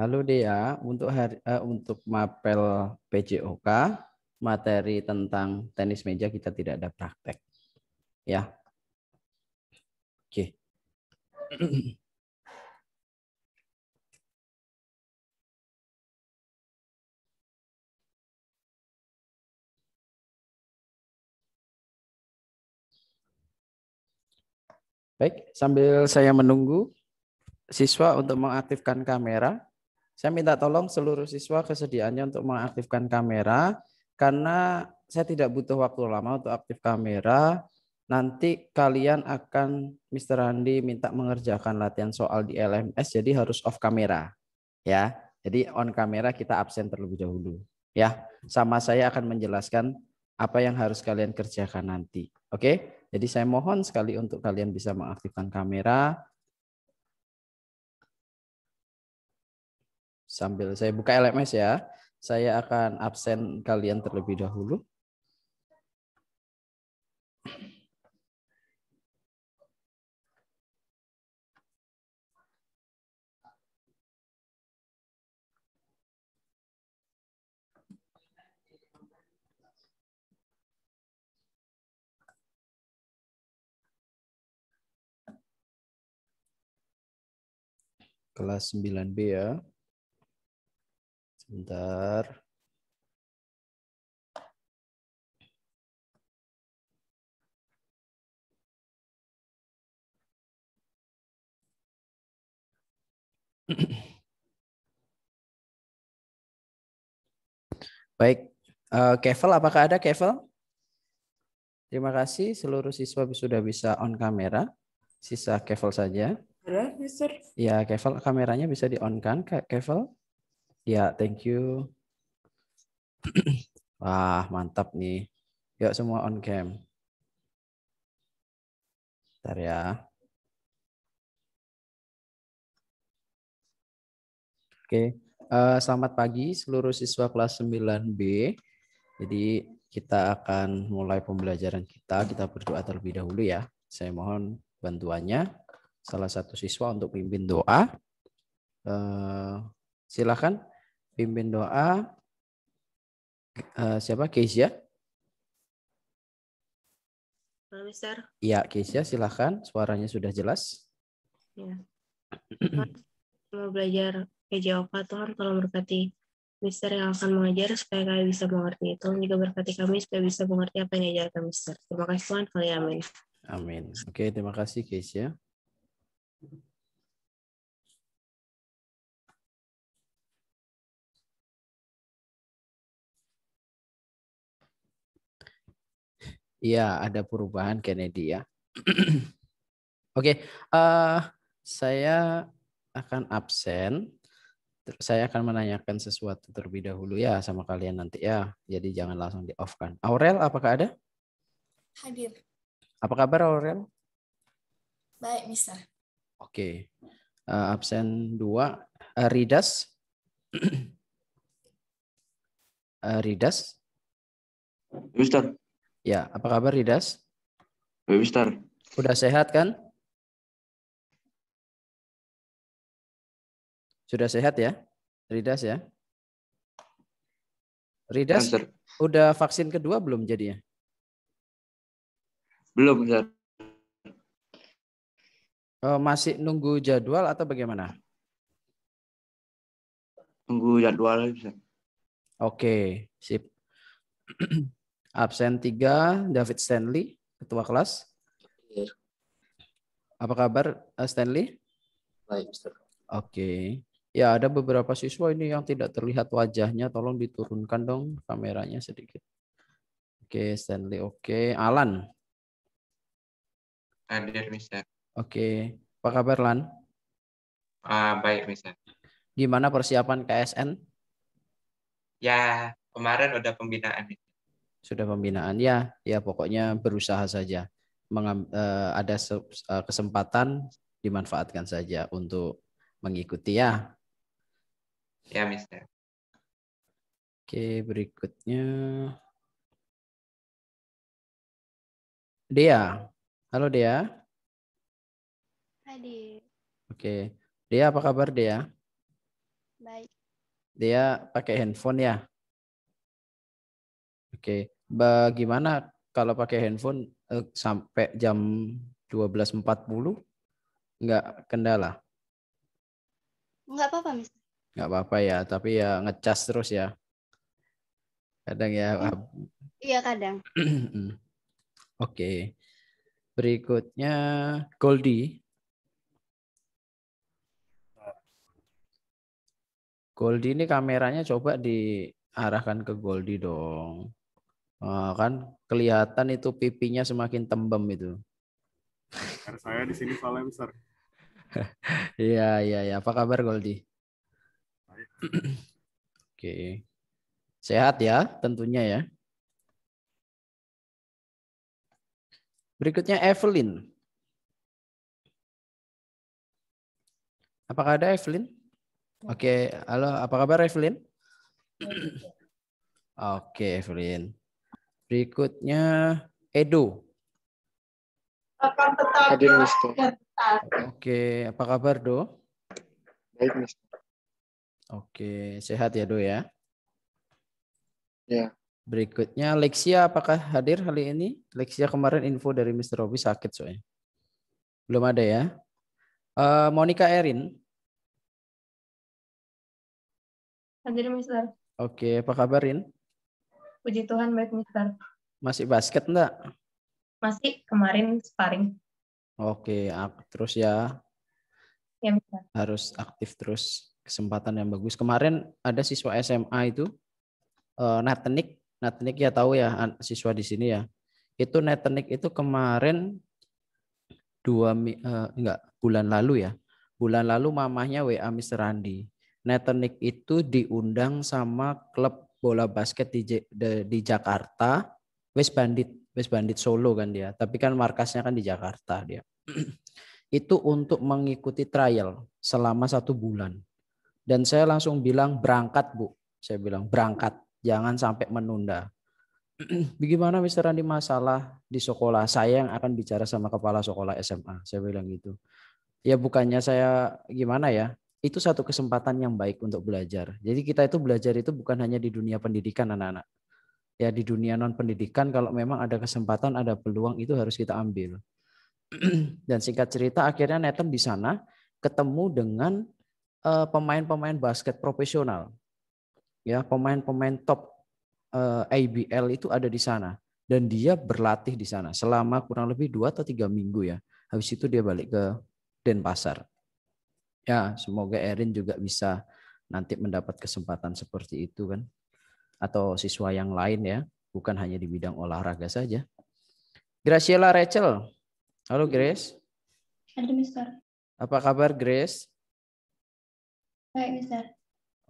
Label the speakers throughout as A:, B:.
A: Halo Dea, untuk hari, uh, untuk mapel PJOK materi tentang tenis meja kita tidak ada praktek.
B: Ya. Oke. Okay.
C: Baik, sambil saya menunggu
A: siswa untuk mengaktifkan kamera, saya minta tolong seluruh siswa kesediaannya untuk mengaktifkan kamera karena saya tidak butuh waktu lama untuk aktif kamera. Nanti kalian akan Mr. Andi minta mengerjakan latihan soal di LMS jadi harus off kamera. Ya. Jadi on kamera kita absen terlebih dahulu. Ya. Sama saya akan menjelaskan apa yang harus kalian kerjakan nanti.
D: Oke? Jadi saya mohon sekali untuk kalian bisa mengaktifkan kamera Sambil saya buka LMS ya, saya akan absen kalian terlebih dahulu.
C: kelas 9B ya. Sebentar.
D: Baik, uh, Kevel, apakah ada Kevel? Terima
A: kasih seluruh siswa sudah bisa on kamera. Sisa Kevel saja. Ada, Mister. Ya, Kevel kameranya bisa di on kan, Kevel? Ya, thank you.
D: Wah, mantap nih. Yuk semua on cam. Bentar ya. Oke, uh, selamat pagi seluruh siswa
A: kelas 9B. Jadi kita akan mulai pembelajaran kita. Kita berdoa terlebih dahulu ya. Saya mohon bantuannya salah satu siswa untuk pimpin doa. Uh, silakan pimpin doa uh, siapa Keisha? Mister. Iya, Keisha silahkan. Suaranya sudah jelas.
C: Ya.
E: Mau belajar apa Tuhan tolong berkati Mister yang akan mengajar supaya kami bisa mengerti. itu. juga berkati kami supaya bisa mengerti apa yang diajarkan Mister. Terima kasih
C: Tuhan. Kali amin. Amin.
D: Oke, terima kasih Keisha. Iya, ada perubahan Kennedy ya. Oke, okay, uh, eh, saya
A: akan absen. Saya akan menanyakan sesuatu terlebih dahulu ya sama kalian nanti ya. Jadi jangan langsung di off kan. Aurel, apakah ada? Hadir. Apa kabar Aurel? Baik, bisa. Oke. Okay. Uh, eh, absen dua. Uh, Ridas.
D: uh, Ridas. Mister. Ya, apa kabar Ridas? Baik, Mister. Udah sehat kan? Sudah sehat ya, Ridas ya? Ridas, Mister. udah vaksin kedua belum jadinya? Belum, Mister.
A: Oh, masih nunggu jadwal atau bagaimana?
D: Nunggu jadwal, Mister.
A: Oke, sip. Absen tiga David Stanley, ketua kelas. Iya. Apa kabar eh, Stanley? Baik, Mister. Oke. Ya, ada beberapa siswa ini yang tidak terlihat wajahnya. Tolong diturunkan dong kameranya sedikit. Oke, Stanley. Oke, Alan.
D: Hadir, Mister.
A: Oke. Apa kabar, Lan?
D: Uh, baik, Mister.
A: Gimana persiapan KSN? Ya, kemarin udah pembinaan. Mister sudah pembinaan ya ya pokoknya berusaha saja Mengam, uh, ada se, uh, kesempatan dimanfaatkan saja
D: untuk mengikuti ya
B: ya mister
D: oke berikutnya dia halo dia
C: Hadi.
A: oke dia apa kabar dia baik dia pakai handphone ya oke bagaimana kalau pakai handphone eh, sampai jam 12.40 nggak kendala?
F: Nggak apa-apa, Miss.
A: Nggak apa-apa ya, tapi ya ngecas terus ya. Kadang ya. Iya, iya kadang. Oke. Okay. Berikutnya Goldie. Goldie ini kameranya coba diarahkan ke Goldie dong. Nah, kan kelihatan itu pipinya semakin tembem itu. Karena saya di sini soalnya
D: Iya, iya, iya. Apa kabar Goldi? Oke. Okay.
C: Sehat ya tentunya ya. Berikutnya Evelyn.
D: Apakah ada Evelyn? Ya. Oke, okay. halo, apa kabar Evelyn?
B: Oke,
A: okay, Evelyn. Berikutnya Edo.
C: Hadir, Mister.
A: Oke, apa kabar, Do? Baik, Mister. Oke, sehat ya, Do ya? Ya. Berikutnya Lexia, apakah hadir kali ini? Lexia kemarin
D: info dari Mr. Robi sakit soalnya. Belum ada ya. Uh, Monica Erin.
C: Hadir, Mister.
D: Oke, apa kabar, Rin?
C: Puji Tuhan baik Mister.
D: Masih basket enggak?
F: Masih kemarin sparring.
A: Oke, terus ya. Ya Harus aktif terus kesempatan yang bagus. Kemarin ada siswa SMA itu uh, eh, Natenik, ya tahu ya siswa di sini ya. Itu Natenik itu kemarin dua uh, eh, enggak bulan lalu ya. Bulan lalu mamahnya WA Mister Randi. Netenik itu diundang sama klub bola basket di di Jakarta, West Bandit, West Bandit Solo kan dia. Tapi kan markasnya kan di Jakarta dia. itu untuk mengikuti trial selama satu bulan. Dan saya langsung bilang berangkat bu, saya bilang berangkat, jangan sampai menunda. Bagaimana Mister di masalah di sekolah saya yang akan bicara sama kepala sekolah SMA, saya bilang gitu. Ya bukannya saya gimana ya, itu satu kesempatan yang baik untuk belajar. Jadi kita itu belajar itu bukan hanya di dunia pendidikan anak-anak. Ya di dunia non pendidikan kalau memang ada kesempatan, ada peluang itu harus kita ambil. Dan singkat cerita akhirnya Nathan di sana ketemu dengan eh, pemain-pemain basket profesional. Ya, pemain-pemain top eh, ABL itu ada di sana dan dia berlatih di sana selama kurang lebih dua atau tiga minggu ya. Habis itu dia balik ke Denpasar. Ya, semoga Erin juga bisa nanti mendapat kesempatan seperti itu kan. Atau siswa yang lain ya, bukan hanya di bidang olahraga saja. Graciela Rachel. Halo Grace. Halo Mister. Apa kabar Grace? Baik Mister.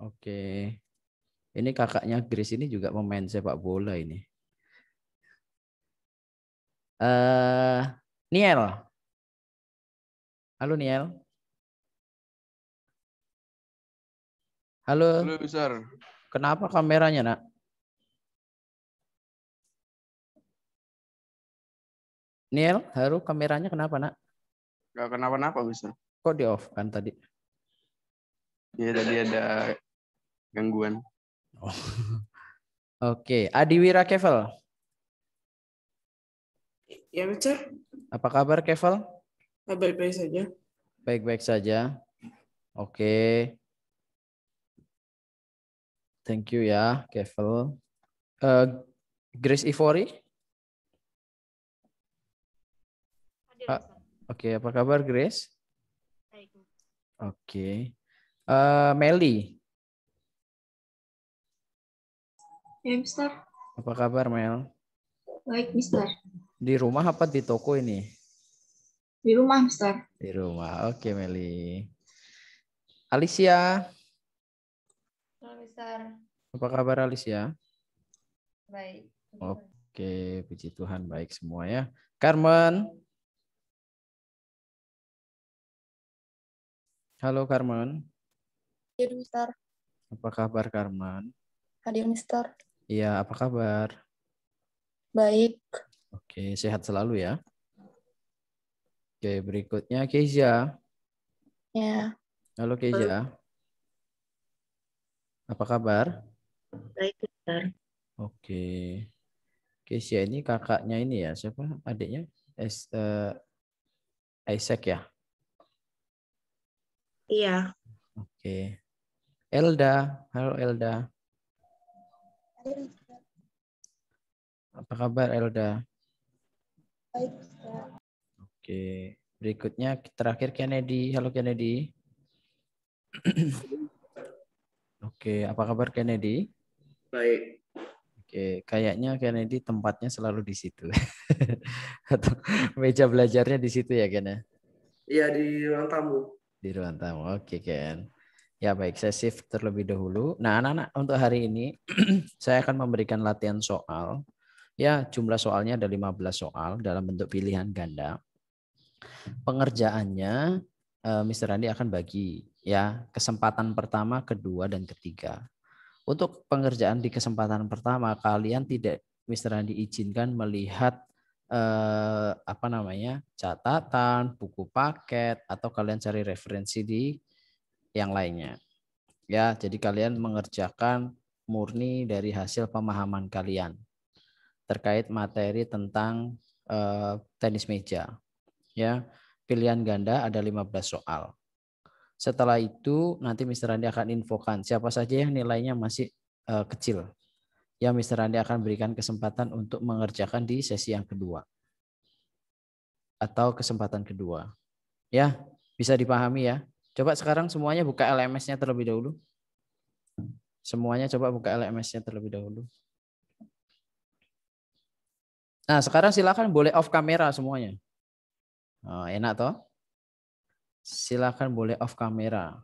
A: Oke. Ini kakaknya Grace ini juga pemain sepak bola ini. Eh,
D: uh, Niel. Halo Niel.
C: Halo. Halo, besar. Kenapa kameranya, Nak?
D: Niel, Haru, kameranya kenapa, Nak? Gak kenapa-napa, besar. Kok di off kan tadi? Iya, tadi ada gangguan. Oh. Oke, okay. Adi Wira Kevel.
C: Ya, besar.
A: Apa kabar, Kevel?
C: Baik-baik saja.
A: Baik-baik saja.
D: Oke. Okay. Thank you ya, Kevel. Uh, Grace Ivory? Ah, uh, Oke, okay, apa kabar Grace? Baik. Oke. Okay. Uh, eh, Meli? Ya, Mister. Apa kabar, Mel?
C: Baik, Mister.
D: Di rumah
A: apa di toko ini?
C: Di rumah, Mister.
A: Di rumah. Oke, okay, Meli. Alicia?
F: Apa
A: kabar
D: Alicia? Baik. Oke, puji Tuhan baik semua ya. Carmen. Halo Carmen. Ya, Mister. Apa kabar Carmen?
C: Hadir
F: Mister.
A: Iya, apa kabar? Baik. Oke, sehat selalu ya. Oke, berikutnya Keisha. Ya. Halo Keisha. Halo. Apa kabar?
C: Baik, Dokter.
A: Oke. Kesia ini kakaknya ini ya, siapa adiknya? Es, uh, Isaac ya? Iya. Oke. Elda, halo Elda. Apa kabar Elda?
B: Baik, Ustaz.
A: Oke. Berikutnya terakhir Kennedy. Halo Kennedy. Oke, apa kabar Kennedy? Baik. Oke, kayaknya Kennedy tempatnya selalu di situ. Atau meja belajarnya di situ ya, Ken? Ya? Iya, di ruang tamu. Di ruang tamu. Oke, Ken. Ya baik, saya shift terlebih dahulu. Nah, anak-anak untuk hari ini saya akan memberikan latihan soal. Ya, jumlah soalnya ada 15 soal dalam bentuk pilihan ganda. Pengerjaannya eh, Mr. Andi akan bagi ya kesempatan pertama, kedua, dan ketiga. Untuk pengerjaan di kesempatan pertama, kalian tidak misalnya izinkan melihat eh, apa namanya catatan, buku paket, atau kalian cari referensi di yang lainnya. Ya, jadi kalian mengerjakan murni dari hasil pemahaman kalian terkait materi tentang eh, tenis meja. Ya, pilihan ganda ada 15 soal. Setelah itu nanti Mr. Andi akan infokan siapa saja yang nilainya masih uh, kecil. Ya Mr. Andi akan berikan kesempatan untuk mengerjakan di sesi yang kedua. Atau kesempatan kedua. Ya, bisa dipahami ya. Coba sekarang semuanya buka LMS-nya terlebih dahulu. Semuanya coba buka LMS-nya terlebih dahulu. Nah, sekarang silakan boleh off
D: kamera semuanya. Oh, enak toh? Silakan boleh off
C: kamera.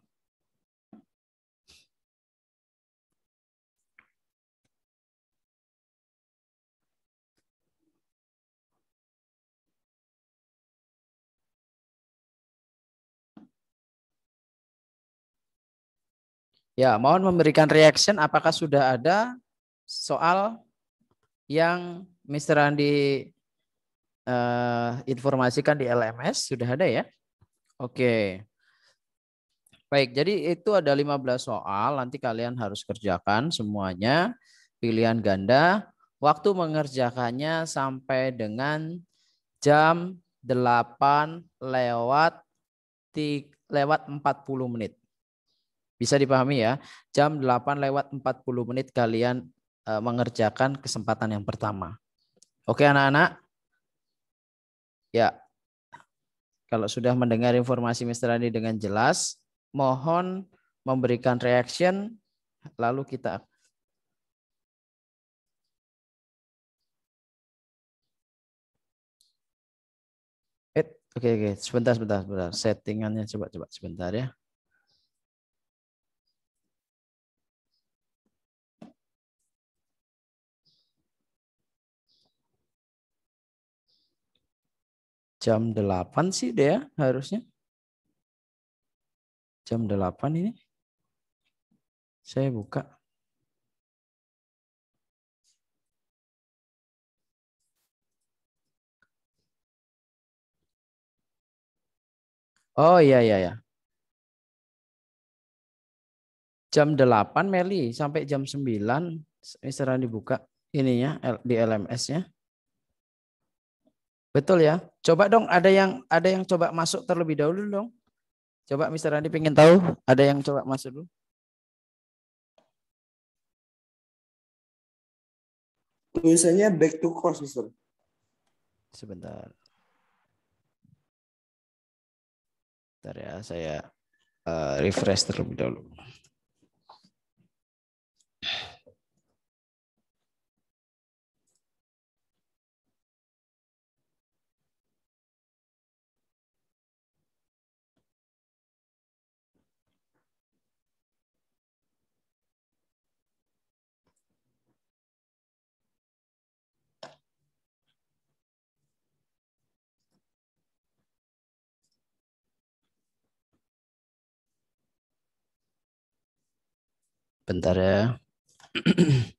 C: Ya, mohon memberikan reaction apakah sudah ada
A: soal yang Mr. Andi uh, informasikan di LMS sudah ada ya? Oke. Baik, jadi itu ada 15 soal. Nanti kalian harus kerjakan semuanya. Pilihan ganda. Waktu mengerjakannya sampai dengan jam 8 lewat di, lewat 40 menit. Bisa dipahami ya. Jam 8 lewat 40 menit kalian eh, mengerjakan kesempatan yang pertama. Oke anak-anak? Ya, kalau sudah mendengar informasi Mr. Andi dengan jelas,
D: mohon memberikan reaction lalu kita eh, Oke, okay, oke, okay. sebentar, sebentar, sebentar. Settingannya coba, coba sebentar ya. jam 8 sih deh ya harusnya.
C: Jam 8 ini. Saya buka. Oh iya iya ya.
D: Jam 8 Meli sampai jam 9 misalnya dibuka ininya di LMS-nya.
A: Betul ya. Coba dong ada yang ada yang coba masuk terlebih dahulu dong. Coba Mister Andi pengen
D: tahu ada yang coba masuk dulu.
C: Tulisannya back to course, Mister. Sebentar.
B: Bentar ya, saya uh, refresh terlebih dahulu. Bentar ya.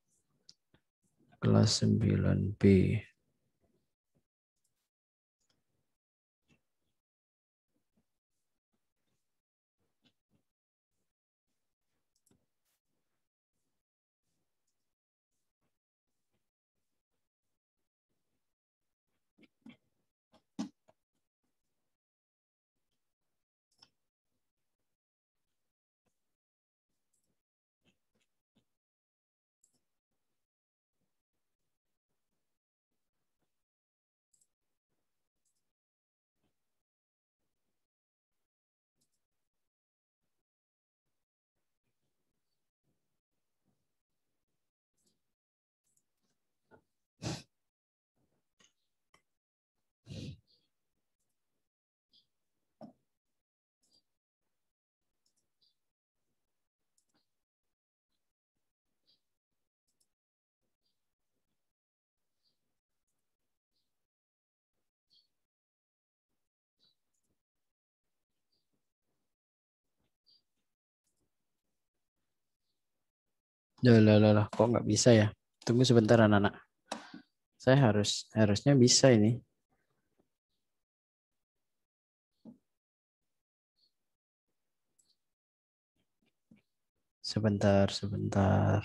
B: Kelas 9B.
C: Loh, loh, loh, kok nggak
A: bisa
D: ya? Tunggu sebentar anak-anak. Saya harus harusnya bisa ini.
B: Sebentar, sebentar.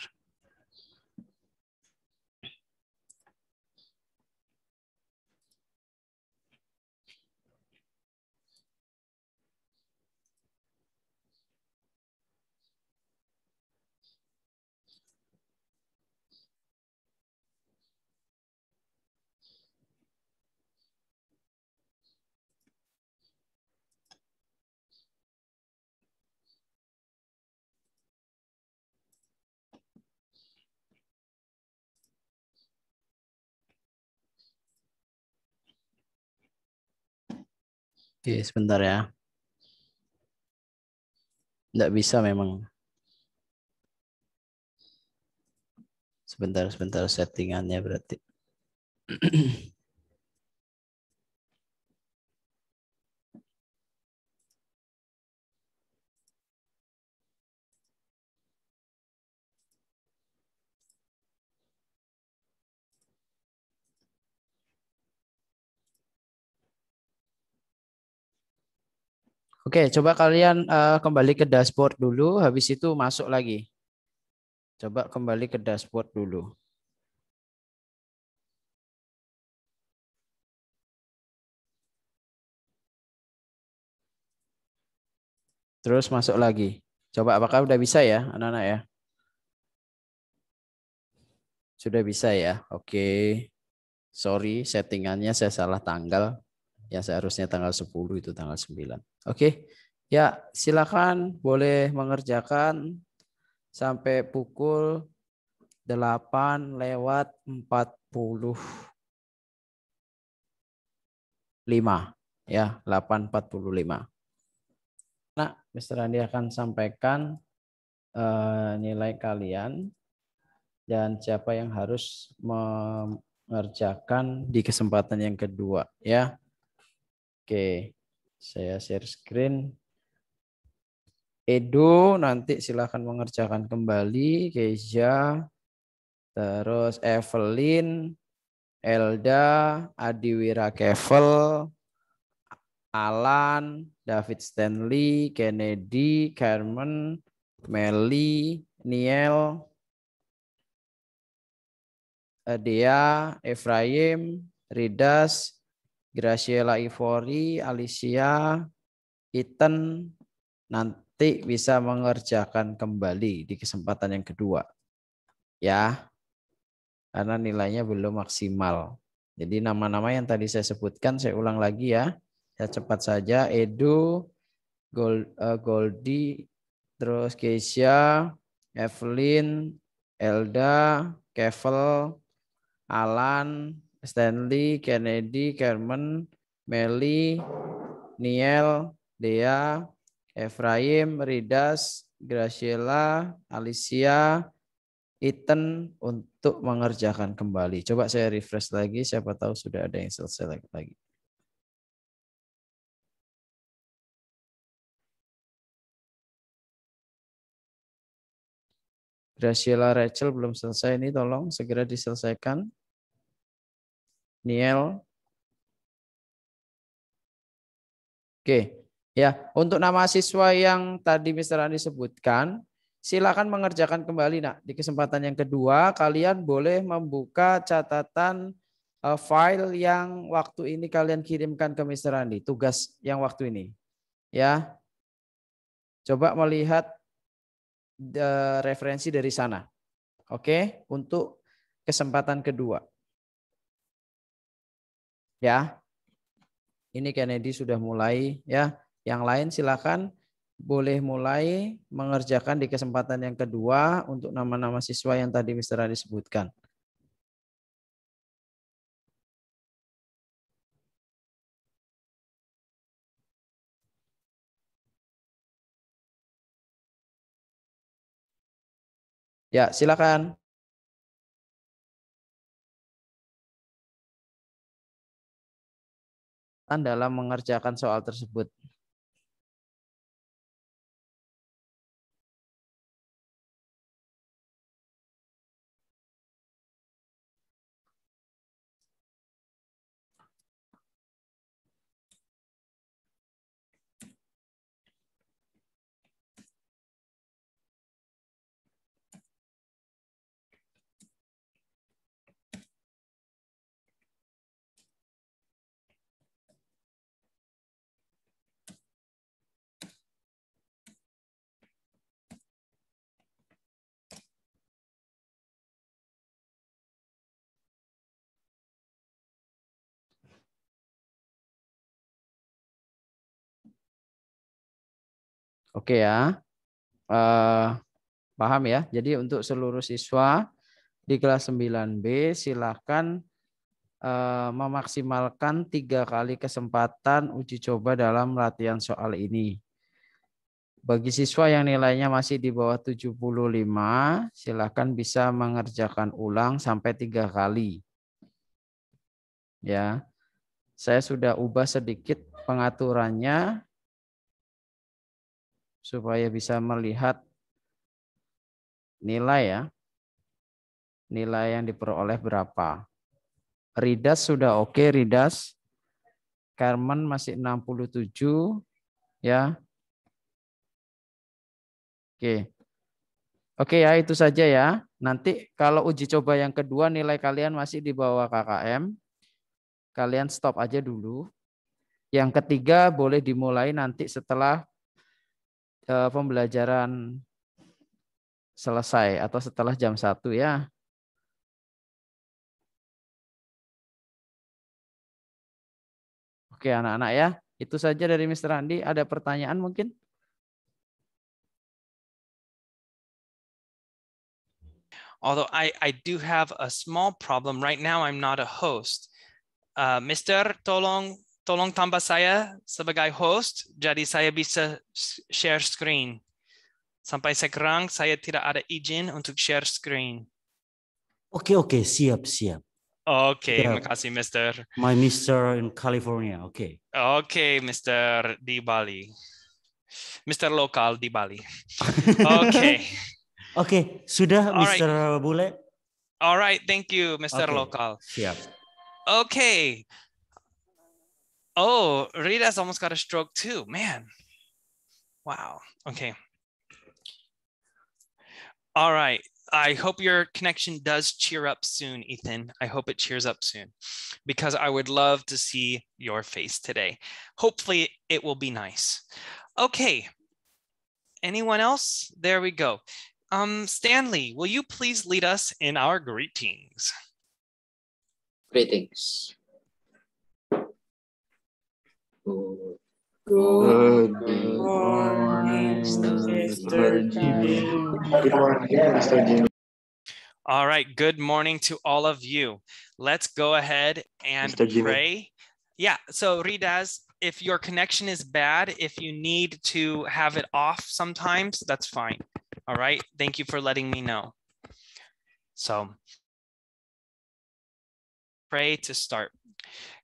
B: Oke, sebentar ya.
D: Nggak bisa memang. Sebentar, sebentar settingannya berarti.
C: Oke, coba kalian uh,
A: kembali
D: ke dashboard dulu, habis itu masuk lagi. Coba kembali ke dashboard
B: dulu. Terus
D: masuk lagi. Coba apakah sudah bisa ya anak-anak ya?
A: Sudah bisa ya? Oke. Sorry, settingannya saya salah tanggal. Ya seharusnya tanggal 10 itu tanggal 9. Oke. Ya, silakan boleh mengerjakan sampai pukul 8 lewat 40 5 ya 8.45. Nah, Mr. Andi akan sampaikan uh, nilai kalian dan siapa yang harus mengerjakan di kesempatan yang kedua ya. Oke, saya share screen. Edo nanti silahkan mengerjakan kembali. Keisha, terus Evelyn, Elda, Adiwira Kevel, Alan, David Stanley, Kennedy, Carmen, Melly, Niel, Adia, Efraim, Ridas, Graciela Ivory, Alicia, Ethan nanti bisa mengerjakan kembali di kesempatan yang kedua. Ya. Karena nilainya belum maksimal. Jadi nama-nama yang tadi saya sebutkan saya ulang lagi ya. Saya cepat saja Edu, Gold, uh, eh, Goldie, terus Keisha, Evelyn, Elda, Kevel, Alan, Stanley, Kennedy, Carmen, Meli, Niel, Dea, Efraim, Ridas, Graciela, Alicia, Ethan
D: untuk mengerjakan kembali. Coba saya refresh lagi, siapa tahu sudah ada yang selesai lagi.
C: Graciela Rachel belum selesai ini
D: tolong segera diselesaikan. Niel. Oke, ya untuk nama siswa yang
A: tadi Mister Andi sebutkan, silakan mengerjakan kembali. Nah, di kesempatan yang kedua, kalian boleh membuka catatan uh, file yang waktu ini kalian kirimkan ke Mister Andi, tugas yang waktu ini. Ya, coba melihat eh, referensi dari sana. Oke, untuk kesempatan kedua. Ya. Ini Kennedy sudah mulai ya. Yang lain silakan boleh mulai mengerjakan di kesempatan yang kedua untuk nama-nama siswa yang tadi Mr. Adi
B: sebutkan.
C: Ya, silakan. dalam mengerjakan soal tersebut. Oke
D: ya. Uh, paham ya? Jadi untuk seluruh siswa di
A: kelas 9B silakan uh, memaksimalkan tiga kali kesempatan uji coba dalam latihan soal ini. Bagi siswa yang nilainya masih di bawah 75, silakan bisa mengerjakan
D: ulang sampai tiga kali. Ya, saya sudah ubah sedikit pengaturannya supaya bisa melihat nilai ya.
A: Nilai yang diperoleh berapa. Ridas sudah oke, okay, Ridas. Carmen masih 67 ya. Oke. Okay. Oke ya, itu saja ya. Nanti kalau uji coba yang kedua nilai kalian masih di bawah KKM, kalian stop aja dulu. Yang ketiga boleh dimulai nanti setelah Eh,
D: pembelajaran selesai atau setelah jam satu ya.
C: Oke anak-anak ya, itu saja dari Mr. Andi. Ada pertanyaan mungkin?
G: Although I, I do have a small problem. Right now I'm not a host. Uh, Mr. Tolong, tolong tambah saya sebagai host, jadi saya bisa share screen. Sampai sekarang saya tidak ada izin untuk share screen.
F: Oke, okay, oke, okay. siap, siap.
G: Oke, okay, terima kasih, Mister.
F: My Mister in California,
G: oke. Okay. Oke, okay, Mister di Bali. Mister lokal di Bali. Oke. okay. Oke, okay, sudah All Mister right. Bule. All right, thank you, Mister okay. lokal. Siap. Oke. Okay. Oh, Rita's almost got a stroke too. Man. Wow. Okay. All right. I hope your connection does cheer up soon, Ethan. I hope it cheers up soon because I would love to see your face today. Hopefully, it will be nice. Okay. Anyone else? There we go. Um, Stanley, will you please lead us in our greetings? Greetings.
B: Good, Good morning,
G: Mr. Jimmy. Good morning, Mr. Jimmy. All right. Good morning to all of you. Let's go ahead and pray. Yeah. So, Ridas, if your connection is bad, if you need to have it off sometimes, that's fine. All right. Thank you for letting me know. So, pray to start.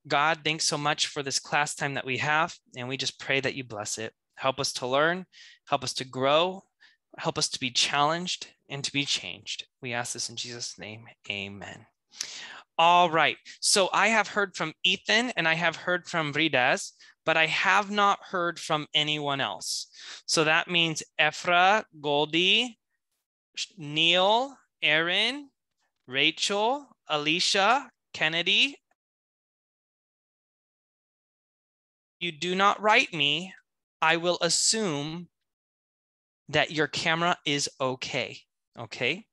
G: God, thanks so much for this class time that we have, and we just pray that you bless it. Help us to learn, help us to grow, help us to be challenged and to be changed. We ask this in Jesus' name. Amen. All right. So I have heard from Ethan and I have heard from Vridas, but I have not heard from anyone else. So that means Ephra, Goldie, Neil, Aaron, Rachel, Alicia, Kennedy, you do not write me, I will assume that your camera is okay, okay?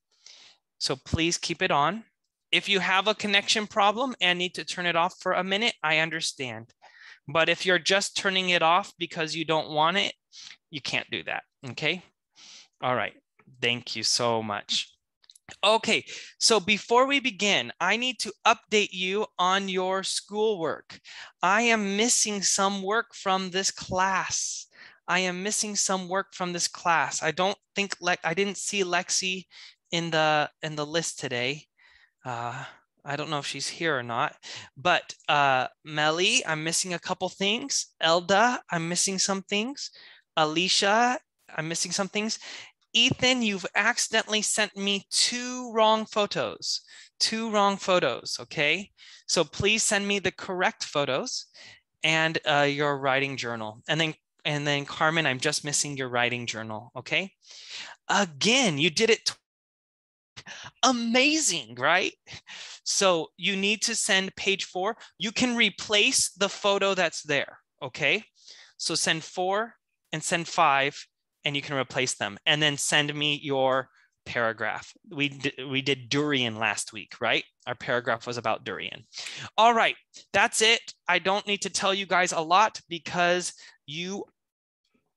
G: So please keep it on. If you have a connection problem and need to turn it off for a minute, I understand. But if you're just turning it off because you don't want it, you can't do that, okay? All right, thank you so much. Okay, so before we begin, I need to update you on your schoolwork. I am missing some work from this class. I am missing some work from this class. I don't think like I didn't see Lexi in the in the list today. Uh, I don't know if she's here or not, but uh, Melly, I'm missing a couple things. Elda, I'm missing some things. Alicia, I'm missing some things. Ethan, you've accidentally sent me two wrong photos, two wrong photos, okay? So please send me the correct photos and uh, your writing journal. And then, and then Carmen, I'm just missing your writing journal, okay? Again, you did it amazing, right? So you need to send page four. You can replace the photo that's there, okay? So send four and send five and you can replace them and then send me your paragraph. We, d- we did durian last week, right? Our paragraph was about durian. All right, that's it. I don't need to tell you guys a lot because you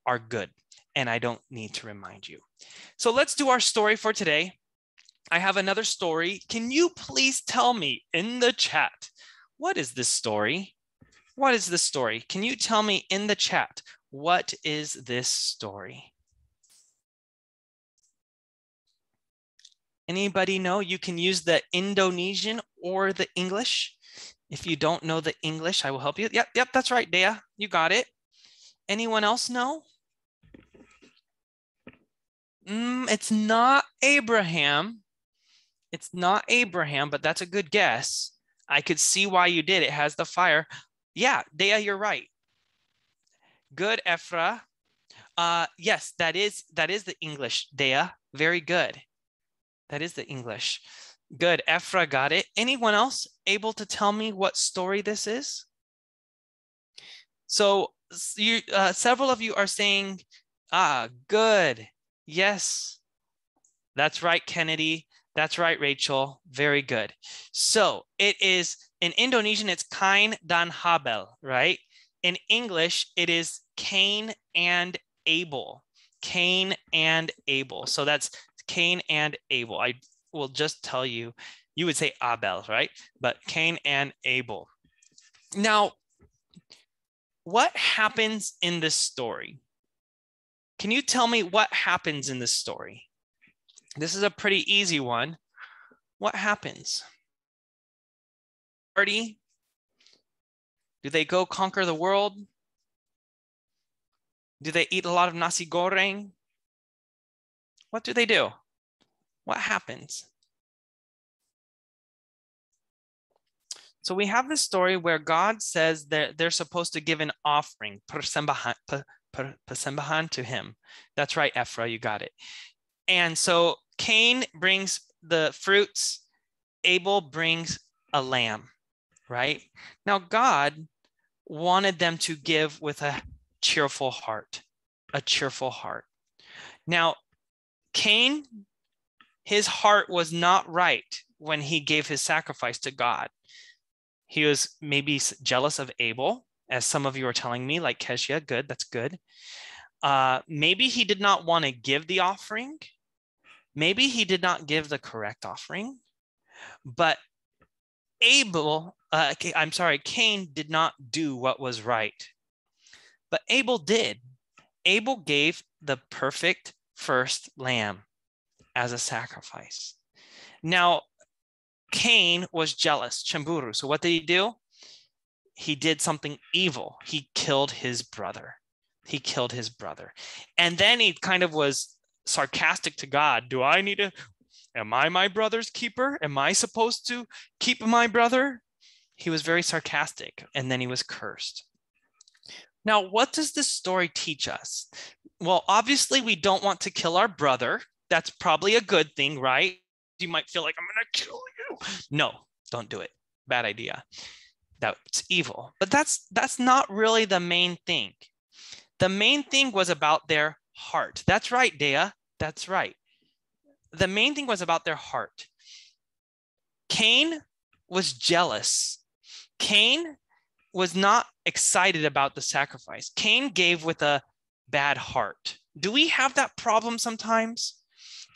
G: are good and I don't need to remind you. So let's do our story for today. I have another story. Can you please tell me in the chat, what is this story? What is this story? Can you tell me in the chat, what is this story? Anybody know you can use the Indonesian or the English? If you don't know the English, I will help you. Yep, yep, that's right, Dea. You got it. Anyone else know? Mm, it's not Abraham. It's not Abraham, but that's a good guess. I could see why you did. It has the fire. Yeah, Dea, you're right. Good, Ephra. Uh, yes, that is that is the English, Dea. Very good. That is the English. Good. Ephra got it. Anyone else able to tell me what story this is? So you, uh, several of you are saying, ah, good. Yes. That's right, Kennedy. That's right, Rachel. Very good. So it is in Indonesian, it's kain dan habel, right? In English, it is Cain and Abel. Cain and Abel. So that's Cain and Abel. I will just tell you, you would say Abel, right? But Cain and Abel. Now, what happens in this story? Can you tell me what happens in this story? This is a pretty easy one. What happens? Party? Do they go conquer the world? Do they eat a lot of nasi goreng? What do they do? What happens? So we have this story where God says that they're supposed to give an offering, persembahan to him. That's right, Ephra, you got it. And so Cain brings the fruits, Abel brings a lamb, right? Now God wanted them to give with a cheerful heart, a cheerful heart. Now, Cain, his heart was not right when he gave his sacrifice to God. He was maybe jealous of Abel, as some of you are telling me, like Keshia, good, that's good. Uh, maybe he did not want to give the offering. Maybe he did not give the correct offering. But Abel, uh, I'm sorry, Cain did not do what was right. But Abel did. Abel gave the perfect first lamb as a sacrifice. Now, Cain was jealous, chamburu. So what did he do? He did something evil. He killed his brother. He killed his brother. And then he kind of was sarcastic to God. Do I need to? Am I my brother's keeper? Am I supposed to keep my brother? He was very sarcastic and then he was cursed. Now, what does this story teach us? Well, obviously, we don't want to kill our brother. That's probably a good thing, right? You might feel like, I'm going to kill you. No, don't do it. Bad idea. That's evil. But that's, that's not really the main thing. The main thing was about their heart. That's right, Dea. That's right. The main thing was about their heart. Cain was jealous. Cain was not excited about the sacrifice. Cain gave with a bad heart. Do we have that problem sometimes?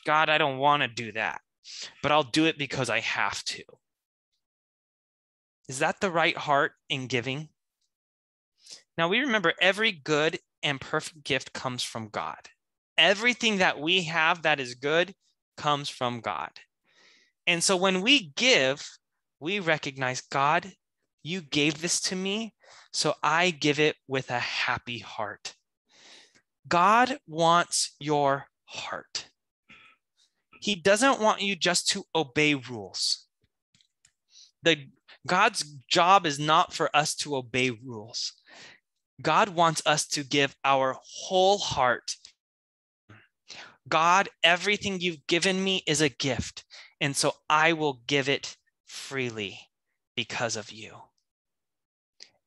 G: God, I don't want to do that, but I'll do it because I have to. Is that the right heart in giving? Now we remember every good and perfect gift comes from God. Everything that we have that is good comes from God. And so when we give, we recognize God, you gave this to me, so I give it with a happy heart. God wants your heart. He doesn't want you just to obey rules. The God's job is not for us to obey rules. God wants us to give our whole heart. God, everything you've given me is a gift, and so I will give it freely because of you.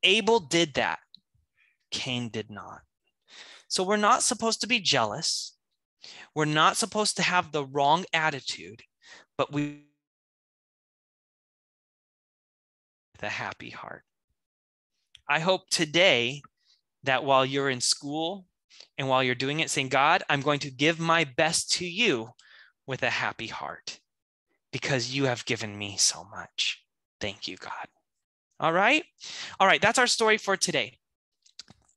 G: Abel did that, Cain did not. So we're not supposed to be jealous. We're not supposed to have the wrong attitude, but we the happy heart. I hope today that while you're in school and while you're doing it, saying, God, I'm going to give my best to you with a happy heart because you have given me so much. Thank you, God. All right. All right. That's our story for today.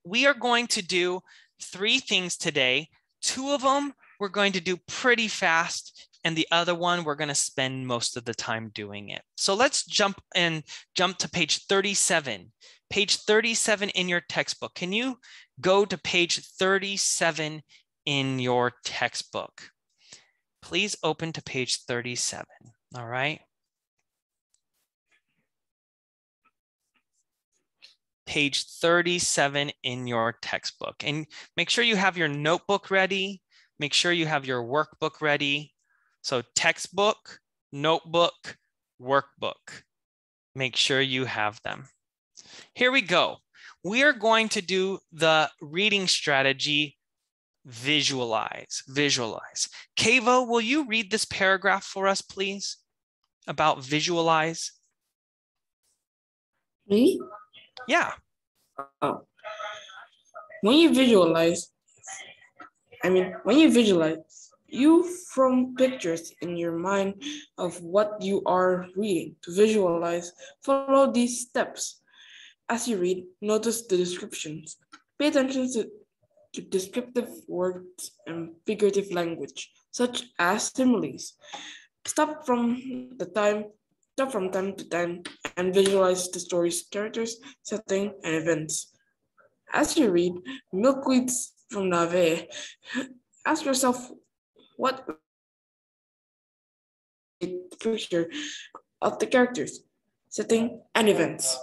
G: We are going to do three things today. Two of them we're going to do pretty fast and the other one we're going to spend most of the time doing it. So let's jump and jump to page 37. Page 37 in your textbook. Can you go to page 37 in your textbook? Please open to page 37. All right. page 37 in your textbook. And make sure you have your notebook ready. Make sure you have your workbook ready. So textbook, notebook, workbook. Make sure you have them. Here we go. We are going to do the reading strategy visualize, visualize. Kavo, will you read this paragraph for us, please, about visualize? Me? Yeah. Oh. When you visualize, I mean, when you visualize, you from pictures in your mind of what you are
E: reading. To visualize, follow these steps. As you read, notice the descriptions. Pay attention to, to descriptive words and figurative language, such as similes. Stop from the time, stop from time to time and visualize the story's characters, setting, and events.
C: As you read Milkweeds from Nave, ask yourself what picture
G: of the characters, setting, and events.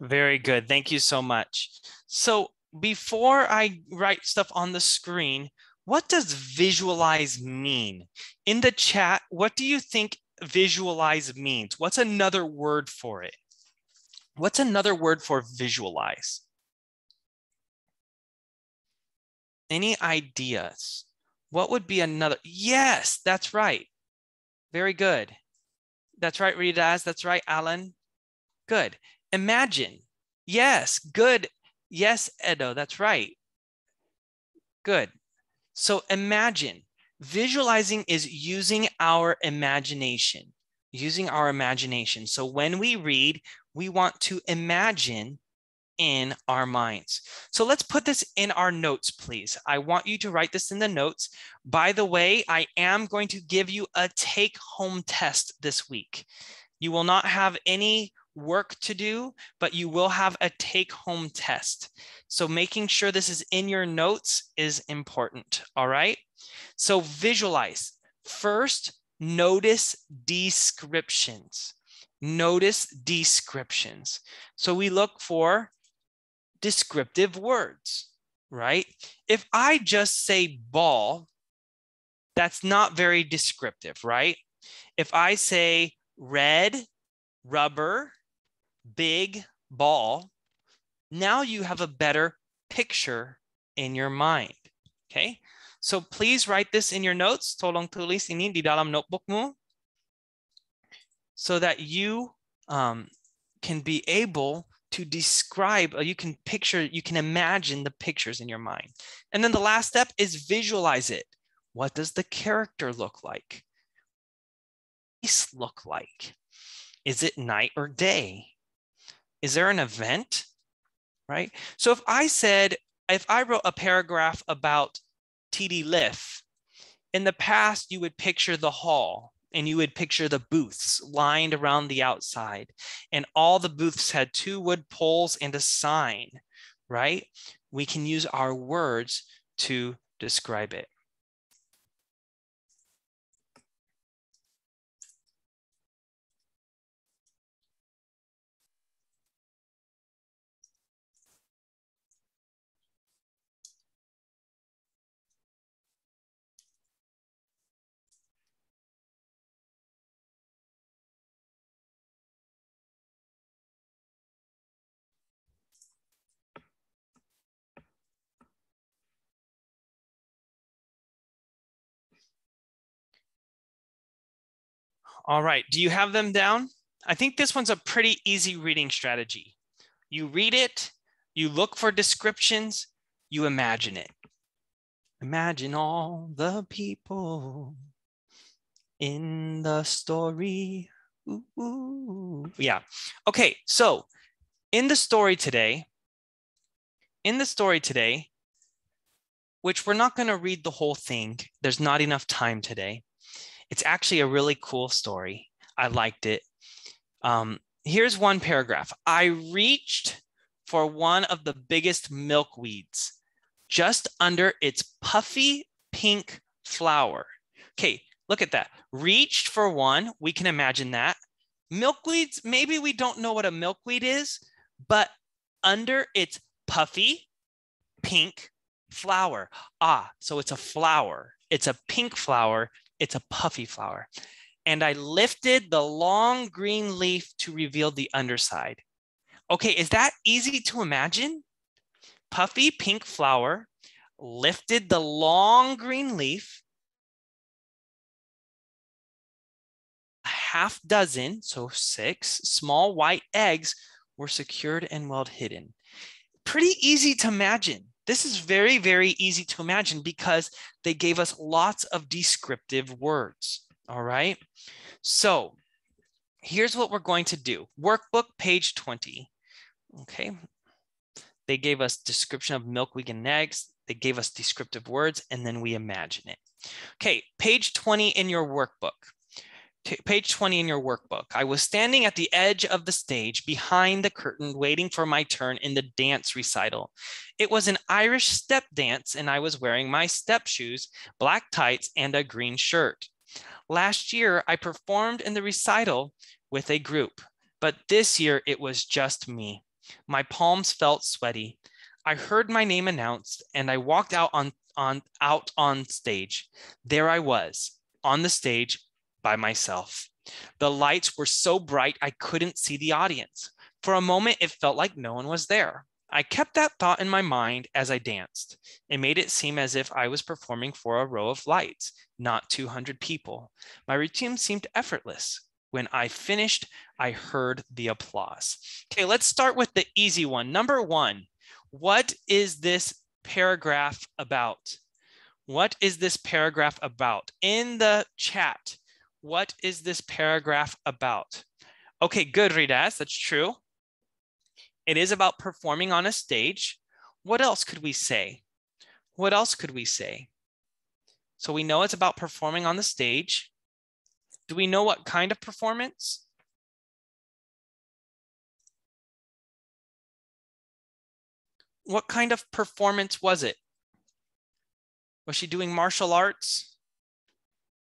G: Very good. Thank you so much. So before I write stuff on the screen, what does visualize mean? In the chat, what do you think visualize means? What's another word for it? What's another word for visualize? Any ideas? What would be another? Yes, that's right. Very good. That's right, as That's right, Alan. Good. Imagine. Yes, good. Yes, Edo. That's right. Good. So imagine Visualizing is using our imagination, using our imagination. So when we read, we want to imagine in our minds. So let's put this in our notes, please. I want you to write this in the notes. By the way, I am going to give you a take home test this week. You will not have any work to do, but you will have a take home test. So making sure this is in your notes is important. All right. So visualize. First, notice descriptions. Notice descriptions. So we look for descriptive words, right? If I just say ball, that's not very descriptive, right? If I say red, rubber, big, ball, now you have a better picture in your mind, okay? So please write this in your notes, tolong tulis ini di dalam notebookmu, so that you um, can be able to describe, you can picture, you can imagine the pictures in your mind. And then the last step is visualize it. What does the character look like? Face look like? Is it night or day? Is there an event? Right? So if I said, if I wrote a paragraph about TD Lyft, in the past, you would picture the hall and you would picture the booths lined around the outside. And all the booths had two wood poles and a sign, right? We can use our words to describe it. All right, do you have them down? I think this one's a pretty easy reading strategy. You read it, you look for descriptions, you imagine it. Imagine all the people in the story. Ooh, ooh. Yeah. Okay, so in the story today, in the story today, which we're not going to read the whole thing, there's not enough time today. It's actually a really cool story. I liked it. Um, here's one paragraph I reached for one of the biggest milkweeds just under its puffy pink flower. Okay, look at that. Reached for one, we can imagine that. Milkweeds, maybe we don't know what a milkweed is, but under its puffy pink flower. Ah, so it's a flower. It's a pink flower it's a puffy flower. And I lifted the long green leaf to reveal the underside. Okay, is that easy to imagine? Puffy pink flower lifted the long green leaf, a half dozen, so six small white eggs were secured and well hidden. Pretty easy to imagine. This is very, very easy to imagine because they gave us lots of descriptive words. All right. So here's what we're going to do. Workbook page 20. Okay. They gave us description of milk, wheat, and eggs. They gave us descriptive words, and then we imagine it. Okay, page 20 in your workbook. T- page 20 in your workbook. I was standing at the edge of the stage behind the curtain, waiting for my turn in the dance recital. It was an Irish step dance, and I was wearing my step shoes, black tights, and a green shirt. Last year, I performed in the recital with a group, but this year it was just me. My palms felt sweaty. I heard my name announced, and I walked out on, on out on stage. There I was, on the stage by myself. The lights were so bright I couldn't see the audience. For a moment, it felt like no one was there. I kept that thought in my mind as I danced. It made it seem as if I was performing for a row of lights, not 200 people. My routine seemed effortless. When I finished, I heard the applause. Okay, let's start with the easy one. Number one, what is this paragraph about? What is this paragraph about? In the chat, what is this paragraph about? Okay, good, Ridas, that's true. It is about performing on a stage. What else could we say? What else could we say? So we know it's about performing on the stage. Do we know what kind of performance? What kind of performance was it? Was she doing martial arts?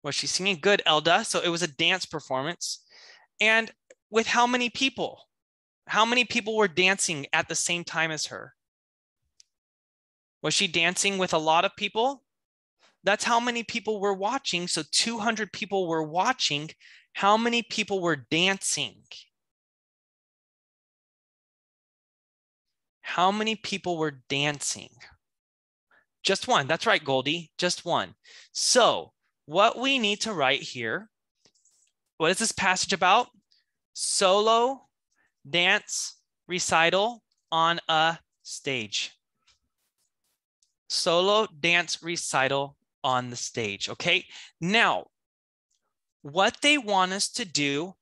G: Was she singing? Good, Elda. So it was a dance performance. And with how many people? How many people were dancing at the same time as her? Was she dancing with a lot of people? That's how many people were watching. So 200 people were watching. How many people were dancing? How many people were dancing? Just one. That's right, Goldie. Just one. So what we need to write here, what is this passage about? Solo dance recital on a stage. Solo dance recital on the stage, okay? Now, what they want us to do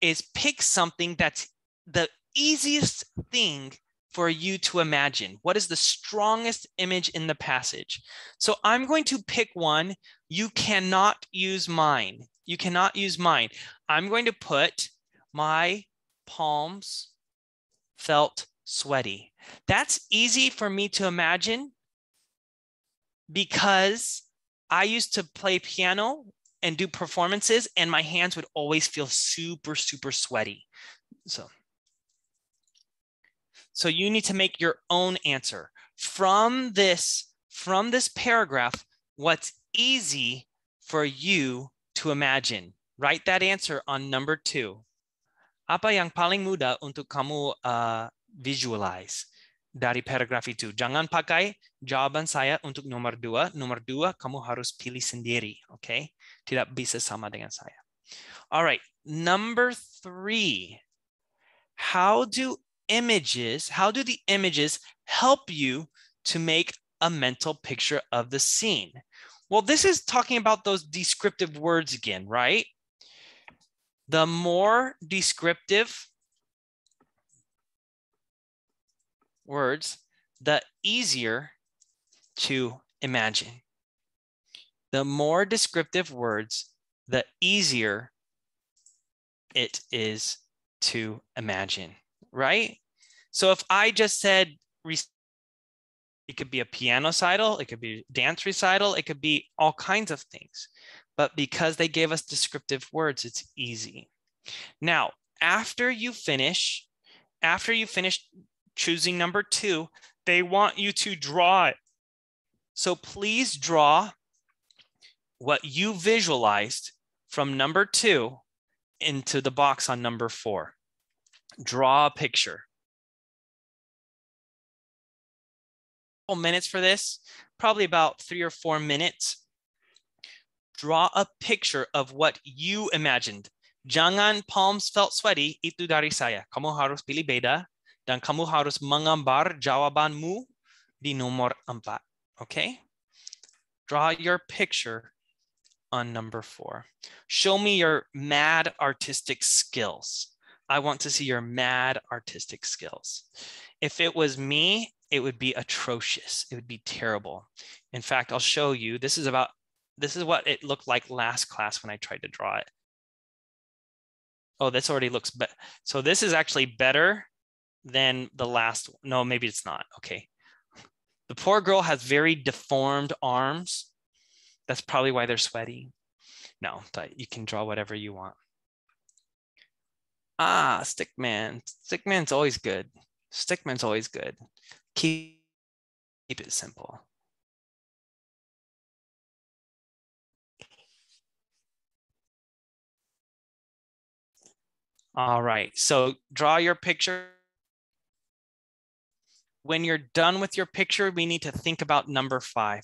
G: is pick something that's the easiest thing for you to imagine. What is the strongest image in the passage? So I'm going to pick one you cannot use mine. You cannot use mine. I'm going to put my palms felt sweaty. That's easy for me to imagine because I used to play piano and do performances, and my hands would always feel super, super sweaty. So, so you need to make your own answer from this from this paragraph. What's easy for you to imagine. Write that answer on number two. Apa yang paling mudah untuk kamu uh, visualize dari paragraf itu? Jangan pakai jawaban saya untuk nomor dua. Nomor dua kamu harus pilih sendiri, Okay? Tidak bisa sama dengan saya. All right, number three. How do images, how do the images help you to make a mental picture of the scene? Well, this is talking about those descriptive words again, right? The more descriptive words, the easier to imagine. The more descriptive words, the easier it is to imagine, right? So if I just said it could be a piano recital, it could be dance recital, it could be all kinds of things. But because they gave us descriptive words, it's easy. Now, after you finish, after you finish choosing number two, they want you to draw it. So please draw what you visualized from number two into the box on number four. Draw a picture. minutes for this, probably about three or four minutes. Draw a picture of what you imagined. Jangan palms felt sweaty, itu dari saya. Kamu harus pilih beda dan kamu harus menggambar jawabanmu di nomor empat. Okay? Draw your picture on number four. Show me your mad artistic skills. I want to see your mad artistic skills. If it was me, it would be atrocious. It would be terrible. In fact, I'll show you, this is about, this is what it looked like last class when I tried to draw it. Oh, this already looks better. So this is actually better than the last, no, maybe it's not, okay. The poor girl has very deformed arms. That's probably why they're sweaty. No, but you can draw whatever you want. Ah, Stickman. Stickman's always good. Stickman's always good keep, keep it simple. All right, so draw your picture. When you're done with your picture, we need to think about number five.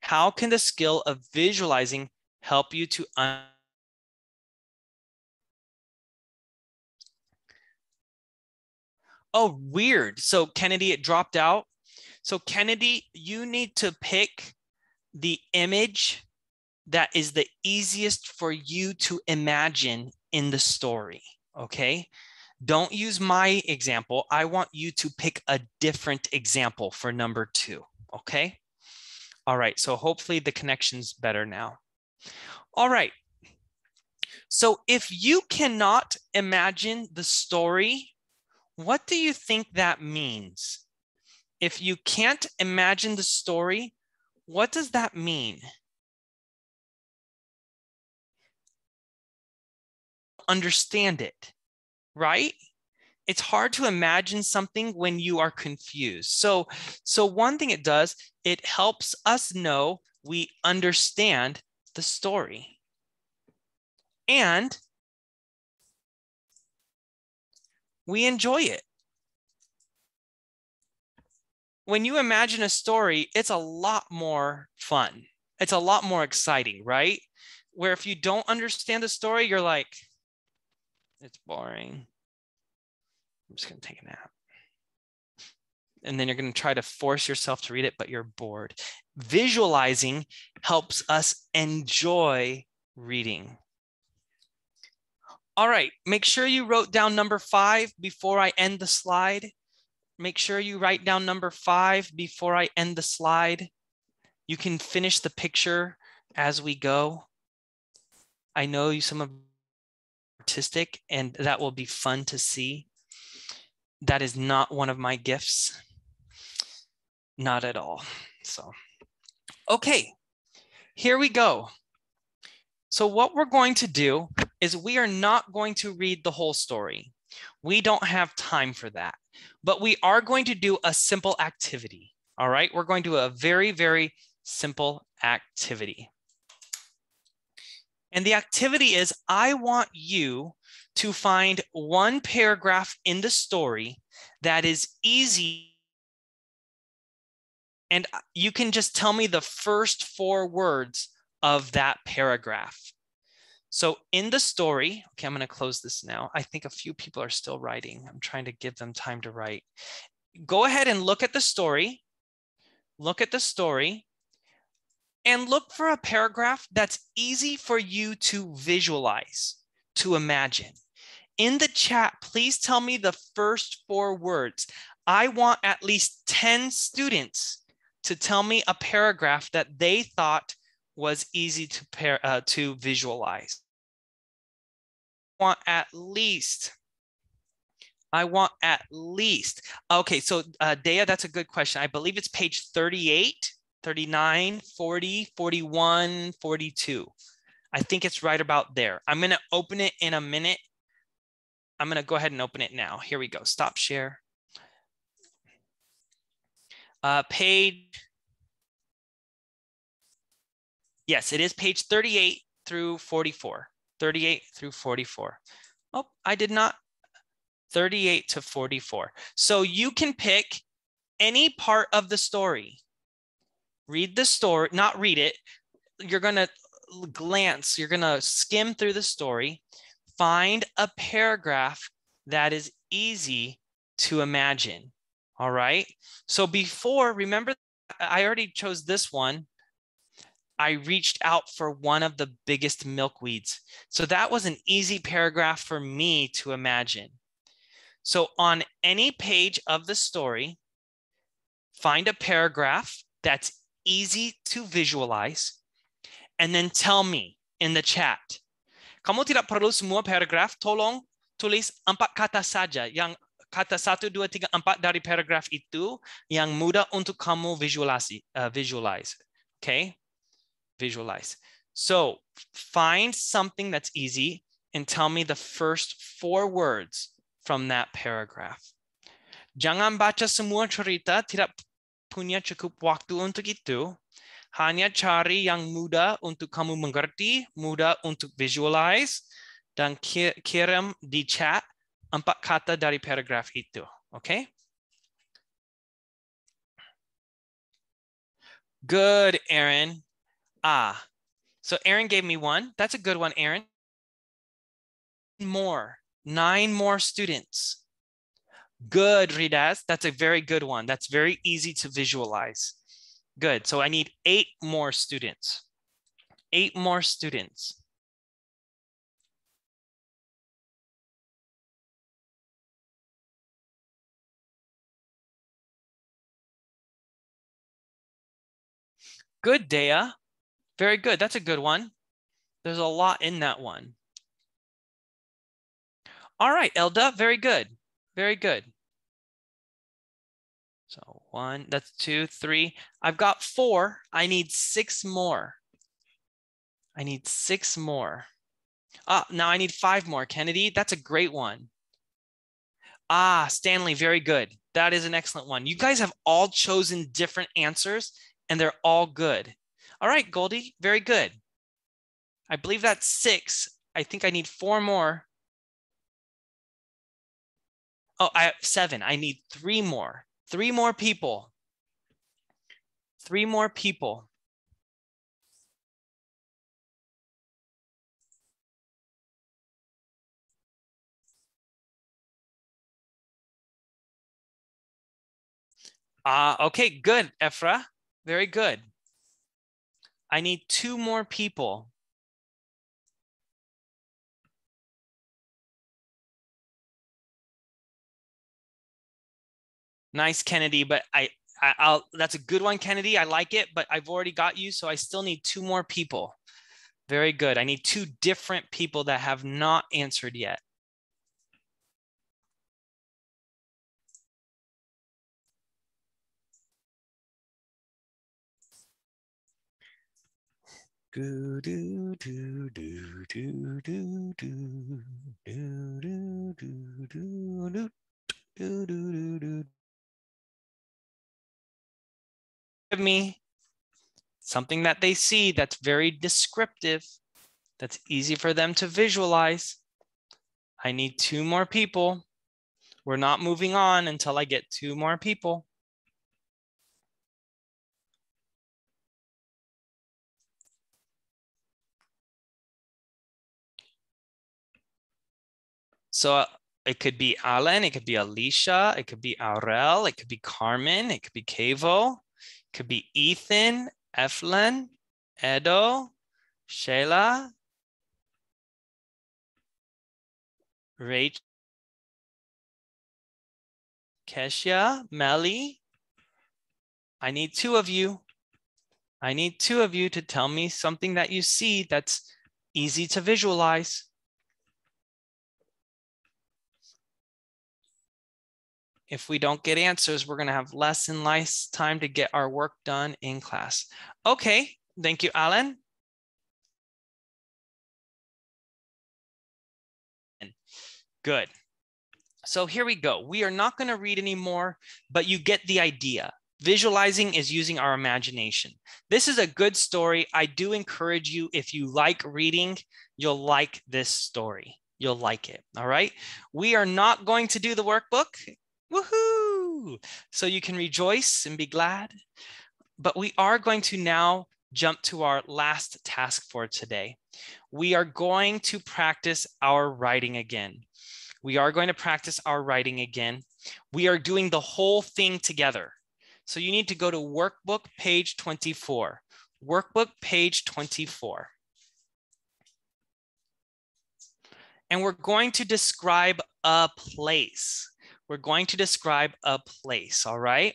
G: How can the skill of visualizing help you to Oh, weird. So Kennedy, it dropped out. So Kennedy, you need to pick the image that is the easiest for you to imagine in the story, okay? Don't use my example. I want you to pick a different example for number two, okay? All right, so hopefully the connection's better now. All right, so if you cannot imagine the story what do you think that means? If you can't imagine the story, what does that mean? Understand it, right? It's hard to imagine something when you are confused. So, so one thing it does, it helps us know we understand the story. And we enjoy it. When you imagine a story, it's a lot more fun. It's a lot more exciting, right? Where if you don't understand the story, you're like, it's boring. I'm just going to take a nap. And then you're going to try to force yourself to read it, but you're bored. Visualizing helps us enjoy reading. All right, make sure you wrote down number five before I end the slide. Make sure you write down number five before I end the slide. You can finish the picture as we go. I know you some of artistic and that will be fun to see. That is not one of my gifts. Not at all. So, okay, here we go. So what we're going to do is we are not going to read the whole story. We don't have time for that, but we are going to do a simple activity. All right, we're going to do a very, very simple activity. And the activity is I want you to find one paragraph in the story that is easy. And you can just tell me the first four words of that paragraph. So in the story, okay, I'm going to close this now. I think a few people are still writing. I'm trying to give them time to write. Go ahead and look at the story. Look at the story and look for a paragraph that's easy for you to visualize, to imagine. In the chat, please tell me the first four words. I want at least 10 students to tell me a paragraph that they thought was easy to, pair, uh, to visualize want at least I want at least. Okay, so uh, Dea, that's a good question. I believe it's page 38, 39, 40, 41, 42. I think it's right about there. I'm going to open it in a minute. I'm going to go ahead and open it now. Here we go. Stop share. Uh, page. Yes, it is page 38 through 44. 38 through 44. Oh, I did not. 38 to 44. So you can pick any part of the story. Read the story, not read it. You're going to glance, you're going to skim through the story, find a paragraph that is easy to imagine. All right. So before, remember, I already chose this one I reached out for one of the biggest milkweeds. So that was an easy paragraph for me to imagine. So on any page of the story, find a paragraph that's easy to visualize and then tell me in the chat. Kamu tidak perlu semua paragraf, tolong tulis empat kata saja yang kata satu, dua, tiga, empat dari paragraf itu yang mudah untuk kamu visualize. Uh, visualize. Okay, visualize. So find something that's easy and tell me the first four words from that paragraph. Jangan baca semua cerita tidak punya cukup waktu untuk itu. Hanya cari yang mudah untuk kamu mengerti, mudah untuk visualize, dan kirim di chat empat kata dari paragraf itu. Okay? Good, Aaron ah. So Aaron gave me one. That's a good one, Aaron. More, nine more students. Good, Ridas. That's a very good one. That's very easy to visualize. Good. So I need eight more students. Eight more students. Good, Dea. Very good. That's a good one. There's a lot in that one. All right, Elda, very good. Very good. So one, that's two, three. I've got four. I need six more. I need six more. Ah, now I need five more. Kennedy, that's a great one. Ah, Stanley, very good. That is an excellent one. You guys have all chosen different answers and they're all good. All right, Goldie, very good. I believe that's six. I think I need four more. Oh, I have seven. I need three more. Three more people. Three more people.
C: Uh, okay, good, Ephra. Very good. I need two more people.
G: Nice, Kennedy, but I, I will that's a good one, Kennedy. I like it, but I've already got you, so I still need two more people. Very good. I need two different people that have not answered yet.
B: Do do do do do do do do do do do do do do
G: Give me something that they see that's very descriptive, that's easy for them to visualize. I need two more people. We're not moving on until I get two more people. So uh, it could be Alan, it could be Alicia, it could be Aurel, it could be Carmen, it could be Cavo, it could be Ethan, Eflin, Edo,
C: Shayla, Rachel,
G: Kesha, Melly. I need two of you. I need two of you to tell me something that you see that's easy to visualize. If we don't get answers, we're going to have less and less time to get our work done in class. Okay, thank you, Alan. Good. So here we go. We are not going to read anymore, but you get the idea. Visualizing is using our imagination. This is a good story. I do encourage you, if you like reading, you'll like this story. You'll like it. All right. We are not going to do the workbook. Woohoo! So you can rejoice and be glad. But we are going to now jump to our last task for today. We are going to practice our writing again. We are going to practice our writing again. We are doing the whole thing together. So you need to go to workbook page 24. Workbook page 24. And we're going to describe a place we're going to describe a place, all right?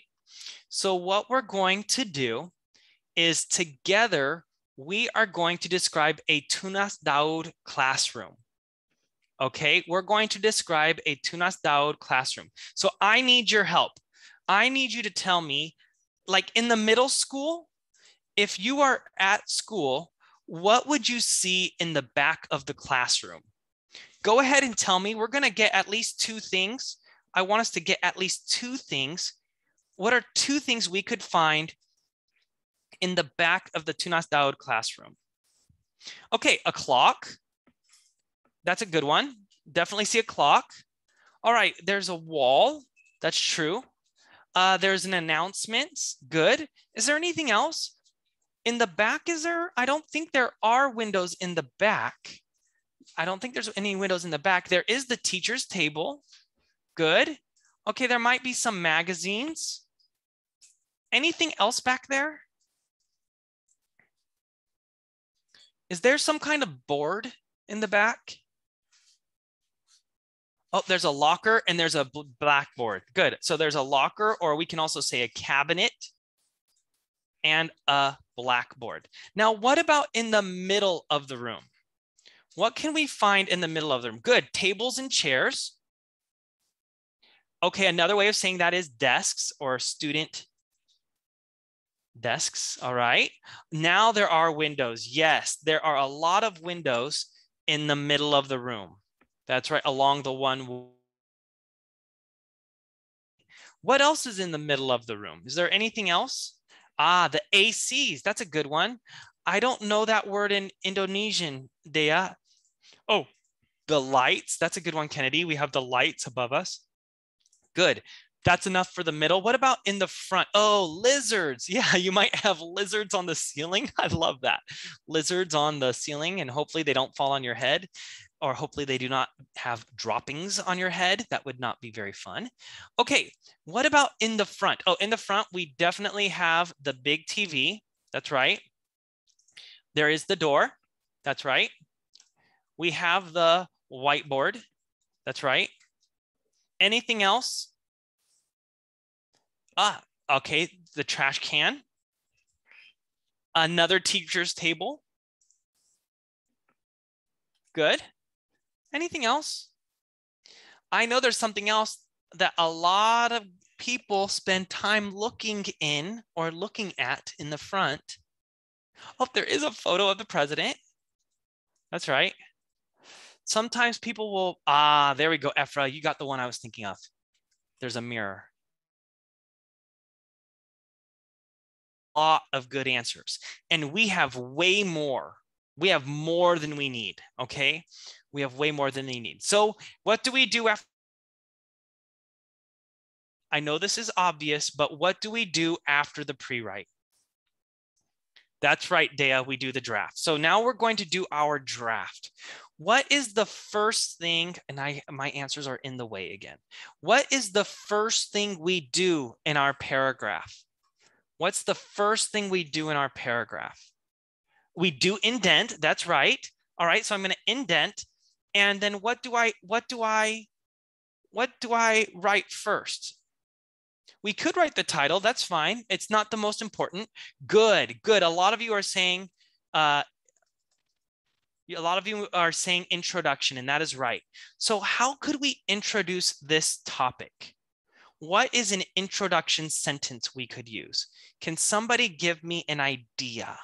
G: So what we're going to do is together, we are going to describe a Tunas Daud classroom. Okay, we're going to describe a Tunas Daud classroom. So I need your help. I need you to tell me, like in the middle school, if you are at school, what would you see in the back of the classroom? Go ahead and tell me. We're going to get at least two things I want us to get at least two things. What are two things we could find in the back of the Tunas Daud classroom? Okay, a clock. That's a good one. Definitely see a clock. All right, there's a wall. That's true. Uh, there's an announcement. Good. Is there anything else? In the back, is there? I don't think there are windows in the back. I don't think there's any windows in the back. There is the teacher's table good. Okay, there might be some magazines. Anything else back there? Is there some kind of board in the back? Oh, there's a locker and there's a blackboard. Good. So there's a locker, or we can also say a cabinet and a blackboard. Now, what about in the middle of the room? What can we find in the middle of the room? Good. Tables and chairs. Okay, another way of saying that is desks or student desks, all right? Now there are windows. Yes, there are a lot of windows in the middle of the room. That's right, along the one. What else is in the middle of the room? Is there anything else? Ah, the ACs, that's a good one. I don't know that word in Indonesian, Dea. Oh, the lights, that's a good one, Kennedy. We have the lights above us. Good. That's enough for the middle. What about in the front? Oh, lizards. Yeah, you might have lizards on the ceiling. I love that. Lizards on the ceiling, and hopefully they don't fall on your head, or hopefully they do not have droppings on your head. That would not be very fun. Okay, what about in the front? Oh, in the front, we definitely have the big TV. That's right. There is the door. That's right. We have the whiteboard. That's right. Anything else? Ah, okay, the trash can. Another teacher's table. Good. Anything else? I know there's something else that a lot of people spend time looking in or looking at in the front. Oh, there is a photo of the president. That's right sometimes people will, ah, there we go, Ephra, you got the one I was thinking of. There's a mirror. lot of good answers. And we have way more. We have more than we need, okay? We have way more than we need. So what do we do after? I know this is obvious, but what do we do after the pre-write? That's right, Dea, we do the draft. So now we're going to do our draft. What is the first thing? And I my answers are in the way again. What is the first thing we do in our paragraph? What's the first thing we do in our paragraph? We do indent, that's right. All right, so I'm going to indent and then what do I what do I what do I write first? We could write the title, that's fine. It's not the most important. Good, good. A lot of you are saying uh, a lot of you are saying introduction, and that is right. So how could we introduce this topic? What is an introduction sentence we could use? Can somebody give me an idea?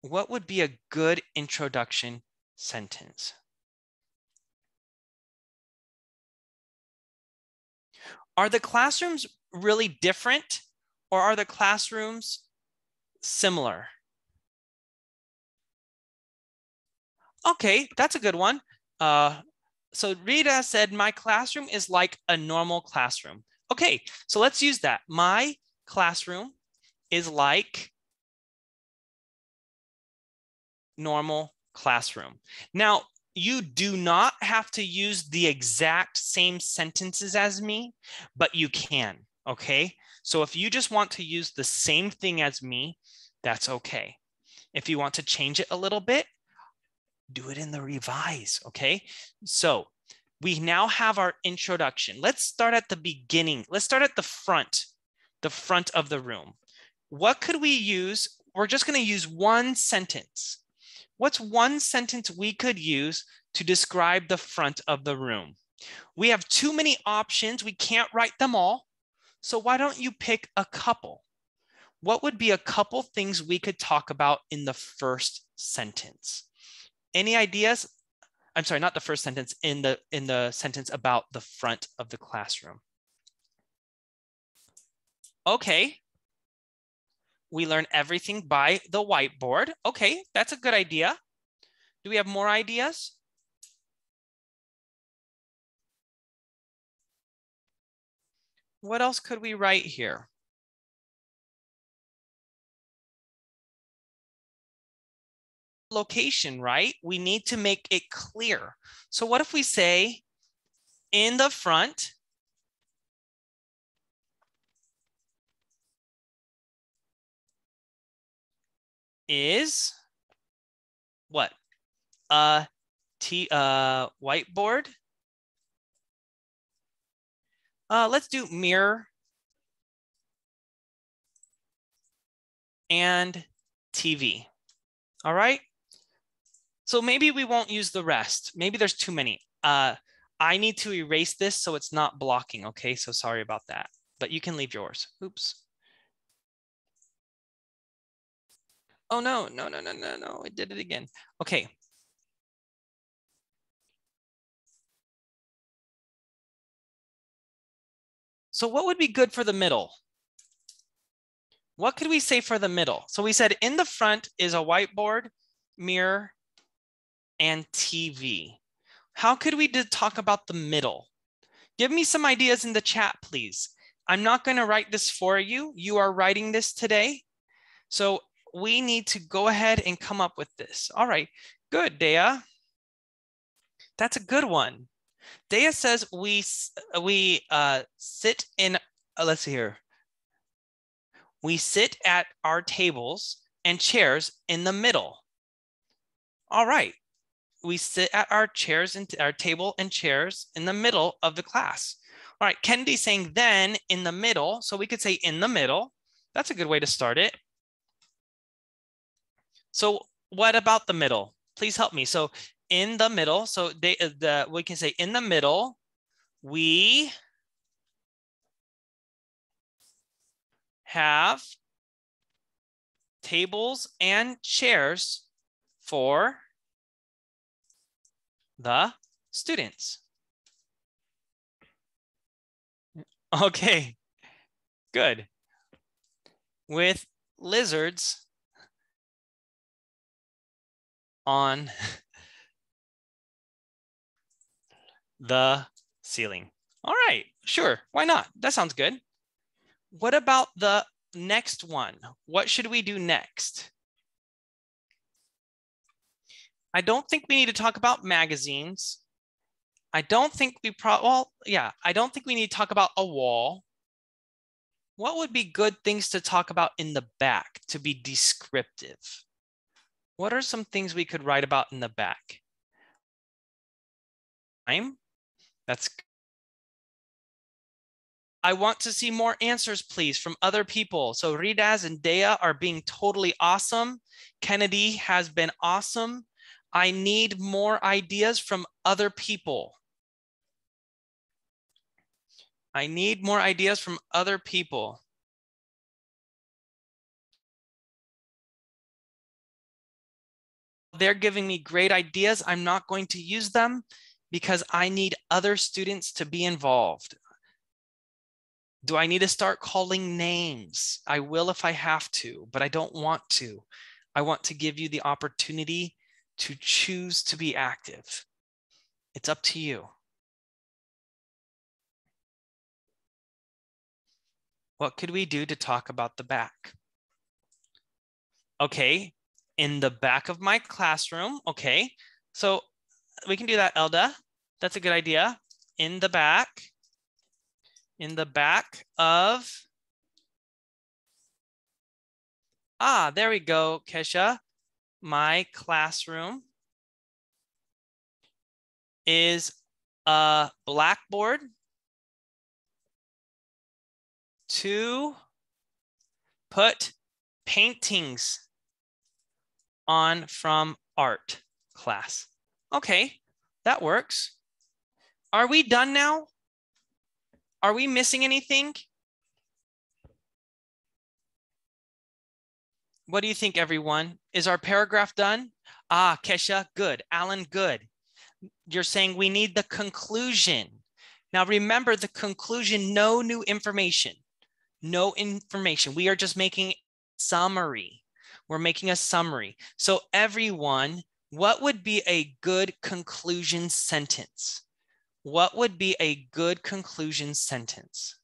G: What would be a good introduction sentence? Are the classrooms really different or are the classrooms similar? Okay, that's a good one. Uh, so Rita said, my classroom is like a normal classroom. Okay, so let's use that. My classroom is like normal classroom. Now, you do not have to use the exact same sentences as me, but you can, okay? So if you just want to use the same thing as me, that's okay. If you want to change it a little bit, do it in the revise, okay? So we now have our introduction. Let's start at the beginning. Let's start at the front, the front of the room. What could we use? We're just gonna use one sentence. What's one sentence we could use to describe the front of the room? We have too many options. We can't write them all. So why don't you pick a couple? What would be a couple things we could talk about in the first sentence? Any ideas? I'm sorry, not the first sentence, in the, in the sentence about the front of the classroom. Okay, we learn everything by the whiteboard. Okay, that's a good idea. Do we have more ideas?
C: What else could we write here?
G: location, right? We need to make it clear. So what if we say in the front,
C: is
G: what? A t uh, whiteboard. Uh, let's do mirror and TV. All right. So maybe we won't use the rest. Maybe there's too many. Uh, I need to erase this so it's not blocking. Okay, so sorry about that, but you can leave yours. Oops. Oh no, no, no, no, no, no, I did it again. Okay. So what would be good for the middle? What could we say for the middle? So we said in the front is a whiteboard, mirror, and TV. How could we talk about the middle? Give me some ideas in the chat, please. I'm not going to write this for you. You are writing this today. So we need to go ahead and come up with this. All right, good, Dea. That's a good one. Dea says we we uh, sit in. Uh, let's see here. We sit at our tables and chairs in the middle. All right, we sit at our chairs and our table and chairs in the middle of the class. All right, Kennedy's saying then in the middle. So we could say in the middle. That's a good way to start it. So what about the middle? Please help me. So in the middle, so they, uh, the, we can say in the middle, we have tables and chairs for the students.
C: Okay, good. With lizards
G: on the ceiling. All right, sure, why not? That sounds good. What about the next one? What should we do next? I don't think we need to talk about magazines. I don't think we pro well, yeah, I don't think we need to talk about a wall. What would be good things to talk about in the back to be descriptive? What are some things we could write about in the back? Time. That's I want to see more answers, please, from other people. So Ridas and Dea are being totally awesome. Kennedy has been awesome. I need more ideas from other people. I need more ideas from other people. They're giving me great ideas. I'm not going to use them because I need other students to be involved. Do I need to start calling names? I will if I have to, but I don't want to. I want to give you the opportunity to choose to be active. It's up to you. What could we do to talk about the back? Okay, in the back of my classroom. Okay, so we can do that, Elda. That's a good idea. In the back, in the back of, ah, there we go, Kesha my classroom is a blackboard, to put paintings on from art class. Okay, that works. Are we done now? Are we missing anything? What do you think, everyone? Is our paragraph done? Ah, Kesha, good. Alan, good. You're saying we need the conclusion. Now, remember the conclusion, no new information. No information. We are just making summary. We're making a summary. So everyone, what would be a good conclusion sentence? What would be a good conclusion sentence?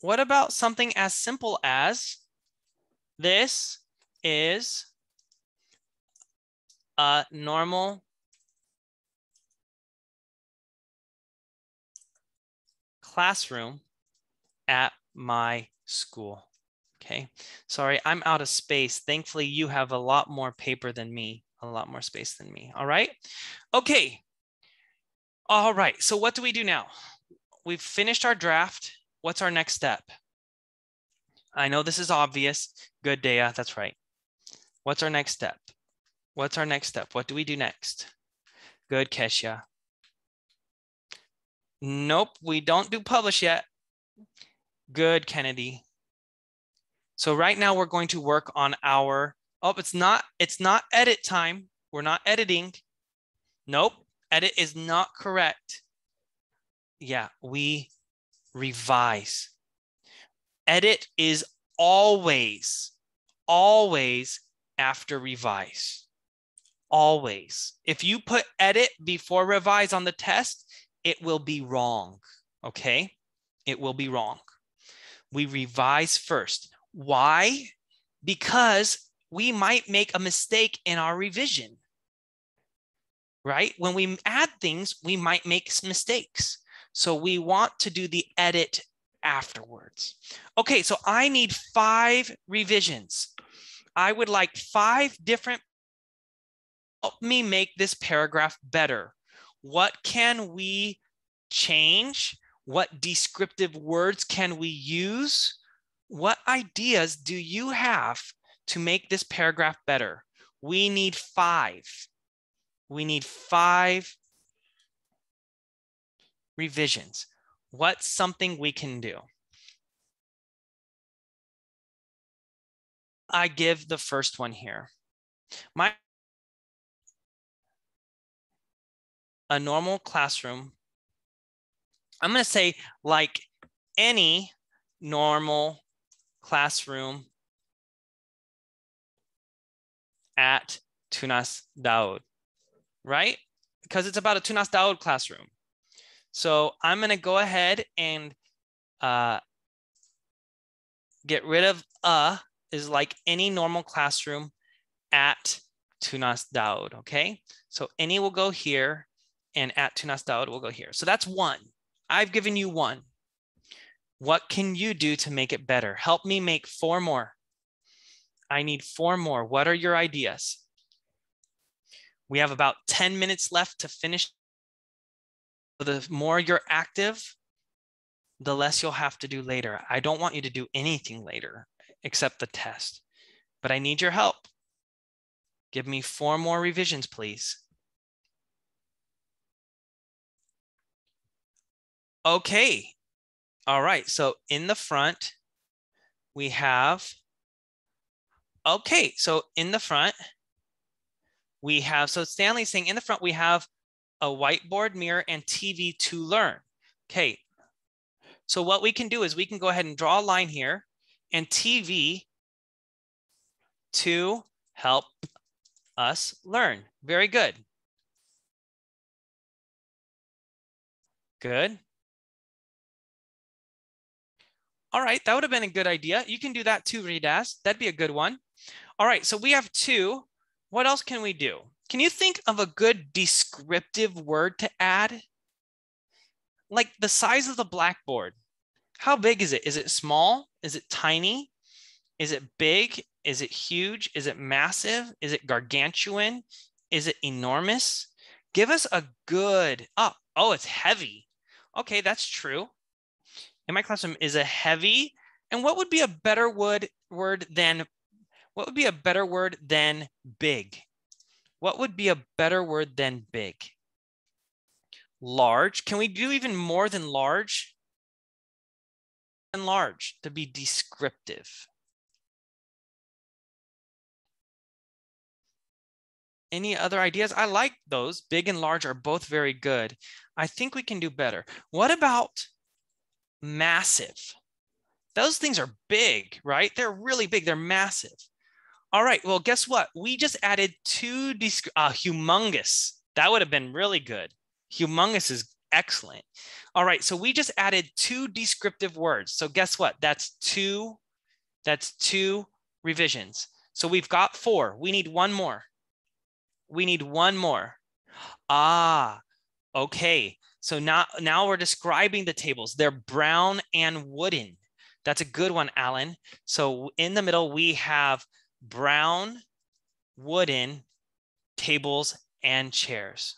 C: What about something
G: as simple as this is a normal classroom at my school. Okay, sorry, I'm out of space. Thankfully, you have a lot more paper than me, a lot more space than me. All right, okay. All right, so what do we do now? We've finished our draft what's our next step? I know this is obvious. Good, Dea, that's right. What's our next step? What's our next step? What do we do next? Good, Kesha. Nope, we don't do publish yet. Good, Kennedy. So right now we're going to work on our, oh, it's not, it's not edit time. We're not editing. Nope, edit is not correct. Yeah, we revise. Edit is always, always after revise. Always. If you put edit before revise on the test, it will be wrong. Okay? It will be wrong. We revise first. Why? Because we might make a mistake in our revision right? When we add things, we might make mistakes. So we want to do the edit afterwards. Okay, so I need five revisions. I would like five different, help me make this paragraph better. What can we change? What descriptive words can we use? What ideas do you have to make this paragraph better? We need five. We need five revisions. What's something we can do? I give the first one here. My
C: a normal classroom,
G: I'm going to say like any normal classroom at Tunas Daoud, right? Because it's about a Tunas Daoud classroom. So I'm going to go ahead and uh, get rid of a uh, is like any normal classroom at Tunas Daud, okay? So any will go here and at Tunas Daud will go here. So that's one. I've given you one. What can you do to make it better? Help me make four more. I need four more. What are your ideas? We have about 10 minutes left to finish the more you're active, the less you'll have to do later. I don't want you to do anything later except the test, but I need your help. Give me four more revisions, please. Okay. All right. So in the front, we have, okay. So in the front, we have, so Stanley's saying in the front, we have a whiteboard mirror and TV to learn. Okay, so what we can do is we can go ahead and draw a line here and TV to help
C: us learn. Very good.
G: Good. All right, that would have been a good idea. You can do that too, Ridas. That'd be a good one. All right, so we have two. What else can we do? Can you think of a good descriptive word to add? Like the size of the blackboard. How big is it? Is it small? Is it tiny? Is it big? Is it huge? Is it massive? Is it gargantuan? Is it enormous? Give us a good, oh, oh, it's heavy. Okay, that's true. In my classroom is a heavy, and what would be a better word, word than, what would be a better word than big? What would be a better word than big? Large. Can we do even more than large? Enlarge large to be
C: descriptive.
G: Any other ideas? I like those. Big and large are both very good. I think we can do better. What about massive? Those things are big, right? They're really big. They're massive. All right. Well, guess what? We just added two disc- uh, humongous. That would have been really good. Humongous is excellent. All right. So we just added two descriptive words. So guess what? That's two. That's two revisions. So we've got four. We need one more. We need one more. Ah, okay. So now, now we're describing the tables. They're brown and wooden. That's a good one, Alan. So in the middle, we have brown wooden tables and chairs.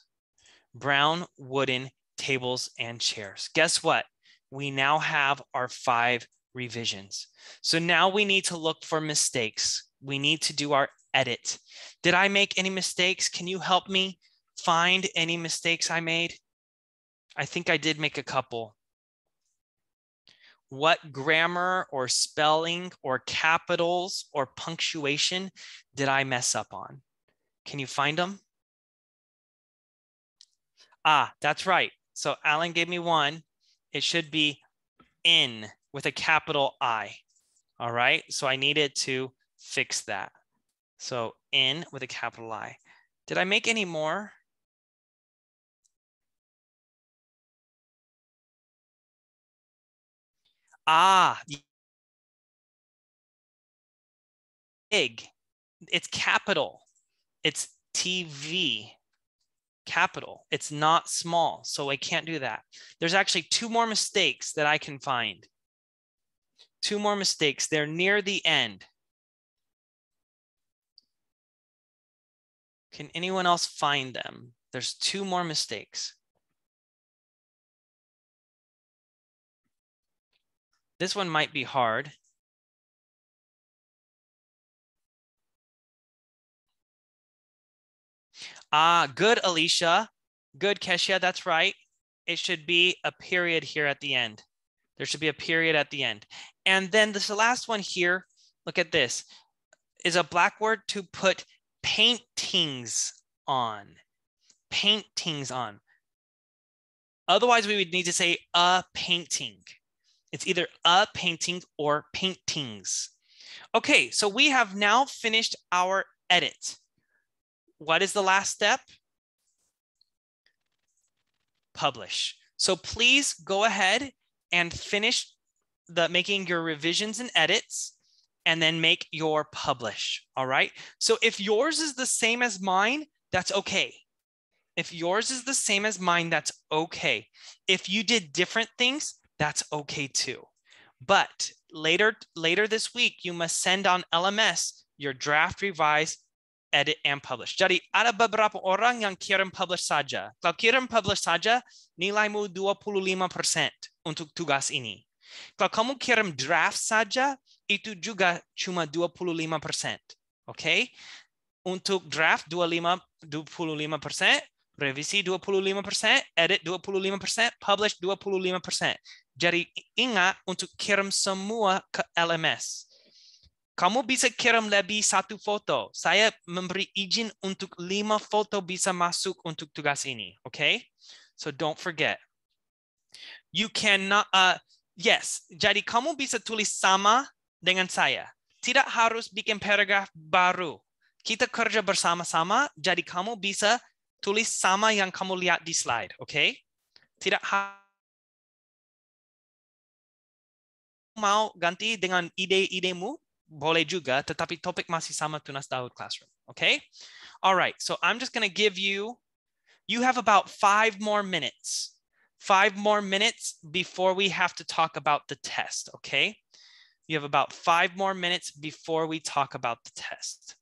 G: Brown wooden tables and chairs. Guess what? We now have our five revisions. So now we need to look for mistakes. We need to do our edit. Did I make any mistakes? Can you help me find any mistakes I made? I think I did make a couple what grammar or spelling or capitals or punctuation did I mess up on? Can you find them? Ah, that's right. So Alan gave me one. It should be in with a capital I. All right. So I needed to fix that. So in with a capital I. Did I make any more? ah, big, it's capital, it's TV, capital. It's not small, so I can't do that. There's actually two more mistakes that I can find. Two more mistakes. They're near the end. Can anyone else find them? There's two more mistakes. This one might be hard. Ah, good, Alicia. Good, Kesha. That's right. It should be a period here at the end. There should be a period at the end. And then this last one here, look at this, is a black word to put paintings on. Paintings on. Otherwise, we would need to say a painting. It's either a painting or paintings. Okay, so we have now finished our edit. What is the last step? Publish. So please go ahead and finish the making your revisions and edits and then make your publish, all right? So if yours is the same as mine, that's okay. If yours is the same as mine, that's okay. If you did different things, that's okay too. But later later this week, you must send on LMS your draft, revise, edit, and publish. Jadi ada beberapa orang yang kirim publish saja. Kalau kirim publish saja, nilaimu 25% untuk tugas ini. Kalau kamu kirim draft saja, itu juga cuma 25%. Okay? Untuk draft 25, 25%, revisi 25%, edit 25%, publish 25%. Jadi ingat untuk kirim semua ke LMS. Kamu bisa kirim lebih satu foto. Saya memberi izin untuk lima foto bisa masuk untuk tugas ini. Okay? So don't forget. You cannot, uh, yes. Jadi kamu bisa tulis sama dengan saya. Tidak harus bikin paragraf baru. Kita kerja bersama-sama, jadi kamu bisa tulis sama yang kamu lihat di slide, oke? Okay? Tidak harus mau ganti dengan ide-idemu, boleh juga, tetapi topik masih sama tunas Daud Classroom, okay? All right, so I'm just gonna give you, you have about five more minutes, five more minutes before we have to talk about the test, okay? You have about five more minutes before we talk about the test.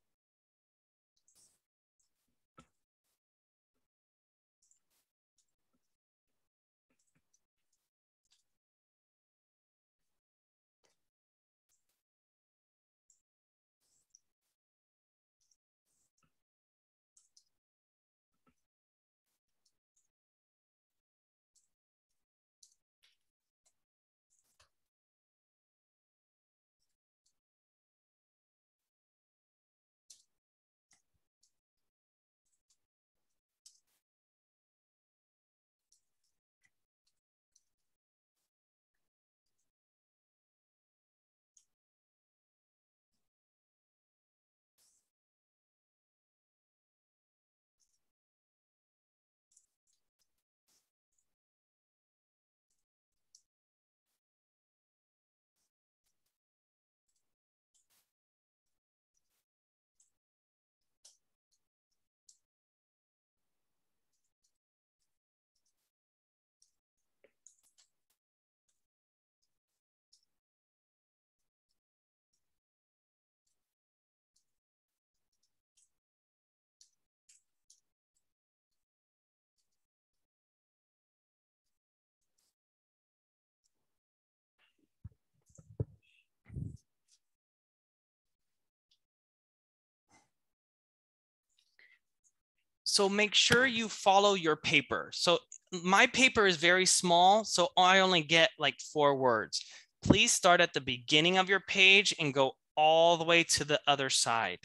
G: So make sure you follow your paper. So my paper is very small, so I only get like four words. Please start at the beginning of your page and go all the way to the other side,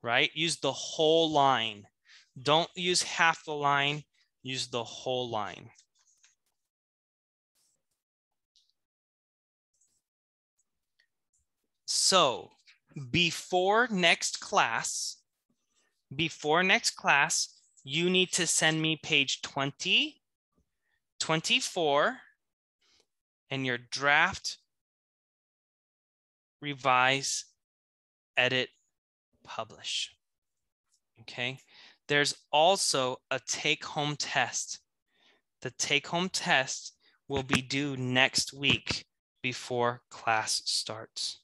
G: right? Use the whole line. Don't use half the line, use the whole line. So before next class, before next class, you need to send me page 20, 24, and your draft, revise, edit, publish. Okay. There's also a take home test. The take home test will be due next week before class starts.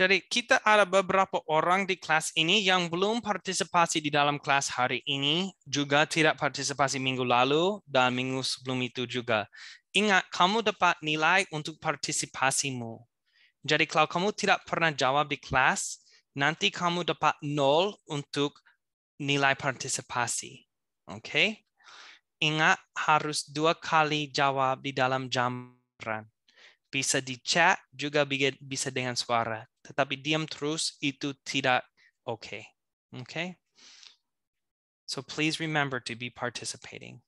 G: Jadi kita ada beberapa orang di kelas ini yang belum partisipasi di dalam kelas hari ini, juga tidak partisipasi minggu lalu dan minggu sebelum itu juga. Ingat, kamu dapat nilai untuk partisipasimu. Jadi kalau kamu tidak pernah jawab di kelas, nanti kamu dapat nol untuk nilai partisipasi. Oke? Okay? Ingat, harus dua kali jawab di dalam jam Bisa chat juga bisa dengan suara. Tetapi diam terus itu tidak Okay. Okay? So please remember to be participating.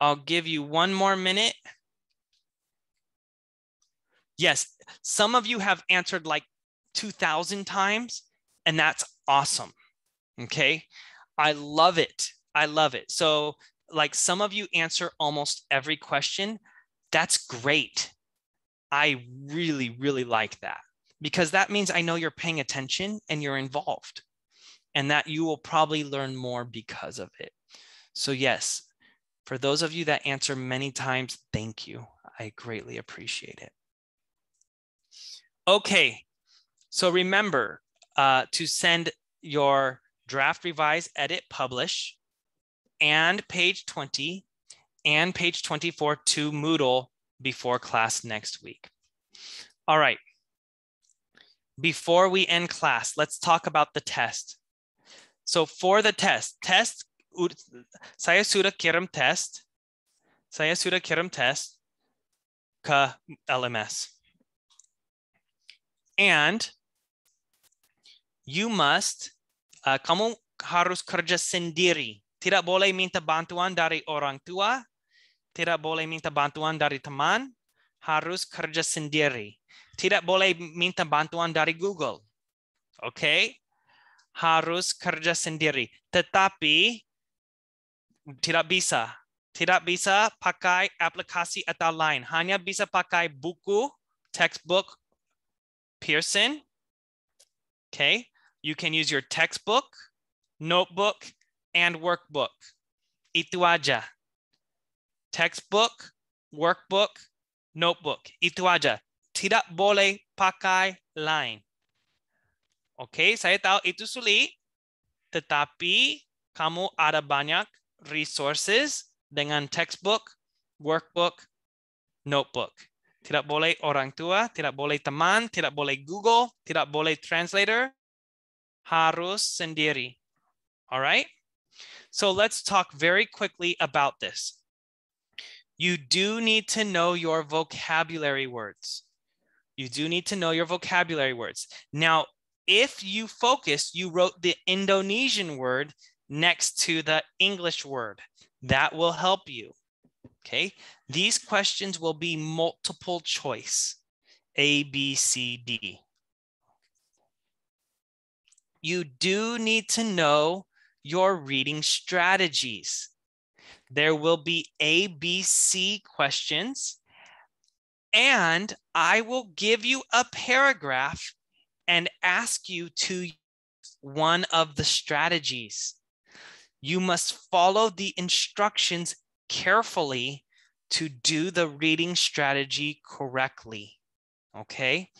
G: I'll give you one more minute. Yes, some of you have answered like 2,000 times, and that's awesome. Okay. I love it. I love it. So, like, some of you answer almost every question. That's great. I really, really like that because that means I know you're paying attention and you're involved and that you will probably learn more because of it. So, yes, for those of you that answer many times, thank you. I greatly appreciate it. Okay, so remember uh, to send your draft, revise, edit, publish, and page 20 and page 24 to Moodle before class next week. All right. Before we end class, let's talk about the test. So for the test, test, saya sudah kirim test, saya sudah kirim test ke LMS. And you must, uh, kamu harus kerja sendiri. Tidak boleh minta bantuan dari orang tua, tidak boleh minta bantuan dari teman, harus kerja sendiri. Tidak boleh minta bantuan dari Google. Oke? Okay? Harus kerja sendiri. Tetapi tidak bisa. Tidak bisa pakai aplikasi atau lain. Hanya bisa pakai buku, textbook, Pearson. Okay? You can use your textbook, notebook, and workbook. Itu aja. textbook, workbook, notebook. Ituaja. Tidak boleh pakai lain. Okay, saya tahu itu sulit. Tetapi kamu ada banyak resources dengan textbook, workbook, notebook. Tidak boleh orang tua, tidak boleh teman, tidak boleh Google, tidak boleh translator. Harus sendiri. All right? So let's talk very quickly about this. You do need to know your vocabulary words. You do need to know your vocabulary words. Now, if you focus, you wrote the Indonesian word next to the English word. That will help you. Okay. These questions will be multiple choice A, B, C, D. You do need to know your reading strategies. There will be ABC questions. And I will give you a paragraph and ask you to one of the strategies. You must follow the instructions carefully to do the reading strategy correctly. Okay,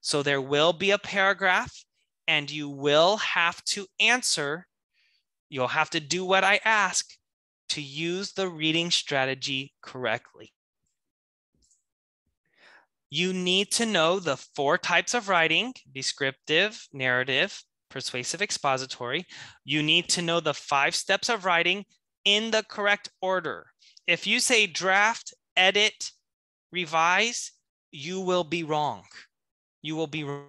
G: so there will be a paragraph and you will have to answer. You'll have to do what I ask to use the reading strategy correctly. You need to know the four types of writing, descriptive, narrative, persuasive, expository. You need to know the five steps of writing in the correct order. If you say draft, edit, revise, you will be wrong. You will be wrong.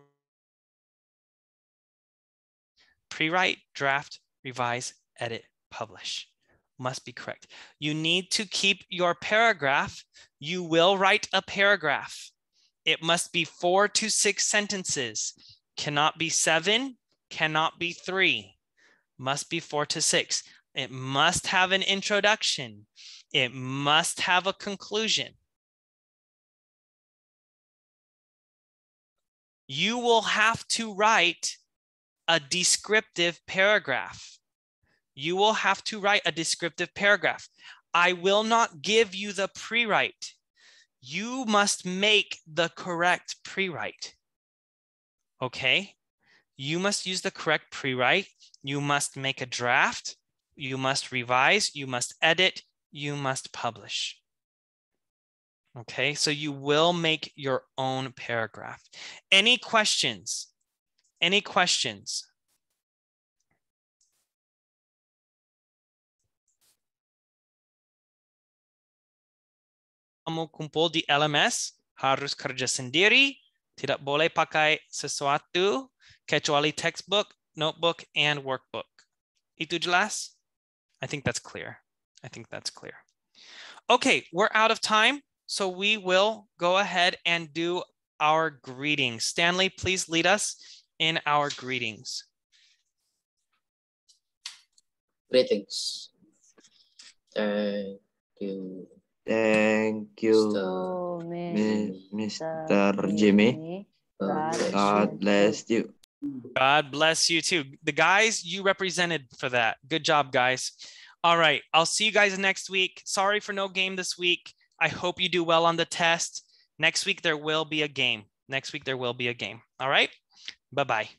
G: Pre-write, draft, revise, edit, publish must be correct. You need to keep your paragraph. You will write a paragraph. It must be four to six sentences, cannot be seven, cannot be three, must be four to six. It must have an introduction. It must have a conclusion. You will have to write a descriptive paragraph you will have to write a descriptive paragraph. I will not give you the pre-write. You must make the correct pre-write. Okay? You must use the correct pre-write. You must make a draft. You must revise. You must edit. You must publish. Okay, so you will make your own paragraph. Any questions? Any questions? kamu kumpul di LMS harus kerja sendiri, tidak boleh pakai sesuatu kecuali textbook, notebook, and workbook. Itu jelas? I think that's clear. I think that's clear. Okay, we're out of time, so we will go ahead and do our greetings. Stanley, please lead us in our greetings.
D: Greetings. Thank
G: you. Thank you, so,
B: Mr.
A: Jimmy. God bless you.
G: God bless you too. The guys you represented for that. Good job, guys. All right. I'll see you guys next week. Sorry for no game this week. I hope you do well on the test. Next week, there will be a game. Next week, there will be a game. All right. Bye bye.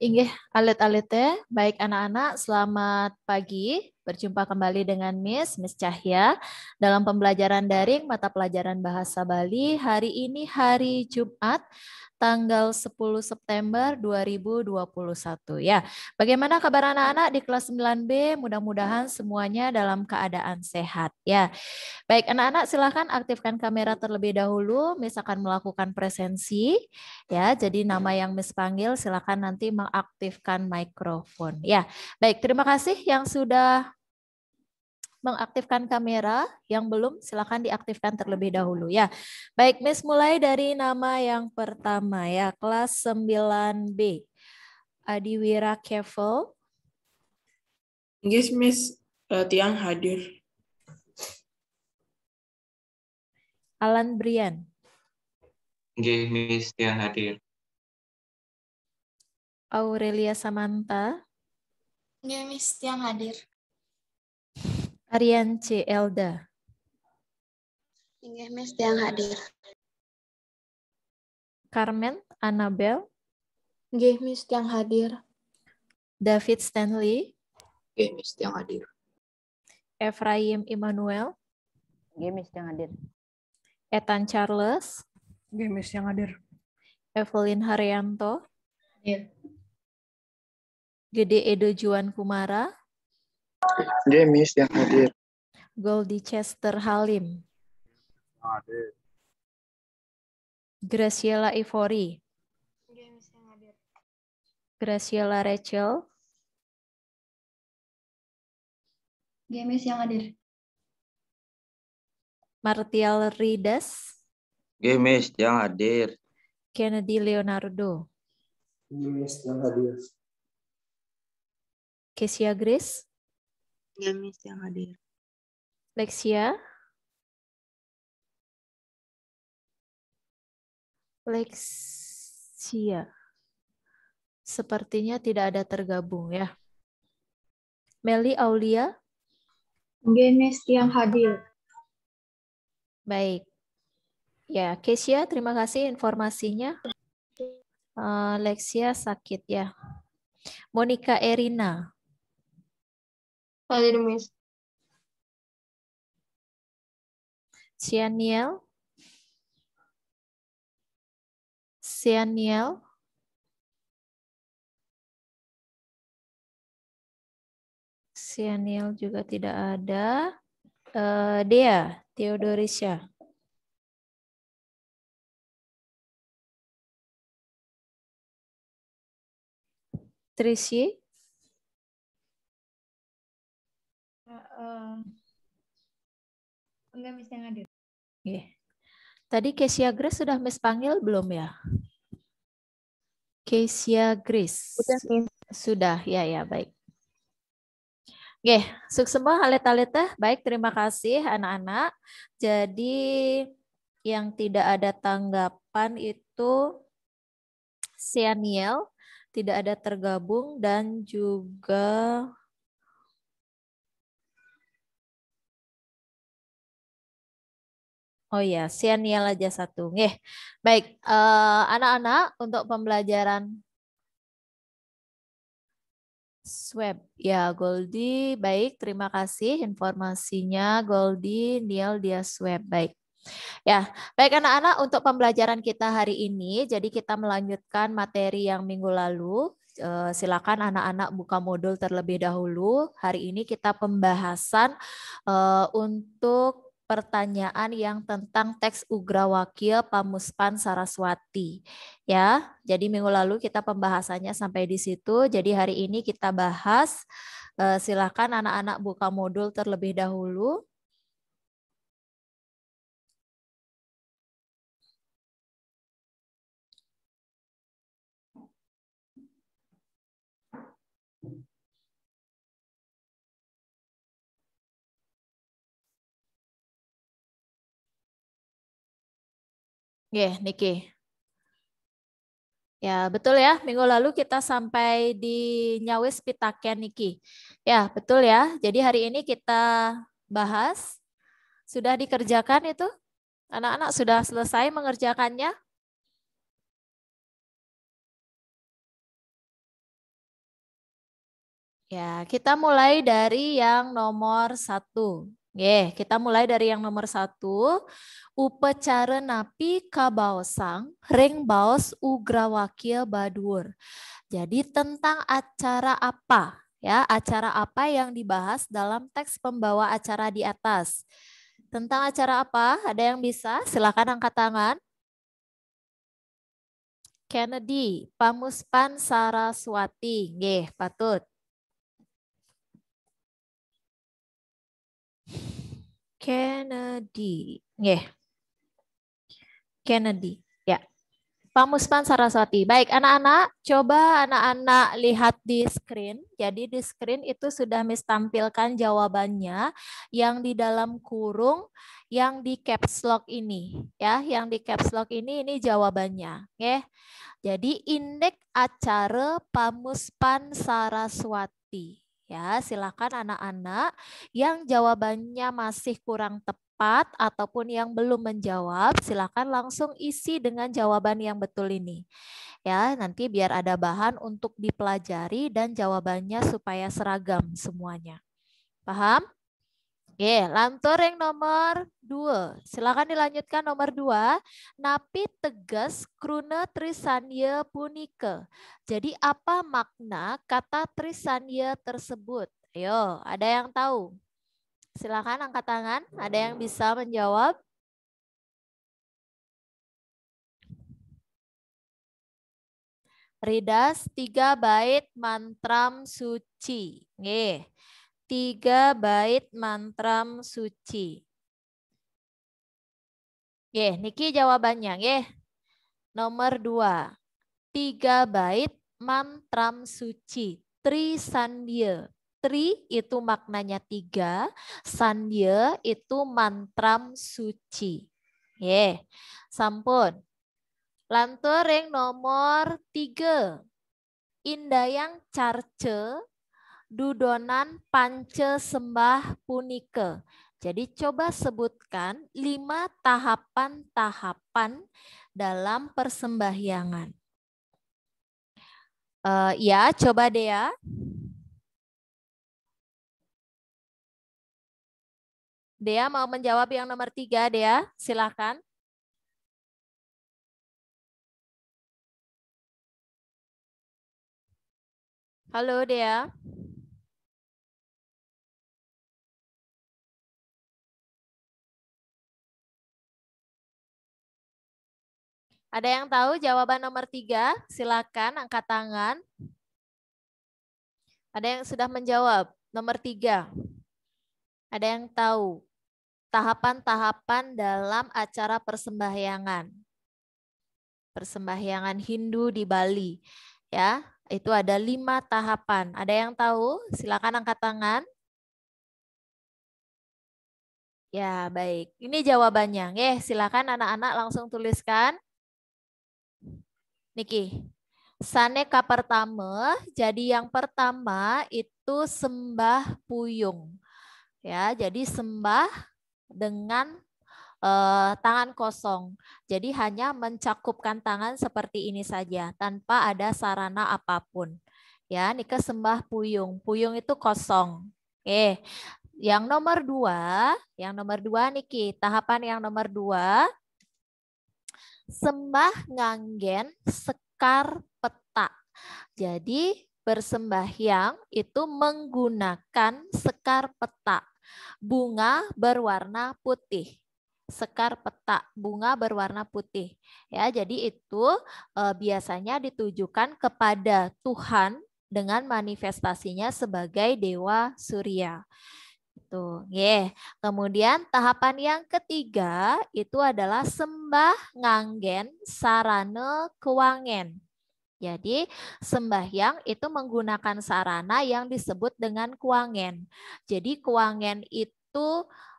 E: Inggih, alit ya. baik anak-anak, selamat pagi. Berjumpa kembali dengan Miss, Miss Cahya dalam pembelajaran daring mata pelajaran Bahasa Bali. Hari ini hari Jumat tanggal 10 September 2021 ya. Bagaimana kabar anak-anak di kelas 9B? Mudah-mudahan semuanya dalam keadaan sehat ya. Baik anak-anak silahkan aktifkan kamera terlebih dahulu. Miss akan melakukan presensi ya. Jadi nama yang Miss panggil silahkan nanti mengaktifkan mikrofon ya. Baik terima kasih yang sudah mengaktifkan kamera. Yang belum silakan diaktifkan terlebih dahulu ya. Baik, Miss mulai dari nama yang pertama ya, kelas 9B. Adiwira Kevel.
C: Yes, Miss. Eh, Tiang hadir. Alan Brian. Yes, Miss Tiang hadir.
E: Aurelia Samantha. Yes, iya, Miss Tiang hadir. Arian C. Elda.
C: Inggih Miss yang hadir.
E: Carmen Anabel. Inggih Miss yang hadir. David Stanley. Inggih Miss yang hadir. Efraim Immanuel. Inggih Miss yang hadir. Ethan Charles. Inggih Miss yang hadir. Evelyn Haryanto. Hadir. Gede Edo Juan Kumara.
C: James yang hadir.
E: Goldie Chester Halim.
C: Hadir. Graciela Ivory. James yang hadir. Graciela Rachel. James yang hadir. Martial Ridas.
D: Gemes yang hadir.
E: Kennedy Leonardo.
D: Gemes
B: yang hadir.
C: Kesia Grace. Ya, yang hadir. Lexia? Ya. Lexia.
E: Sepertinya tidak ada tergabung ya. Meli Aulia? Gemes yang hadir. Baik. Ya, Kesia, terima kasih informasinya. Uh, Lexia sakit
C: ya. Monica Erina. Kalau Miss. Sianiel. Sianiel. Sianiel juga tidak ada. Uh, Dea, Theodorisha. uh, enggak Miss yang hadir. Yeah.
E: Tadi Kesia Grace sudah Miss panggil belum ya? Kesia Grace. Sudah, Miss. Sudah, ya ya baik. Oke, okay. sukses semua alet aleta Baik, terima kasih anak-anak. Jadi yang tidak ada tanggapan itu Sianiel
C: tidak ada tergabung dan juga Oh iya, Sianial aja satu. nih. Baik, eh, anak-anak uh, untuk pembelajaran
E: swab. Ya, Goldi, baik. Terima kasih informasinya Goldi, Niel dia swab. Baik. Ya, baik anak-anak untuk pembelajaran kita hari ini, jadi kita melanjutkan materi yang minggu lalu. Eh, silakan anak-anak buka modul terlebih dahulu. Hari ini kita pembahasan eh, untuk pertanyaan yang tentang teks Ugrawakya Pamuspan Saraswati. Ya, jadi minggu lalu kita pembahasannya sampai di situ. Jadi hari ini kita bahas eh, silakan anak-anak buka
C: modul terlebih dahulu Yeah, niki. Ya, betul ya. Minggu lalu
E: kita sampai di Nyawis Pitaken niki. Ya, betul ya. Jadi hari ini kita bahas sudah dikerjakan itu? Anak-anak sudah
C: selesai mengerjakannya? Ya, kita mulai dari yang
E: nomor satu. Oke, kita mulai dari yang nomor satu. Upacara napi kabaosang, ring baos ugrawakia badur. Jadi tentang acara apa? Ya, acara apa yang dibahas dalam teks pembawa acara di atas? Tentang acara apa? Ada yang bisa? Silakan angkat tangan. Kennedy, Pamuspan Saraswati. Nggih, patut. Kennedy. ya. Yeah. Kennedy. Ya. Yeah. Pamuspan Saraswati. Baik, anak-anak, coba anak-anak lihat di screen. Jadi di screen itu sudah Miss tampilkan jawabannya yang di dalam kurung yang di caps lock ini, ya, yang di caps lock ini ini jawabannya, ya. Jadi indeks acara Pamuspan Saraswati. Ya, silakan anak-anak yang jawabannya masih kurang tepat ataupun yang belum menjawab, silakan langsung isi dengan jawaban yang betul ini. Ya, nanti biar ada bahan untuk dipelajari dan jawabannya supaya seragam semuanya. Paham? Oke, lantor yang nomor dua. Silakan dilanjutkan nomor dua. Napi tegas krune trisanya punike. Jadi apa makna kata trisanya tersebut? Ayo, ada yang tahu?
C: Silakan angkat tangan. Ada yang bisa menjawab? Ridas
E: tiga bait mantram suci. Nih tiga bait mantram suci. Ye, niki jawabannya. Ye. Nomor dua, tiga bait mantram suci. Tri sandhya. Tri itu maknanya tiga, sandhya itu mantram suci. Ye, sampun. Lantur yang nomor tiga. Indayang carce dudonan pance sembah punike. Jadi coba sebutkan lima tahapan-tahapan dalam persembahyangan.
C: Uh, ya, coba deh ya. Dea mau menjawab yang nomor tiga, Dea. Silakan. Halo, Dea. Ada yang tahu jawaban nomor tiga? Silakan angkat tangan.
E: Ada yang sudah menjawab nomor tiga. Ada yang tahu tahapan-tahapan dalam acara persembahyangan. Persembahyangan Hindu di Bali. Ya, itu ada lima tahapan. Ada yang tahu? Silakan angkat tangan. Ya, baik. Ini jawabannya. Eh, silakan anak-anak langsung tuliskan. Niki. Saneka pertama, jadi yang pertama itu sembah puyung. Ya, jadi sembah dengan eh, tangan kosong. Jadi hanya mencakupkan tangan seperti ini saja tanpa ada sarana apapun. Ya, Nika sembah puyung. Puyung itu kosong. Oke. Yang nomor dua, yang nomor dua Niki, tahapan yang nomor dua Sembah nganggen sekar petak. Jadi bersembahyang itu menggunakan sekar petak Bunga berwarna putih sekar petak bunga berwarna putih ya jadi itu e, biasanya ditujukan kepada Tuhan dengan manifestasinya sebagai dewa surya itu yeah. Kemudian tahapan yang ketiga itu adalah sembah nganggen sarana kewangen. Jadi sembahyang itu menggunakan sarana yang disebut dengan kuangen. Jadi kuangen itu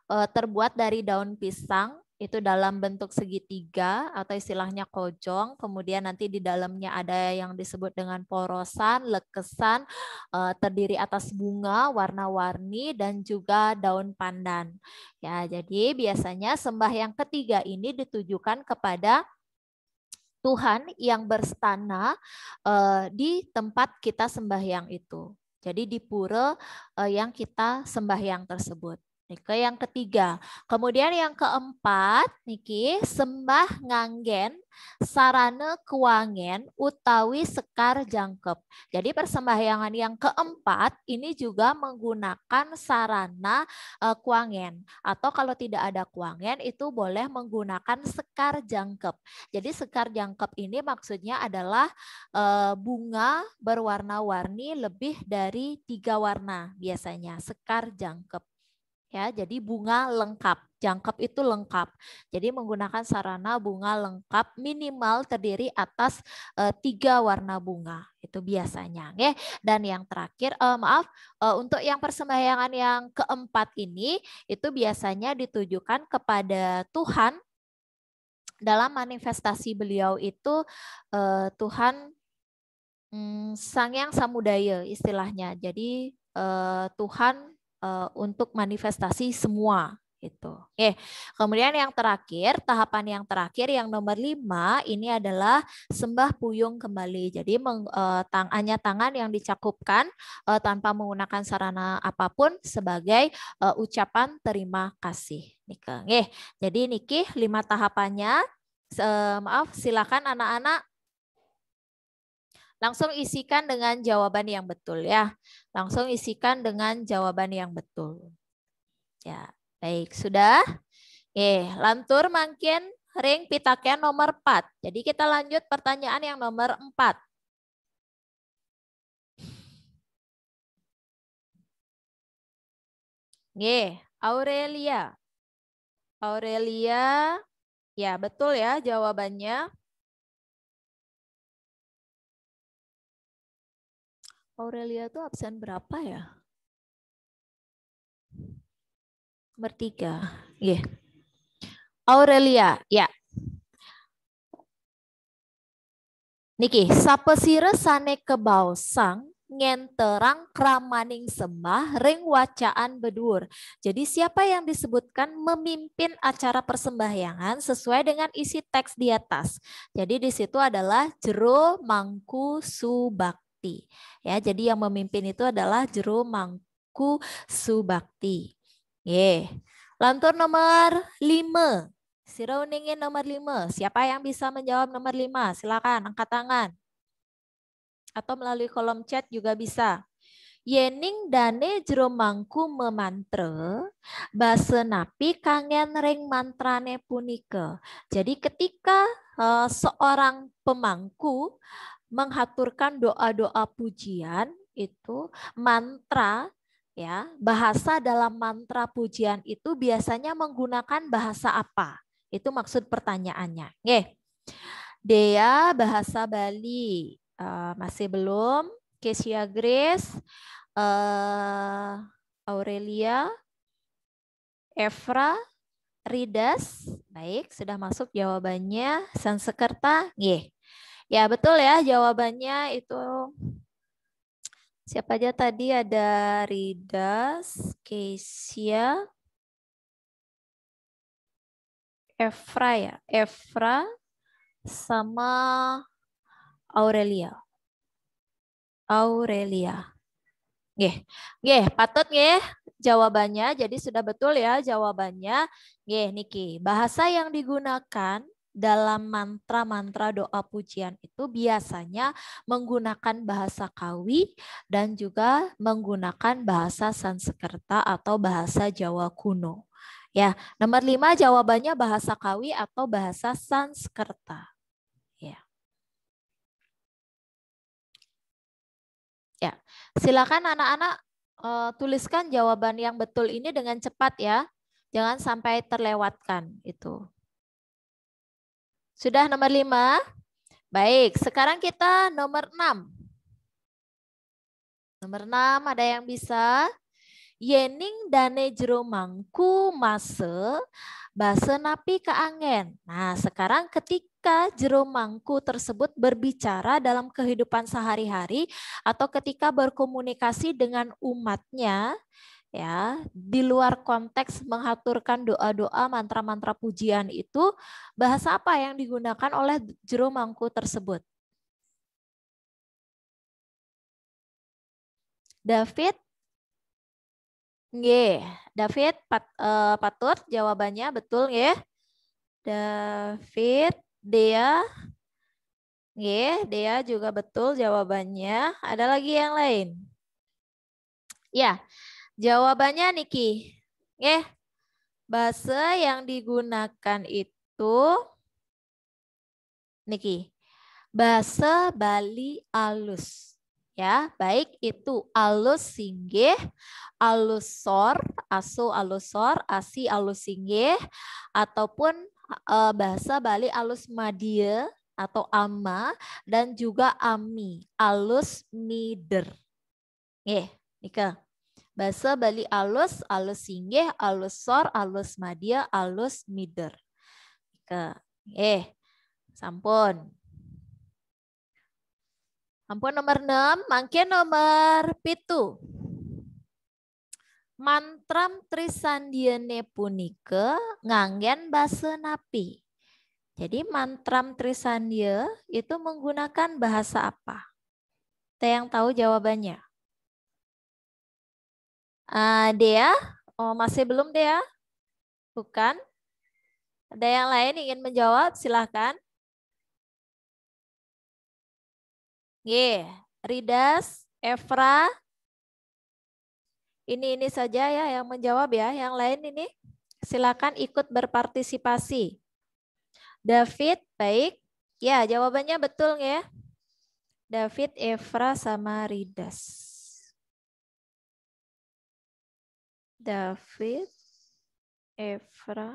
E: eh, terbuat dari daun pisang, itu dalam bentuk segitiga atau istilahnya kojong, kemudian nanti di dalamnya ada yang disebut dengan porosan, lekesan, eh, terdiri atas bunga, warna-warni, dan juga daun pandan. Ya, jadi biasanya sembah yang ketiga ini ditujukan kepada Tuhan yang berstana eh, di tempat kita sembahyang itu. Jadi di pura eh, yang kita sembahyang tersebut. Nike yang ketiga. Kemudian yang keempat, Niki, sembah nganggen sarana kuangen utawi sekar jangkep. Jadi persembahyangan yang keempat ini juga menggunakan sarana uh, e, keuangan atau kalau tidak ada kuangen itu boleh menggunakan sekar jangkep. Jadi sekar jangkep ini maksudnya adalah e, bunga berwarna-warni lebih dari tiga warna biasanya sekar jangkep ya jadi bunga lengkap jangkep itu lengkap jadi menggunakan sarana bunga lengkap minimal terdiri atas e, tiga warna bunga itu biasanya ya dan yang terakhir e, maaf e, untuk yang persembahyangan yang keempat ini itu biasanya ditujukan kepada Tuhan dalam manifestasi beliau itu e, Tuhan hmm, Sang Yang Samudaya istilahnya jadi Tuhan uh, untuk manifestasi semua gitu. Oke. Kemudian yang terakhir, tahapan yang terakhir yang nomor lima ini adalah sembah puyung kembali. Jadi meng, e, tang, hanya tangan yang dicakupkan e, tanpa menggunakan sarana apapun sebagai e, ucapan terima kasih. Nike. Oke. Jadi Niki lima tahapannya. E, maaf, silakan anak-anak Langsung isikan dengan jawaban yang betul ya. Langsung isikan dengan jawaban yang betul. Ya, baik. Sudah? Oke, lantur mungkin ring
C: pitaknya nomor 4. Jadi kita lanjut pertanyaan yang nomor 4. Oke, Aurelia. Aurelia, ya betul ya jawabannya. Aurelia tuh absen berapa ya? Bertiga. ya. Yeah.
E: Aurelia, ya. Yeah. Niki, sapesire sane sang ngenterang kramaning sembah ring wacaan bedur. Jadi siapa yang disebutkan memimpin acara persembahyangan sesuai dengan isi teks di atas. Jadi di situ adalah jero mangku subak bakti. Ya, jadi yang memimpin itu adalah Jero Mangku Subakti. Ye. Lantur nomor 5. Sirauningin nomor 5. Siapa yang bisa menjawab nomor 5? Silakan angkat tangan. Atau melalui kolom chat juga bisa. Yening dane jero mangku memantre, base napi kangen ring mantrane punike. Jadi ketika uh, seorang pemangku menghaturkan doa-doa pujian itu mantra ya bahasa dalam mantra pujian itu biasanya menggunakan bahasa apa itu maksud pertanyaannya Nge. Dea bahasa Bali uh, masih belum Kesia Grace uh, Aurelia Efra Ridas baik sudah masuk jawabannya Sansekerta Nih Ya, betul ya jawabannya itu siapa aja tadi ada Ridas, Kesia,
C: Efra ya, Efra sama Aurelia.
E: Aurelia. Nggih. Nggih, patut nggih jawabannya. Jadi sudah betul ya jawabannya. Nggih, Niki. Bahasa yang digunakan dalam mantra-mantra doa pujian itu biasanya menggunakan bahasa Kawi dan juga menggunakan bahasa Sanskerta atau bahasa Jawa kuno. Ya, nomor lima jawabannya bahasa Kawi atau bahasa Sanskerta. Ya. Ya, silakan anak-anak uh, tuliskan jawaban yang betul ini dengan cepat ya. Jangan sampai terlewatkan itu. Sudah nomor lima? Baik, sekarang kita nomor enam. Nomor enam ada yang bisa? Yening dane jero mangku mase base napi keangen. Nah, sekarang ketika jero mangku tersebut berbicara dalam kehidupan sehari-hari atau ketika berkomunikasi dengan umatnya, ya di luar konteks mengaturkan doa-doa mantra-mantra pujian itu bahasa apa
C: yang digunakan oleh juru mangku tersebut David Nggih,
E: David pat, uh, patut jawabannya betul nggih. David Dia. nggih, Dea juga betul jawabannya. Ada lagi yang lain? Ya, Jawabannya Niki. Eh, bahasa yang digunakan itu Niki. Bahasa Bali alus. Ya, baik itu alus singgih, alusor, asu alusor, asi alus singgih, ataupun e, bahasa Bali alus madie atau ama, dan juga ami, alus mider. Nggih, Nika. Bahasa Bali alus, alus singgih, alus sor, alus madia, alus mider. Ke, eh, sampun. Sampun nomor 6, mangke nomor pitu. Mantram Trisandiane punike nganggen bahasa napi. Jadi mantram Trisandia itu menggunakan bahasa apa? Kita yang tahu jawabannya. Uh, Dea, oh, masih belum Dea? Bukan? Ada yang lain ingin menjawab?
C: Silahkan. Yeah, Ridas, Evra. Ini ini saja ya yang menjawab
E: ya. Yang lain ini silakan ikut berpartisipasi. David, baik. Ya, jawabannya betul ya. David, Evra, sama
C: Ridas. David Efra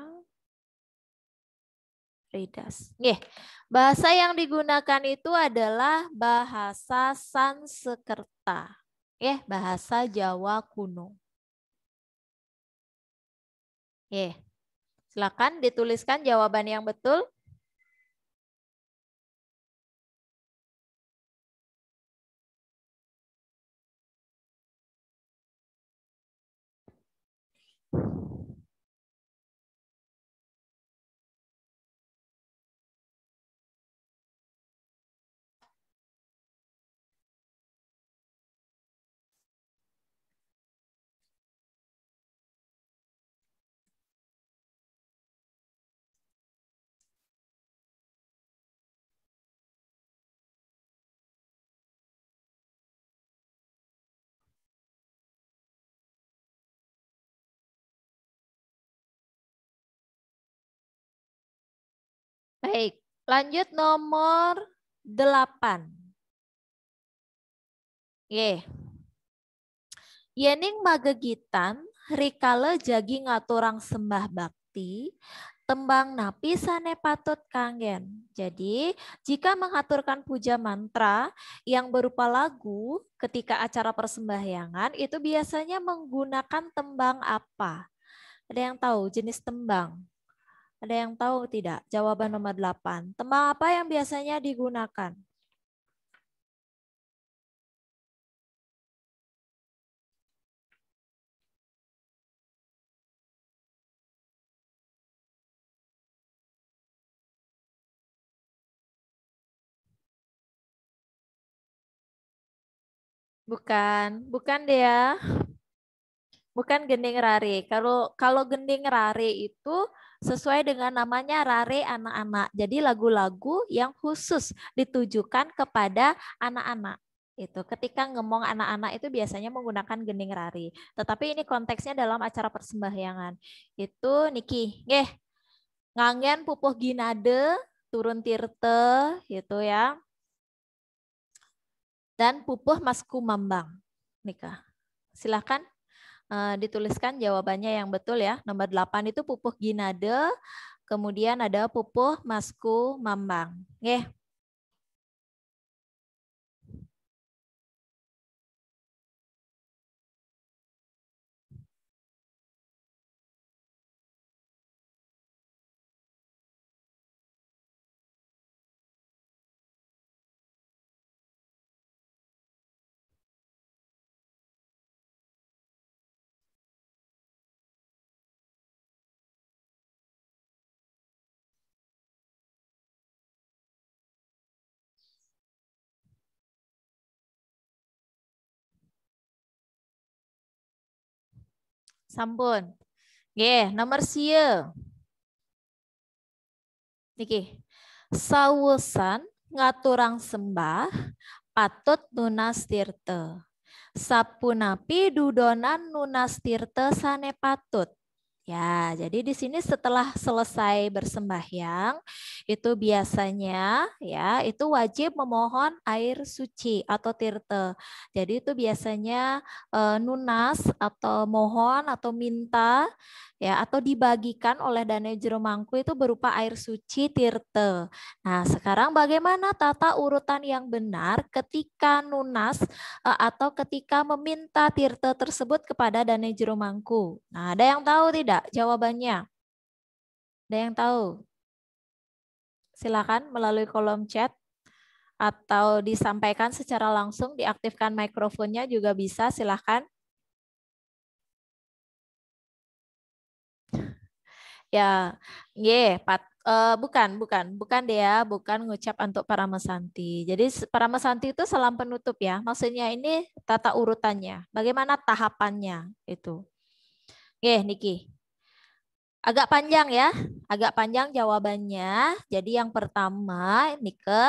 C: Ridas.
E: Yeah. Bahasa yang digunakan itu adalah bahasa Sanskerta. Ya, bahasa Jawa kuno.
C: Ya. Silakan dituliskan jawaban yang betul. Baik, lanjut nomor 8.
E: Ye. Yening magegitan rikale jagi ngaturang sembah bakti tembang napisane patut kangen. Jadi, jika mengaturkan puja mantra yang berupa lagu ketika acara persembahyangan, itu biasanya menggunakan tembang apa? Ada yang tahu jenis tembang? Ada yang tahu tidak? Jawaban nomor 8.
C: Tembang apa yang biasanya digunakan? Bukan, bukan dia. Bukan gending rari.
E: Kalau kalau gending rari itu sesuai dengan namanya Rare Anak-anak. Jadi lagu-lagu yang khusus ditujukan kepada anak-anak. Itu ketika ngomong anak-anak itu biasanya menggunakan gening rari. Tetapi ini konteksnya dalam acara persembahyangan. Itu Niki, nggih. Ngangen pupuh ginade turun tirte gitu ya. Dan pupuh masku mambang. Nika. Silahkan uh, dituliskan jawabannya yang betul ya. Nomor 8 itu pupuk ginade, kemudian ada pupuk masku
C: mambang. nih sampun. Nggih, nomor siye. Niki.
E: Sawusan ngaturang sembah patut nunas tirte. Sapunapi dudonan nunas tirte sane patut. Ya, jadi di sini setelah selesai bersembahyang, itu biasanya ya itu wajib memohon air suci atau tirta. Jadi itu biasanya e, nunas atau mohon atau minta ya atau dibagikan oleh Dane Mangku itu berupa air suci tirta. Nah, sekarang bagaimana tata urutan yang benar ketika nunas e, atau ketika meminta tirta tersebut kepada Dane Mangku? Nah, ada yang tahu tidak? tidak jawabannya? Ada yang tahu? Silakan melalui kolom chat atau disampaikan secara langsung, diaktifkan mikrofonnya juga bisa, Silakan. Ya, ye, pat, uh, bukan, bukan, bukan ya, bukan ngucap untuk para mesanti. Jadi para mesanti itu salam penutup ya, maksudnya ini tata urutannya, bagaimana tahapannya itu. Ye, Niki. Agak panjang ya, agak panjang jawabannya. Jadi yang pertama, ini ke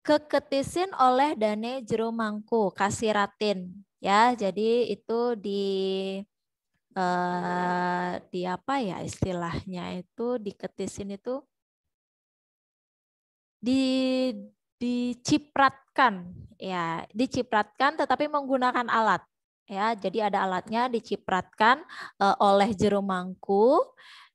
E: keketisin oleh Dane Jerumangku, kasiratin. Ya, jadi itu di eh, di apa ya istilahnya itu diketisin itu di dicipratkan ya dicipratkan tetapi menggunakan alat ya jadi ada alatnya dicipratkan uh, oleh juru mangku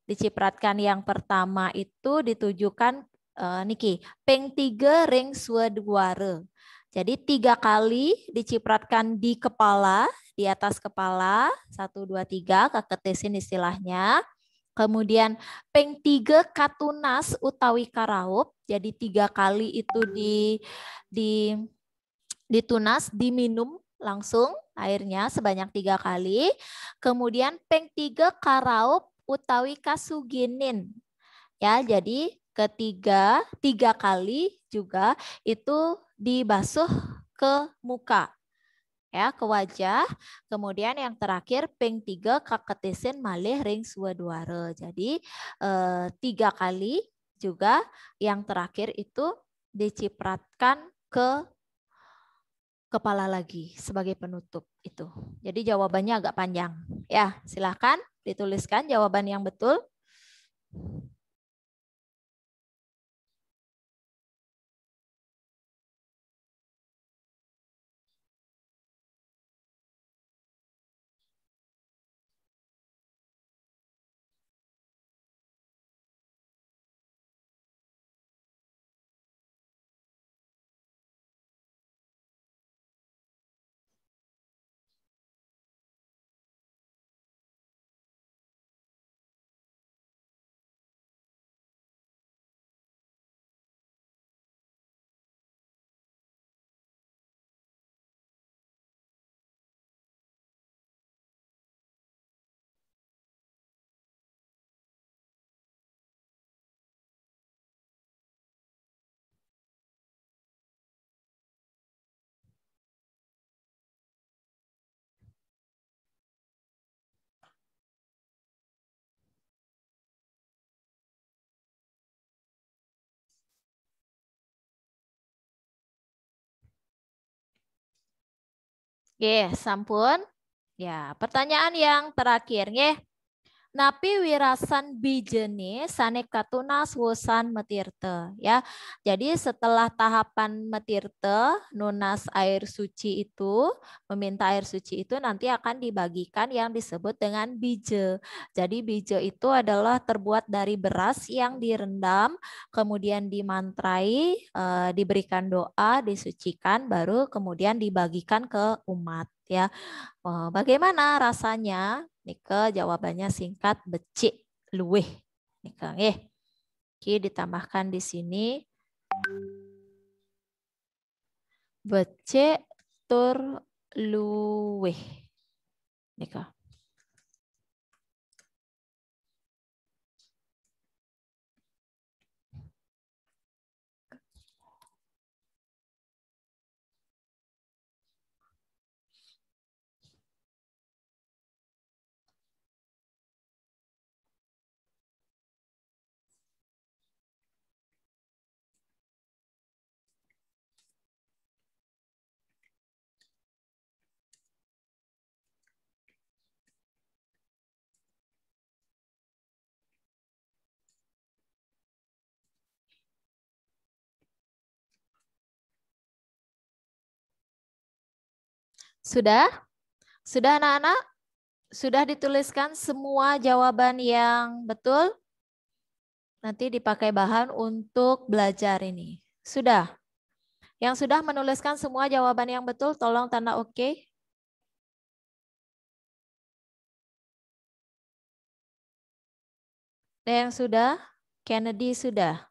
E: dicipratkan yang pertama itu ditujukan uh, niki peng tiga ring suedware jadi tiga kali dicipratkan di kepala di atas kepala satu dua tiga kaketesin istilahnya Kemudian peng tiga katunas utawi karaup, jadi tiga kali itu di di ditunas diminum langsung airnya sebanyak tiga kali. Kemudian peng tiga karaup utawi kasuginin. Ya, jadi ketiga, tiga kali juga itu dibasuh ke muka ya ke wajah. Kemudian yang terakhir peng tiga kaketisin malih ring suaduare. Jadi eh, tiga kali juga yang terakhir itu dicipratkan ke kepala lagi sebagai penutup itu. Jadi jawabannya agak panjang. Ya,
C: silakan dituliskan jawaban yang betul. Oke, sampun. Ya, pertanyaan yang terakhir
E: nggih napi wirasan bijeni sanekatunas wusan metirte ya. Jadi setelah tahapan metirte nunas air suci itu meminta air suci itu nanti akan dibagikan yang disebut dengan bije. Jadi bije itu adalah terbuat dari beras yang direndam kemudian dimantrai eh, diberikan doa disucikan baru kemudian dibagikan ke umat ya. Oh, bagaimana rasanya Nike jawabannya singkat becik luweh. Nike nggih. Ki ditambahkan di sini becik
C: tur luweh. Nike. Sudah? Sudah anak-anak? Sudah
E: dituliskan semua jawaban yang betul? Nanti dipakai bahan untuk belajar ini. Sudah? Yang sudah menuliskan semua jawaban
C: yang betul, tolong tanda oke. Okay. yang sudah? Kennedy sudah.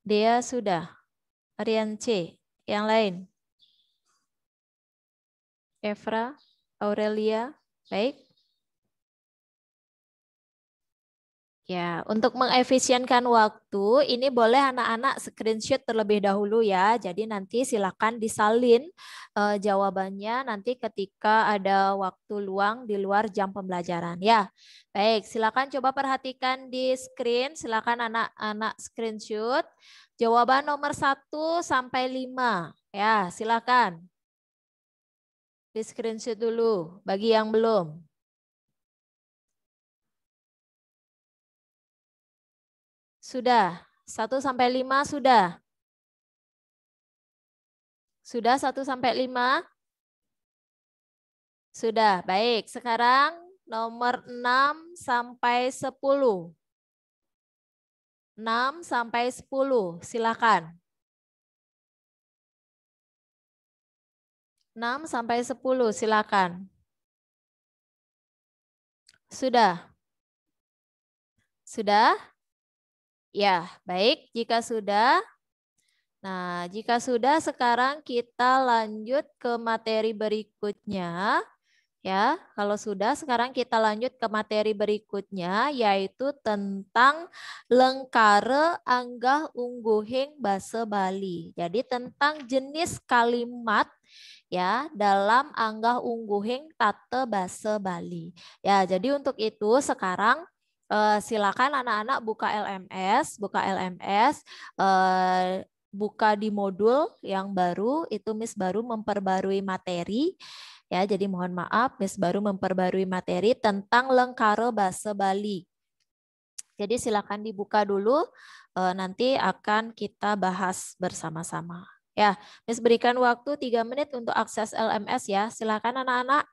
E: dia sudah. Rian C. Yang lain?
C: Evra, Aurelia, baik. Ya, untuk mengefisienkan waktu,
E: ini boleh anak-anak screenshot terlebih dahulu ya. Jadi nanti silakan disalin e, jawabannya nanti ketika ada waktu luang di luar jam pembelajaran ya. Baik, silakan coba perhatikan di screen, silakan anak-anak screenshot jawaban nomor 1 sampai 5. Ya, silakan.
C: Di screenshot dulu bagi yang belum. Sudah. 1 sampai 5 sudah. Sudah 1
E: sampai 5? Sudah. Baik, sekarang nomor
C: 6 sampai 10. 6 sampai 10, silakan. 6 sampai 10, silakan. Sudah? Sudah? Ya,
E: baik. Jika sudah, nah jika sudah sekarang kita lanjut ke materi berikutnya. Ya, kalau sudah sekarang kita lanjut ke materi berikutnya yaitu tentang lengkare anggah ungguhing bahasa Bali. Jadi tentang jenis kalimat ya dalam anggah ungguhing tate base Bali. Ya, jadi untuk itu sekarang eh, silakan anak-anak buka LMS, buka LMS eh, buka di modul yang baru itu Miss baru memperbarui materi ya jadi mohon maaf Miss baru memperbarui materi tentang lengkare bahasa Bali. Jadi silakan dibuka dulu eh, nanti akan kita bahas bersama-sama. Ya, Miss berikan waktu 3 menit
C: untuk akses LMS ya. Silakan anak-anak.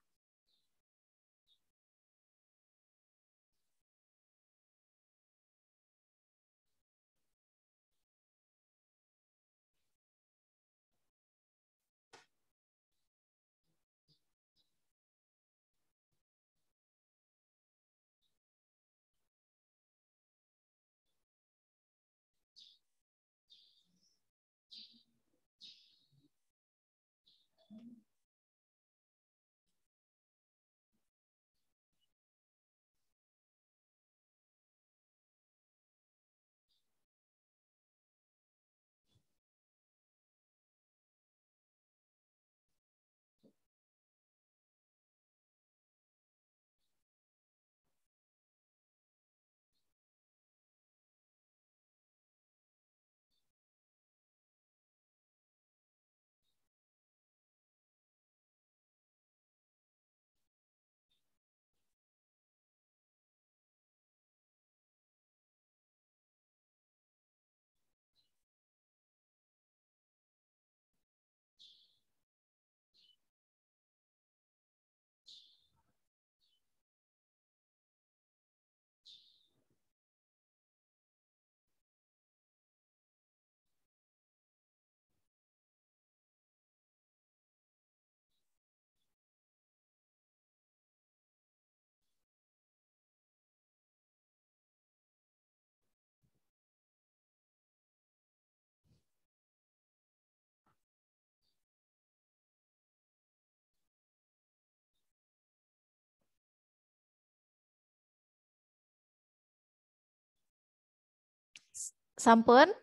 C: Sampun.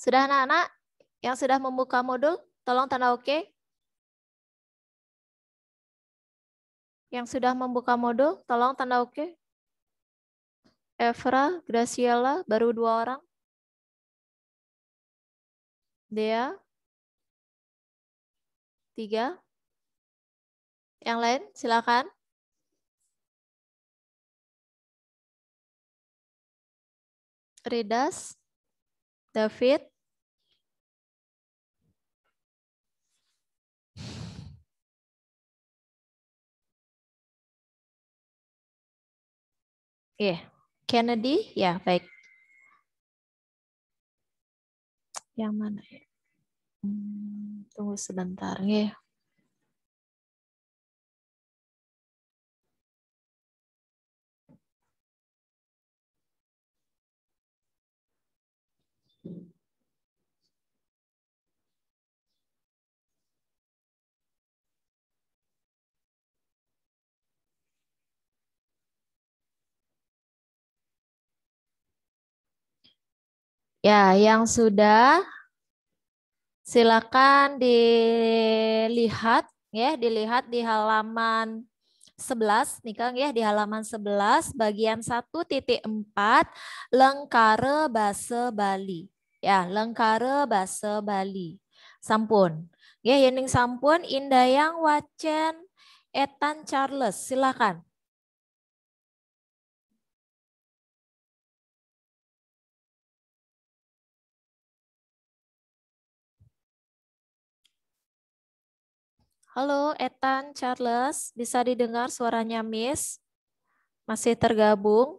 C: Sudah anak-anak yang sudah membuka modul, tolong tanda oke. Okay. Yang sudah membuka modul, tolong tanda oke. Okay. Evra, Graciela, baru dua orang. Dea. Tiga. Yang lain, silakan. Ridas, David, Oke, yeah. Kennedy, ya yeah, baik. Yang mana ya? Hmm, tunggu sebentar
B: ya. Yeah.
E: Ya, yang sudah silakan dilihat ya, dilihat di halaman 11 nih Kang ya di halaman 11 bagian 1.4 lengkare basa Bali. Ya, lengkare basa Bali. Sampun. Ya, yening
C: sampun Indayang Wacen Etan Charles, silakan. Halo Ethan, Charles, bisa didengar suaranya Miss? Masih tergabung?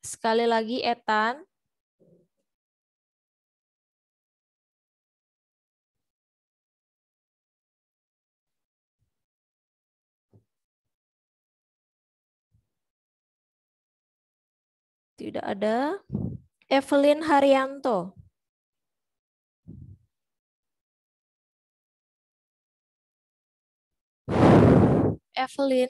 C: Sekali lagi Ethan. Tidak ada. Evelyn Haryanto. Evelyn?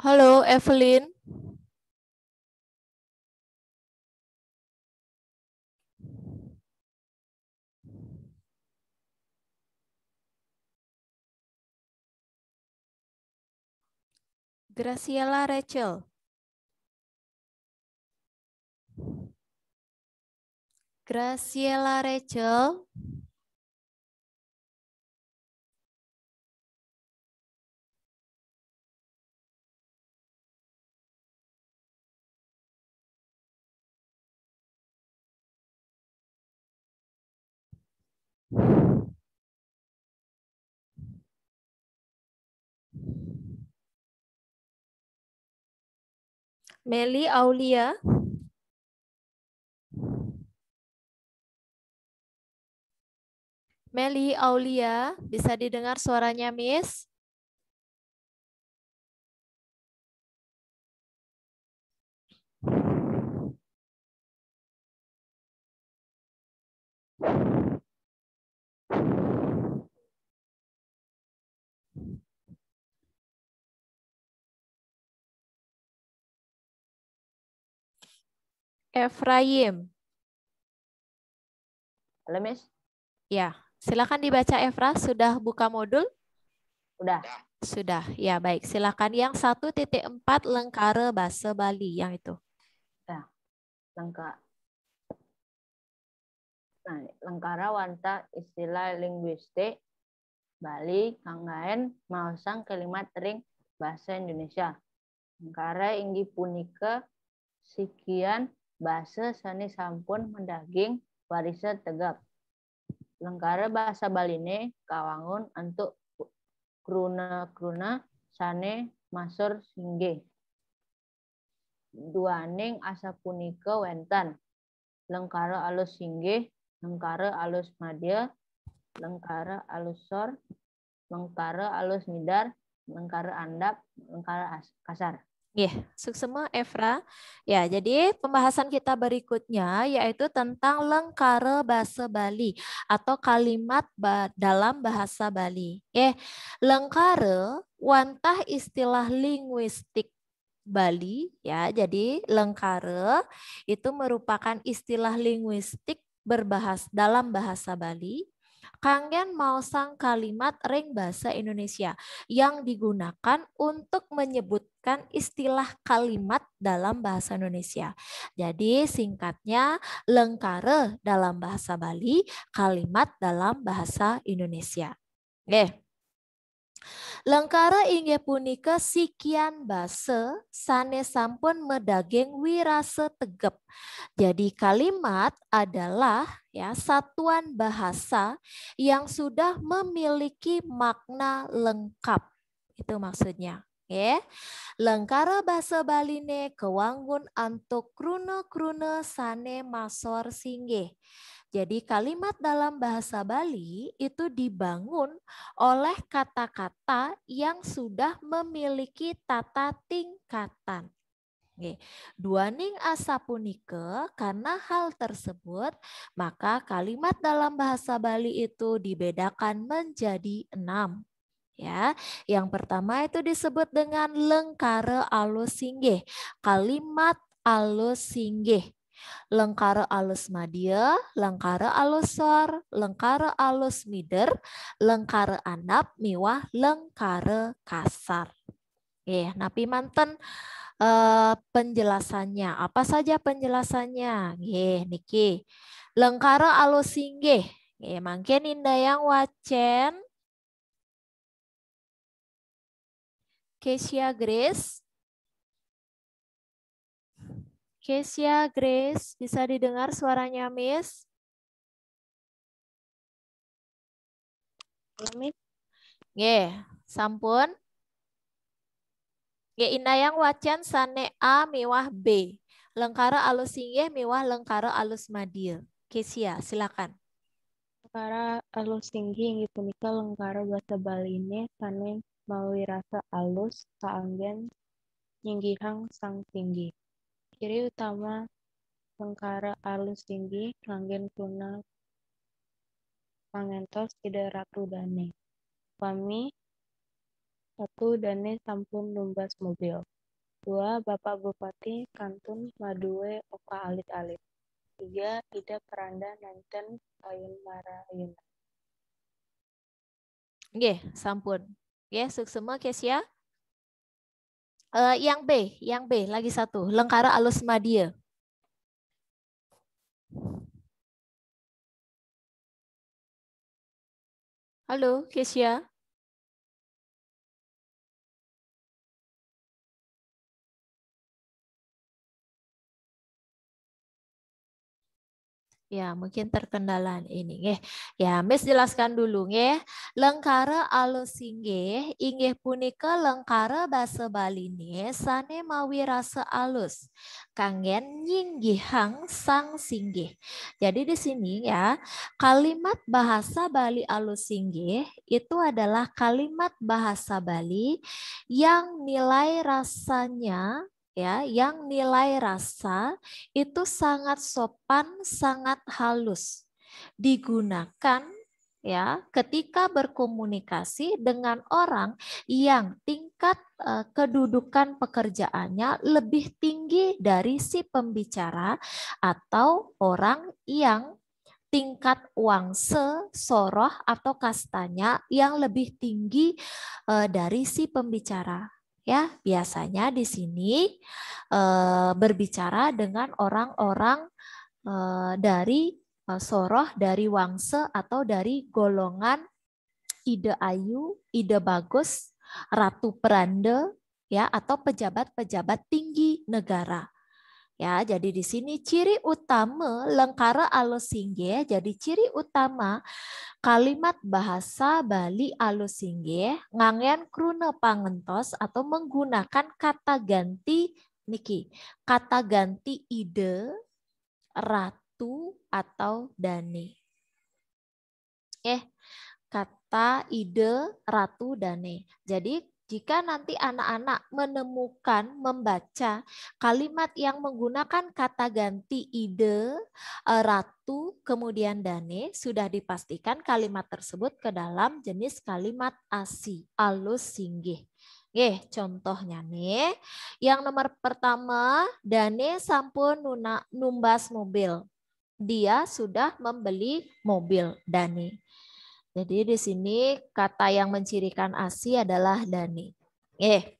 C: Halo, Evelyn. Graciela Rachel. Graciela Rachel. Meli Aulia. Meli Aulia, bisa didengar suaranya Miss? Efraim. Halo, Miss.
E: Ya, Silakan dibaca Evra, sudah buka modul? Sudah. Ya. Sudah. Ya, baik. Silakan yang 1.4 Lengkare Bahasa Bali yang itu. Ya. Lengka. Nah, lengkara wanta istilah linguistik Bali kanggaen mausang kalimat ring bahasa Indonesia. Lengkara inggi punika sekian bahasa sani sampun mendaging warisa tegap Lengkara bahasa Baline kawangun untuk kruna kruna sane masur singge. Duaning asa punika wentan Lengkara alus singge, lengkara alus madia, lengkara alus sor, lengkara alus midar, lengkara andap, lengkara kasar. Ya, suksema Efra. Ya, jadi pembahasan kita berikutnya yaitu tentang lengkare bahasa Bali atau kalimat dalam bahasa Bali. Ya, lengkare wantah istilah linguistik Bali ya. Jadi lengkare itu merupakan istilah linguistik berbahas dalam bahasa Bali kangen mau sang kalimat ring bahasa Indonesia yang digunakan untuk menyebutkan istilah kalimat dalam bahasa Indonesia. Jadi singkatnya lengkare dalam bahasa Bali, kalimat dalam bahasa Indonesia. Oke. Okay. Lengkara inge punika sikian base sane sampun medageng wirase tegep. Jadi kalimat adalah ya satuan bahasa yang sudah memiliki makna lengkap. Itu maksudnya. Ya. Lengkara bahasa Baline kewangun antuk krune-krune sane masor singgih. Jadi kalimat dalam bahasa Bali itu dibangun oleh kata-kata yang sudah memiliki tata tingkatan. Oke. Duaning asa karena hal tersebut maka kalimat dalam bahasa Bali itu dibedakan menjadi enam. Ya, yang pertama itu disebut dengan lengkare singgih. kalimat singgih. Lengkara alus madia, lengkara alusor, lengkara alus mider, lengkara anap, miwah, lengkara kasar. Oke, napi manten uh, penjelasannya. Apa saja penjelasannya? Nggih, niki. Lengkara alus singgih. mungkin
C: mangke yang wacen. Kesia Grace Kesia
E: Grace, bisa didengar suaranya Miss? Miss. Yeah. sampun. indah yang wacan sane A miwah B. Lengkara alus singgih miwah lengkara alus madil. Kesia, silakan. Lengkara alus singgih inggih gitu, punika lengkara bahasa Bali ini sane mawi rasa alus saanggen nyinggihang sang tinggi kiri utama
F: pengkara alus tinggi Langgen Kuna Pangentos tidak ratu dane Pami satu dane sampun lumbas mobil dua Bapak Bupati Kantun Madue Oka Alit-Alit tiga Ida Peranda Nanten Ayun Oke,
E: okay, sampun. okay, suksema Kesia.
C: Uh, yang B, yang B lagi satu, Lengkara alus madia. Halo, Kesia. Ya, mungkin terkendala ini nggih. Ya, Miss
E: jelaskan dulu nggih. Lengkara alus inggih, inggih punika lengkara basa Baline sane mawi rasa alus. Kangen hang sang singgih. Jadi di sini ya, kalimat bahasa Bali alus inggih itu adalah kalimat bahasa Bali yang nilai rasanya ya yang nilai rasa itu sangat sopan, sangat halus digunakan ya ketika berkomunikasi dengan orang yang tingkat uh, kedudukan pekerjaannya lebih tinggi dari si pembicara atau orang yang tingkat wangse, soroh atau kastanya yang lebih tinggi uh, dari si pembicara Ya, biasanya di sini eh, berbicara dengan orang-orang eh, dari eh, soroh, dari wangse atau dari golongan ide ayu, ide bagus, ratu peranda, ya atau pejabat-pejabat tinggi negara. Ya, jadi di sini ciri utama lengkara alusingge. Jadi ciri utama kalimat bahasa Bali alusingge ngangen krune pangentos atau menggunakan kata ganti niki. Kata ganti ide, ratu atau dani. Eh, kata ide, ratu, dani. Jadi jika nanti anak-anak menemukan membaca kalimat yang menggunakan kata ganti ide, e, ratu, kemudian dane, sudah dipastikan kalimat tersebut ke dalam jenis kalimat asi, alus singgih. Oke, contohnya nih, yang nomor pertama, Dane sampun nuna, numbas mobil. Dia sudah membeli mobil, Dane. Jadi di sini kata yang mencirikan ASI adalah Dani. Eh.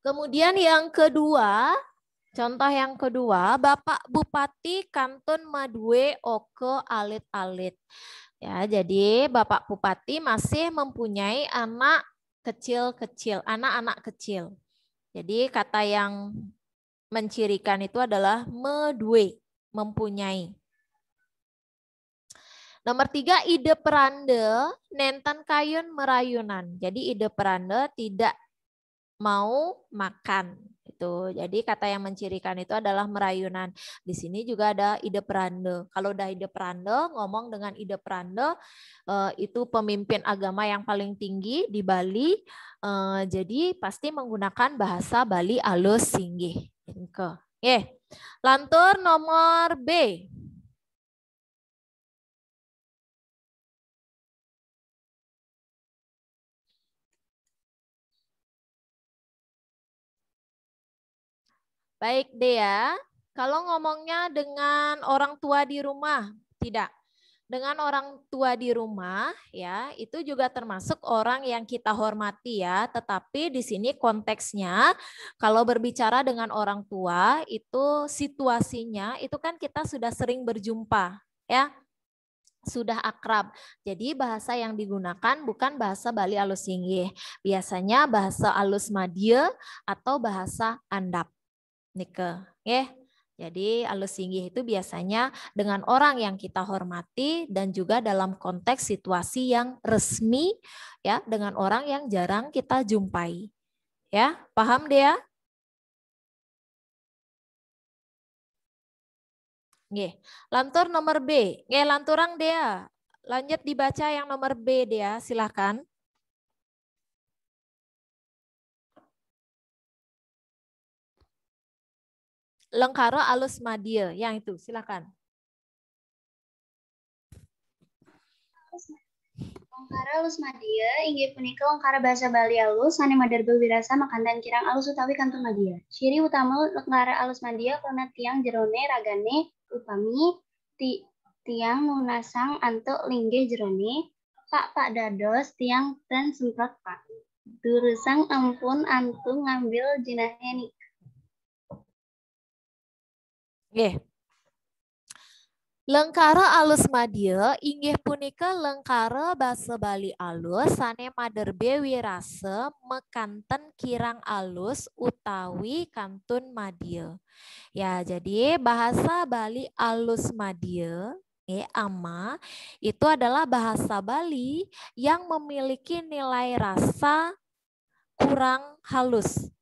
E: Kemudian yang kedua, contoh yang kedua, Bapak Bupati Kantun Madue Oke Alit-Alit. Ya, jadi Bapak Bupati masih mempunyai anak kecil-kecil, anak-anak kecil. Jadi kata yang mencirikan itu adalah medue, mempunyai. Nomor tiga, ide peranda nenten kayun merayunan. Jadi ide peranda tidak mau makan. Itu. Jadi kata yang mencirikan itu adalah merayunan. Di sini juga ada ide peranda. Kalau udah ide peranda, ngomong dengan ide peranda, eh, itu pemimpin agama yang paling tinggi di Bali. Eh, jadi pasti menggunakan bahasa Bali alus singgih. Gitu.
C: Lantur nomor B. Baik Dea,
E: kalau ngomongnya dengan orang tua di rumah, tidak. Dengan orang tua di rumah ya, itu juga termasuk orang yang kita hormati ya, tetapi di sini konteksnya kalau berbicara dengan orang tua itu situasinya itu kan kita sudah sering berjumpa ya sudah akrab. Jadi bahasa yang digunakan bukan bahasa Bali alus Singgih. Biasanya bahasa alus Madie atau bahasa Andap. Nike. ya. Jadi alus singgih itu biasanya dengan orang yang kita hormati dan juga dalam konteks situasi yang resmi ya dengan orang yang jarang kita jumpai.
C: Ya, paham dia? Nggih. Lantur nomor B. Nggih, lanturang dia. Lanjut dibaca yang nomor B dia, silahkan. lengkaro alus madil. Yang itu, silakan. Lengkara alus madia, inggih punika lengkara bahasa Bali alus, sane
E: wirasa makan dan kirang alus utawi kantung madia. Ciri utama lengkara alus madia karena tiang jerone ragane upami ti, tiang nunasang antuk linggih
C: jerone, pak pak dados tiang dan semprot pak. Durusang ampun antu ngambil jinahe
E: Nggih. Lengkara alus madia inggih punika lengkara basa Bali alus sane mader B wirase mekanten kirang alus utawi kantun madia. Ya, jadi bahasa Bali alus madia E, ama itu adalah bahasa Bali yang memiliki nilai rasa kurang halus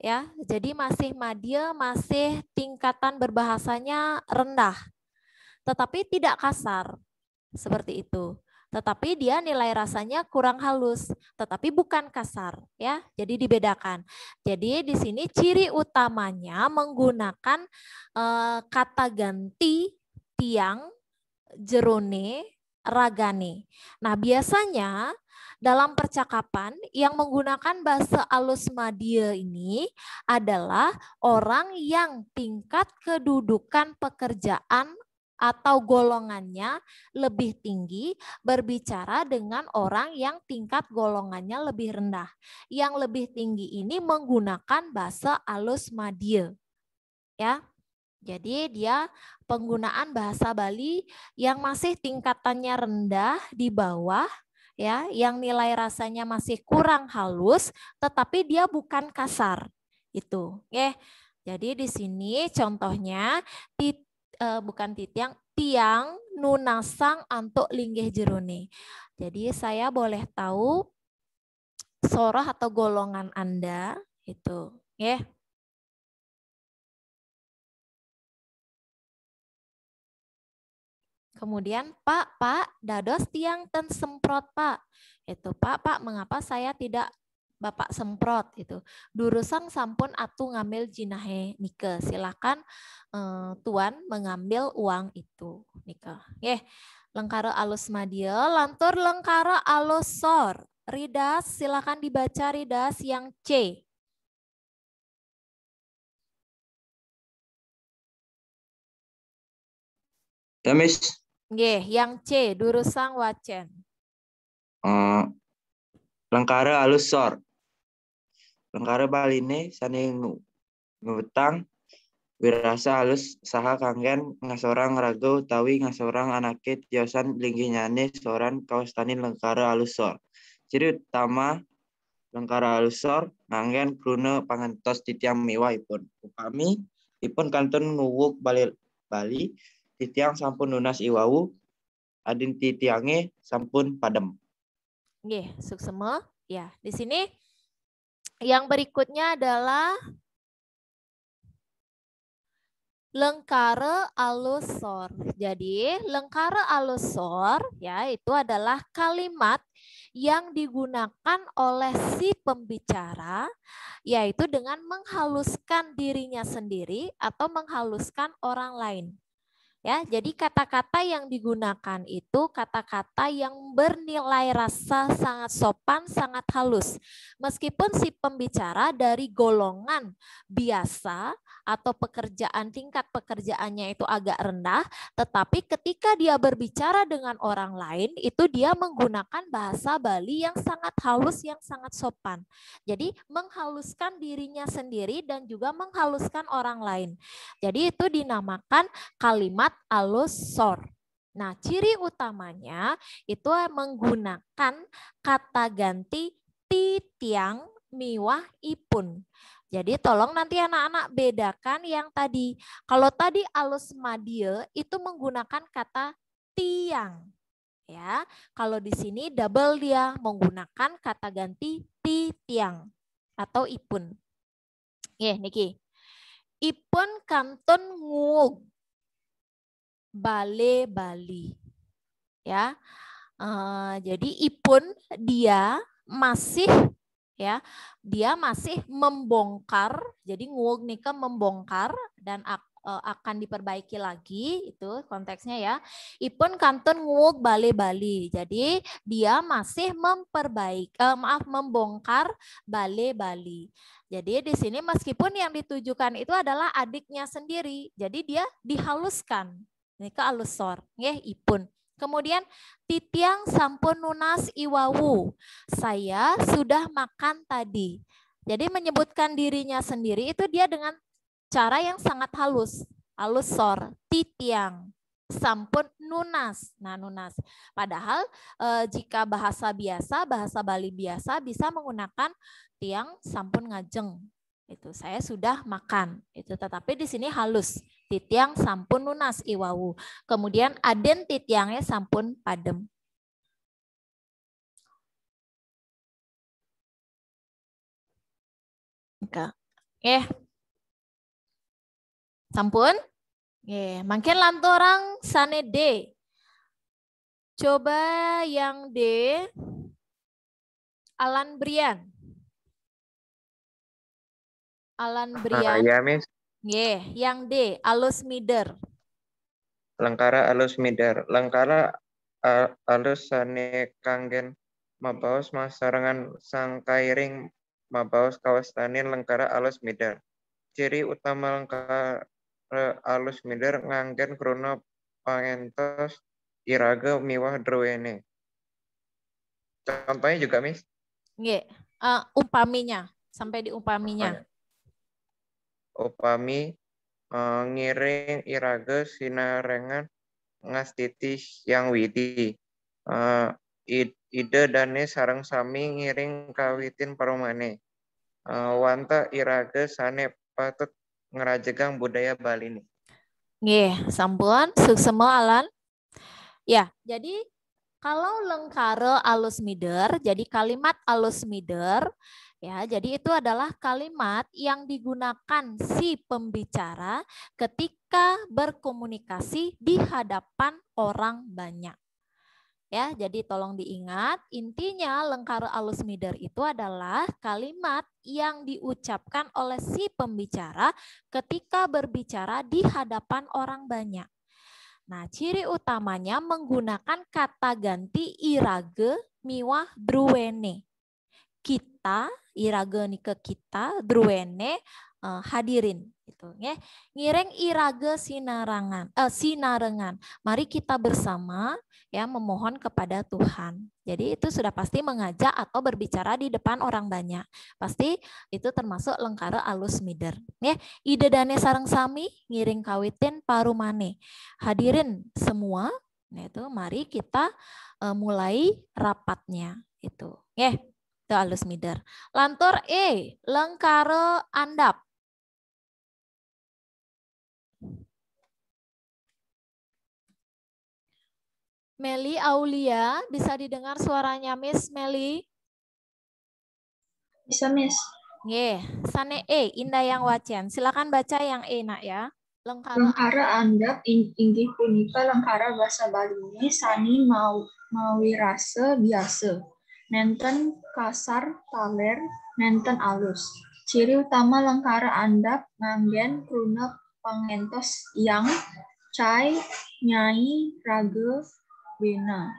E: ya. Jadi masih madya, masih tingkatan berbahasanya rendah. Tetapi tidak kasar. Seperti itu. Tetapi dia nilai rasanya kurang halus, tetapi bukan kasar, ya. Jadi dibedakan. Jadi di sini ciri utamanya menggunakan eh, kata ganti tiang, jerone, ragane. Nah, biasanya dalam percakapan yang menggunakan bahasa alus madia ini adalah orang yang tingkat kedudukan pekerjaan atau golongannya lebih tinggi berbicara dengan orang yang tingkat golongannya lebih rendah. Yang lebih tinggi ini menggunakan bahasa alus madia. Ya. Jadi dia penggunaan bahasa Bali yang masih tingkatannya rendah di bawah ya, yang nilai rasanya masih kurang halus, tetapi dia bukan kasar. Itu, ya. Jadi di sini contohnya tit, e, bukan titiang, tiang nunasang antuk linggih jeruni. Jadi saya boleh tahu soroh atau
C: golongan Anda itu, ya. Kemudian, Pak, Pak,
E: dados tiang ten semprot, Pak. Itu, Pak, Pak, mengapa saya tidak Bapak semprot itu. Durusan sampun atu ngambil jinahe nike. Silakan eh, tuan mengambil uang itu nike. Yeh, Lengkara alus madia, lantur lengkara alus sor. Ridas, silakan dibaca Ridas
C: yang C.
B: Damis. Ya,
C: Nggih, yang C,
E: durusang wacen.
D: Uh, eh, lengkara alus sor. Lengkara baline sani ngutang wirasa
A: alus saha kanggen ngasorang rago tawi ngasorang anake tiosan linggih nyane soran kawastani lengkara alus sor. Ciri utama lengkara alusor kangen kruna pangentos titiang mewah ipun. Upami ipun kantun nuwuk bali Bali titiang sampun lunas iwau adin
D: titiange sampun padem.
E: Nggih, suksema. Ya, di sini yang berikutnya adalah lengkare alusor. Jadi, lengkare alusor ya itu adalah kalimat yang digunakan oleh si pembicara yaitu dengan menghaluskan dirinya sendiri atau menghaluskan orang lain. Ya, jadi kata-kata yang digunakan itu kata-kata yang bernilai rasa sangat sopan, sangat halus. Meskipun si pembicara dari golongan biasa atau pekerjaan tingkat pekerjaannya itu agak rendah, tetapi ketika dia berbicara dengan orang lain itu dia menggunakan bahasa Bali yang sangat halus, yang sangat sopan. Jadi menghaluskan dirinya sendiri dan juga menghaluskan orang lain. Jadi itu dinamakan kalimat alusor. Nah, ciri utamanya itu menggunakan kata ganti ti, tiang, miwah, ipun. Jadi tolong nanti anak-anak bedakan yang tadi. Kalau tadi alus madie itu menggunakan kata tiang. Ya, kalau di sini double dia menggunakan kata ganti ti tiang atau ipun. Ya, Niki. Ipun kantun nguk. Bale Bali. Ya. Uh, jadi Ipun dia masih ya, dia masih membongkar. Jadi Nguwung Nika membongkar dan uh, akan diperbaiki lagi itu konteksnya ya. Ipun kantun nguwuk Bale Bali. Jadi dia masih memperbaik uh, maaf membongkar Bale Bali. Jadi di sini meskipun yang ditujukan itu adalah adiknya sendiri, jadi dia dihaluskan Nika alusor, nggih ipun. Kemudian titiang sampun nunas iwawu. Saya sudah makan tadi. Jadi menyebutkan dirinya sendiri itu dia dengan cara yang sangat halus. Alusor, titiang, sampun nunas. Nah, nunas. Padahal e, jika bahasa biasa, bahasa Bali biasa bisa menggunakan tiang sampun ngajeng. Itu saya sudah makan. Itu tetapi di sini halus titiang sampun lunas iwawu. Kemudian aden titiangnya sampun padem.
C: Oke. Eh. Sampun? Eh, mungkin lantorang sane D.
E: Coba yang D. Alan Brian. Alan Brian. Uh, ya, Miss. Yeah, yang D, alus mider.
D: Lengkara alus mider. Lengkara
A: alus sane kanggen mabaus masarangan sangkairing mabaus kawastanin lengkara alus mider. Ciri utama lengkara alus mider nganggen krono pangentos iraga miwah drewene Contohnya juga, Miss?
E: Nggih. Eh, uh, umpaminya, sampai di umpaminya. Umpanya. Oh,
A: upami uh, eh, ngiring irage sinarengan ngastitis yang widi uh, eh, ide dane sarang sami ngiring kawitin parumane uh, eh, wanta irage sane patut ngerajegang budaya Bali nih.
E: Nggih, sampun suksema alan. Ya, jadi kalau lengkare alus mider, jadi kalimat alus mider Ya, jadi itu adalah kalimat yang digunakan si pembicara ketika berkomunikasi di hadapan orang banyak. Ya, jadi tolong diingat, intinya lengkar alus mider itu adalah kalimat yang diucapkan oleh si pembicara ketika berbicara di hadapan orang banyak. Nah, ciri utamanya menggunakan kata ganti irage miwah druwene. Kita irage ke kita druene uh, eh, hadirin gitu ya. Ngireng irage sinarangan eh, sinarengan. Mari kita bersama ya memohon kepada Tuhan. Jadi itu sudah pasti mengajak atau berbicara di depan orang banyak. Pasti itu termasuk lengkara alus mider. Ya, ide dane sarang sami ngiring kawitin parumane. Hadirin semua, nah itu mari kita uh, mulai rapatnya itu. Ya itu alus mider. Lantur
C: E, lengkare andap. Meli Aulia, bisa didengar suaranya Miss Meli? Bisa,
E: Miss. Nge, sane E, indah yang wajan. Silakan baca yang E, Nak ya. Lengkara. Lengkara
F: andap inggi punika lengkara bahasa Bali ini sani mau
E: mawi rasa biasa nenten kasar, taler, nenten alus. Ciri utama lengkara andap, nganggen, krunep, pengentos, yang, cai, nyai, rage, bina.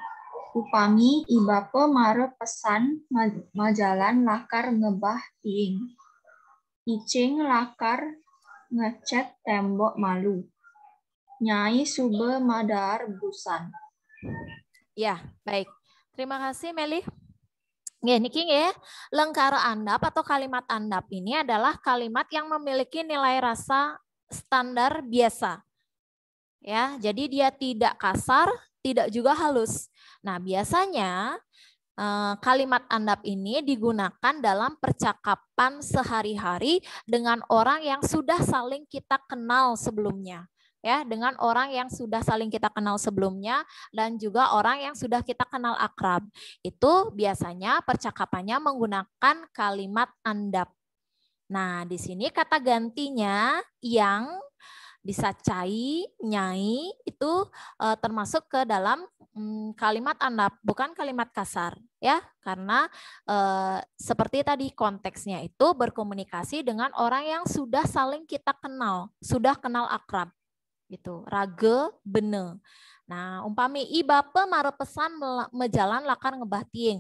F: Upami, ibape, mare, pesan, majalan, lakar, ngebah,
E: tiing. Icing, lakar, ngecek, tembok, malu. Nyai, sube, madar, busan. Ya, baik. Terima kasih, Meli. Ya, niki ya, lengkara andap atau kalimat andap ini adalah kalimat yang memiliki nilai rasa standar biasa. Ya, jadi dia tidak kasar, tidak juga halus. Nah, biasanya eh, kalimat andap ini digunakan dalam percakapan sehari-hari dengan orang yang sudah saling kita kenal sebelumnya ya dengan orang yang sudah saling kita kenal sebelumnya dan juga orang yang sudah kita kenal akrab. Itu biasanya percakapannya menggunakan kalimat andap. Nah, di sini kata gantinya yang bisa cai, nyai itu e, termasuk ke dalam mm, kalimat andap, bukan kalimat kasar ya. Karena e, seperti tadi konteksnya itu berkomunikasi dengan orang yang sudah saling kita kenal, sudah kenal akrab gitu rage bene nah umpami i bape mare pesan mejalan lakar ngebating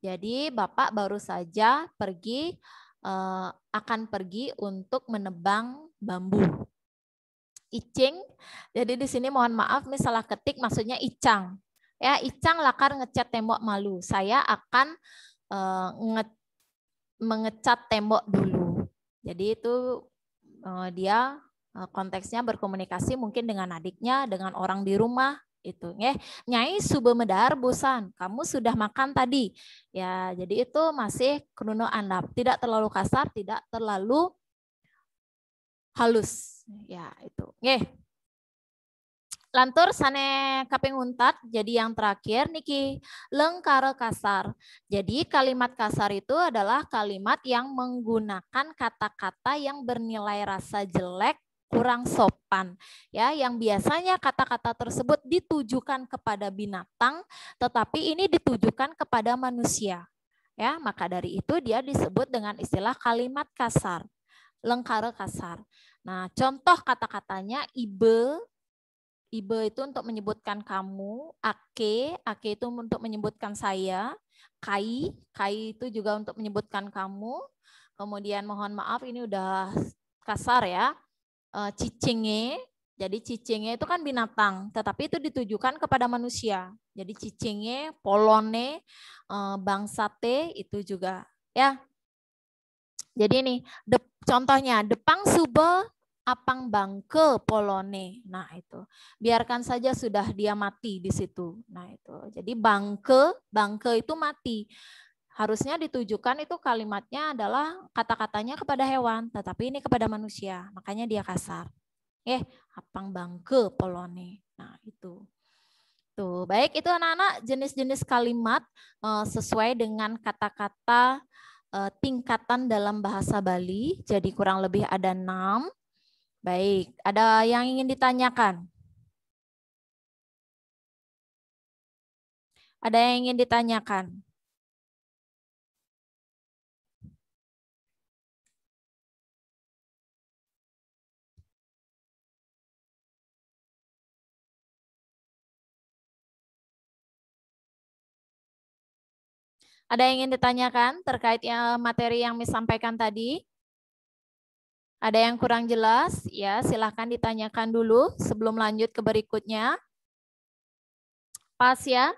E: jadi bapak baru saja pergi eh, akan pergi untuk menebang bambu icing jadi di sini mohon maaf misalnya ketik maksudnya icang ya icang lakar ngecat tembok malu saya akan eh, nge mengecat tembok dulu jadi itu eh, dia Eh, konteksnya berkomunikasi mungkin dengan adiknya, dengan orang di rumah itu ya. Nyai subemedar medar busan, kamu sudah makan tadi. Ya, jadi itu masih kuno andap, tidak terlalu kasar, tidak terlalu halus. Ya, itu. nge Lantur sane kaping untat, jadi yang terakhir niki lengkar kasar. Jadi kalimat kasar itu adalah kalimat yang menggunakan kata-kata yang bernilai rasa jelek kurang sopan ya yang biasanya kata-kata tersebut ditujukan kepada binatang tetapi ini ditujukan kepada manusia ya maka dari itu dia disebut dengan istilah kalimat kasar lengkara kasar nah contoh kata-katanya ibe ibe itu untuk menyebutkan kamu ake ake itu untuk menyebutkan saya kai kai itu juga untuk menyebutkan kamu kemudian mohon maaf ini udah kasar ya uh, eh, cicinge. Jadi cicinge itu kan binatang, tetapi itu ditujukan kepada manusia. Jadi cicinge, polone, uh, bangsate itu juga ya. Jadi ini, de, contohnya depang sube apang bangke polone. Nah, itu. Biarkan saja sudah dia mati di situ. Nah, itu. Jadi bangke, bangke itu mati harusnya ditujukan itu kalimatnya adalah kata-katanya kepada hewan, tetapi ini kepada manusia, makanya dia kasar. Eh, apang bangke polone. Nah, itu. Tuh, baik itu anak-anak jenis-jenis kalimat uh, sesuai dengan kata-kata uh, tingkatan dalam bahasa Bali. Jadi kurang lebih ada enam. Baik, ada yang
C: ingin ditanyakan? Ada yang ingin ditanyakan? Ada yang ingin ditanyakan terkait ya, materi yang Miss
E: tadi? Ada yang kurang jelas? Ya, silahkan ditanyakan dulu sebelum lanjut ke berikutnya. Pas ya?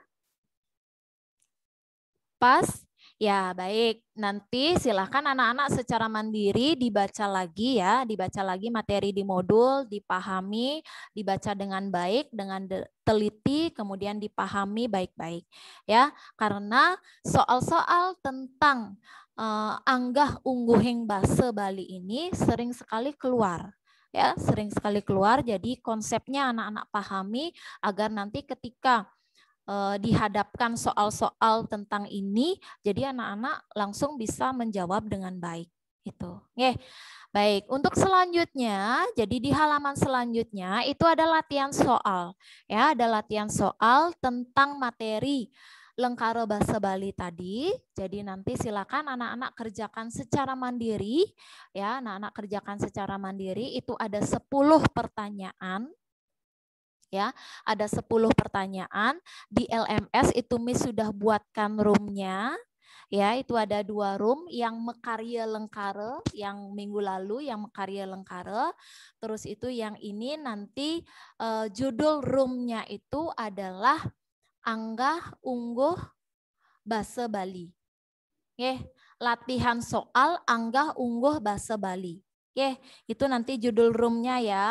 E: Pas? Ya, baik. Nanti silahkan anak-anak secara mandiri dibaca lagi ya, dibaca lagi materi di modul, dipahami, dibaca dengan baik, dengan teliti, kemudian dipahami baik-baik. Ya, karena soal-soal tentang uh, anggah ungguheng bahasa Bali ini sering sekali keluar ya sering sekali keluar jadi konsepnya anak-anak pahami agar nanti ketika Eh, dihadapkan soal-soal tentang ini, jadi anak-anak langsung bisa menjawab dengan baik. Itu, yeah. Baik, untuk selanjutnya, jadi di halaman selanjutnya itu ada latihan soal. Ya, ada latihan soal tentang materi Lengkaro Bahasa Bali tadi. Jadi nanti silakan anak-anak kerjakan secara mandiri. Ya, anak-anak kerjakan secara mandiri itu ada 10 pertanyaan ya. Ada 10 pertanyaan di LMS itu Miss sudah buatkan roomnya ya itu ada dua room yang mekarya lengkare yang minggu lalu yang mekarya lengkare terus itu yang ini nanti uh, judul roomnya itu adalah anggah ungguh bahasa Bali ya latihan soal anggah ungguh bahasa Bali ya itu nanti judul roomnya ya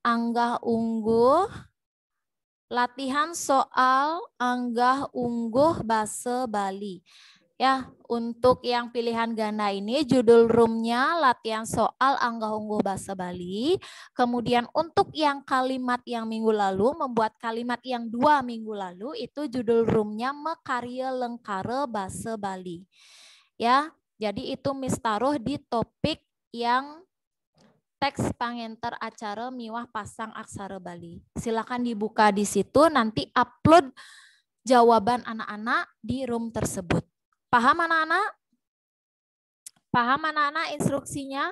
E: anggah ungguh latihan soal anggah ungguh bahasa Bali. Ya, untuk yang pilihan ganda ini judul roomnya latihan soal angga ungguh bahasa Bali. Kemudian untuk yang kalimat yang minggu lalu, membuat kalimat yang dua minggu lalu itu judul roomnya mekarya lengkare bahasa Bali. Ya, jadi itu mistaruh di topik yang teks pangenter acara miwah pasang aksara Bali. Silakan dibuka di situ nanti upload jawaban
C: anak-anak di room tersebut. Paham anak-anak? Paham anak-anak instruksinya?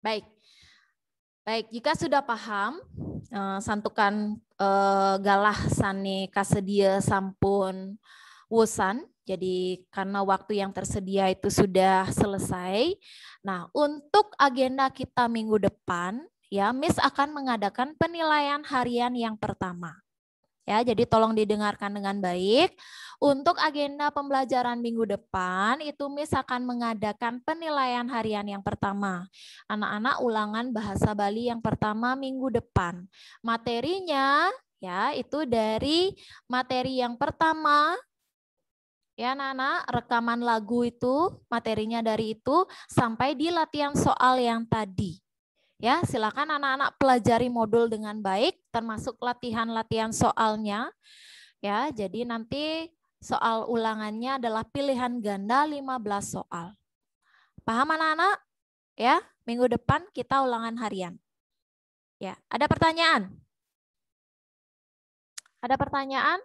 C: Baik. Baik, jika sudah
E: paham, eh, santukan eh, galah sani kasedia sampun wusan jadi karena waktu yang tersedia itu sudah selesai. Nah, untuk agenda kita minggu depan, ya Miss akan mengadakan penilaian harian yang pertama. Ya, jadi tolong didengarkan dengan baik. Untuk agenda pembelajaran minggu depan itu Miss akan mengadakan penilaian harian yang pertama. Anak-anak ulangan bahasa Bali yang pertama minggu depan. Materinya ya itu dari materi yang pertama Ya, Nana, rekaman lagu itu, materinya dari itu sampai di latihan soal yang tadi. Ya, silakan anak-anak pelajari modul dengan baik termasuk latihan-latihan soalnya. Ya, jadi nanti soal ulangannya adalah pilihan ganda 15 soal. Paham anak-anak? Ya, minggu depan kita ulangan harian. Ya, ada pertanyaan? Ada pertanyaan?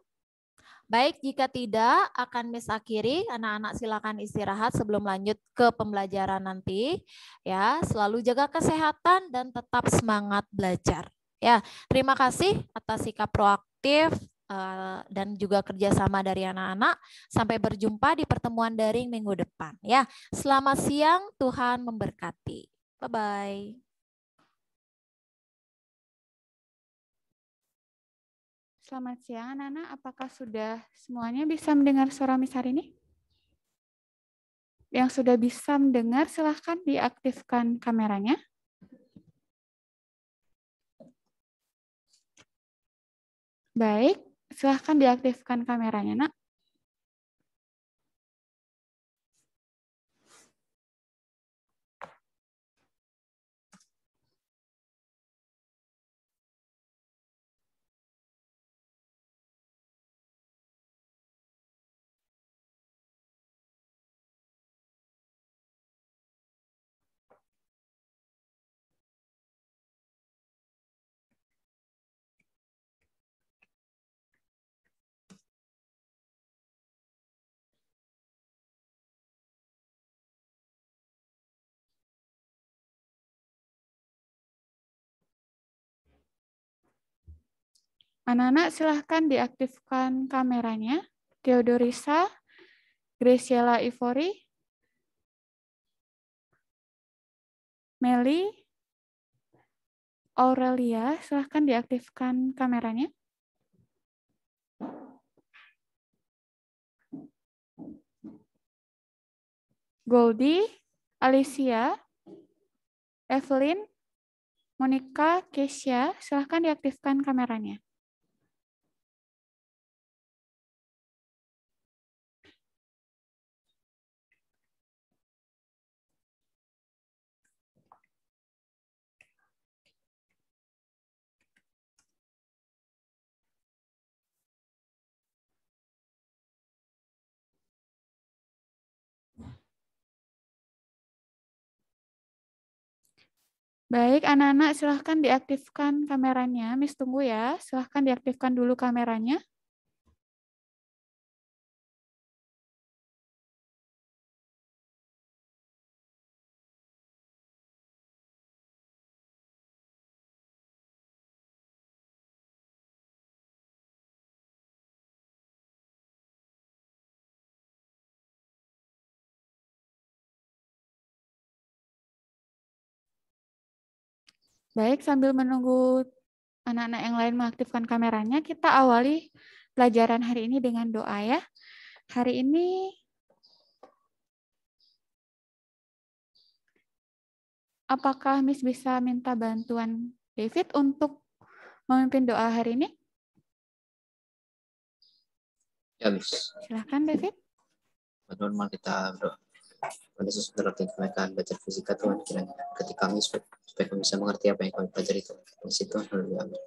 E: Baik, jika tidak akan Miss akhiri. Anak-anak silakan istirahat sebelum lanjut ke pembelajaran nanti. Ya, selalu jaga kesehatan dan tetap semangat belajar. Ya, terima kasih atas sikap proaktif eh, dan juga kerjasama dari anak-anak. Sampai berjumpa di pertemuan daring minggu depan. Ya, selamat
C: siang, Tuhan memberkati. Bye bye. Selamat siang, Nana. Apakah sudah
F: semuanya bisa mendengar suara Miss hari ini? Yang sudah bisa mendengar, silahkan diaktifkan kameranya.
C: Baik, silahkan diaktifkan kameranya, Nak. Anak-anak silahkan diaktifkan kameranya. Theodorisa, Graciela Ivory, Meli, Aurelia, silahkan diaktifkan kameranya. Goldie, Alicia, Evelyn, Monica, Kesia, silahkan diaktifkan kameranya. Baik, anak-anak silahkan diaktifkan kameranya. Miss tunggu ya, silahkan diaktifkan dulu kameranya. Baik, sambil menunggu anak-anak yang lain mengaktifkan kameranya, kita awali pelajaran hari ini dengan
F: doa ya. Hari ini apakah Miss bisa minta bantuan David untuk memimpin doa hari ini? Ya, Miss. Silakan David.
B: kita berdoa? Oleh sesudah
D: latihan kami belajar fisika Tuhan kiranya ketika kami supaya kami bisa mengerti apa yang kami pelajari itu. Masih
B: Tuhan haleluya. Amin.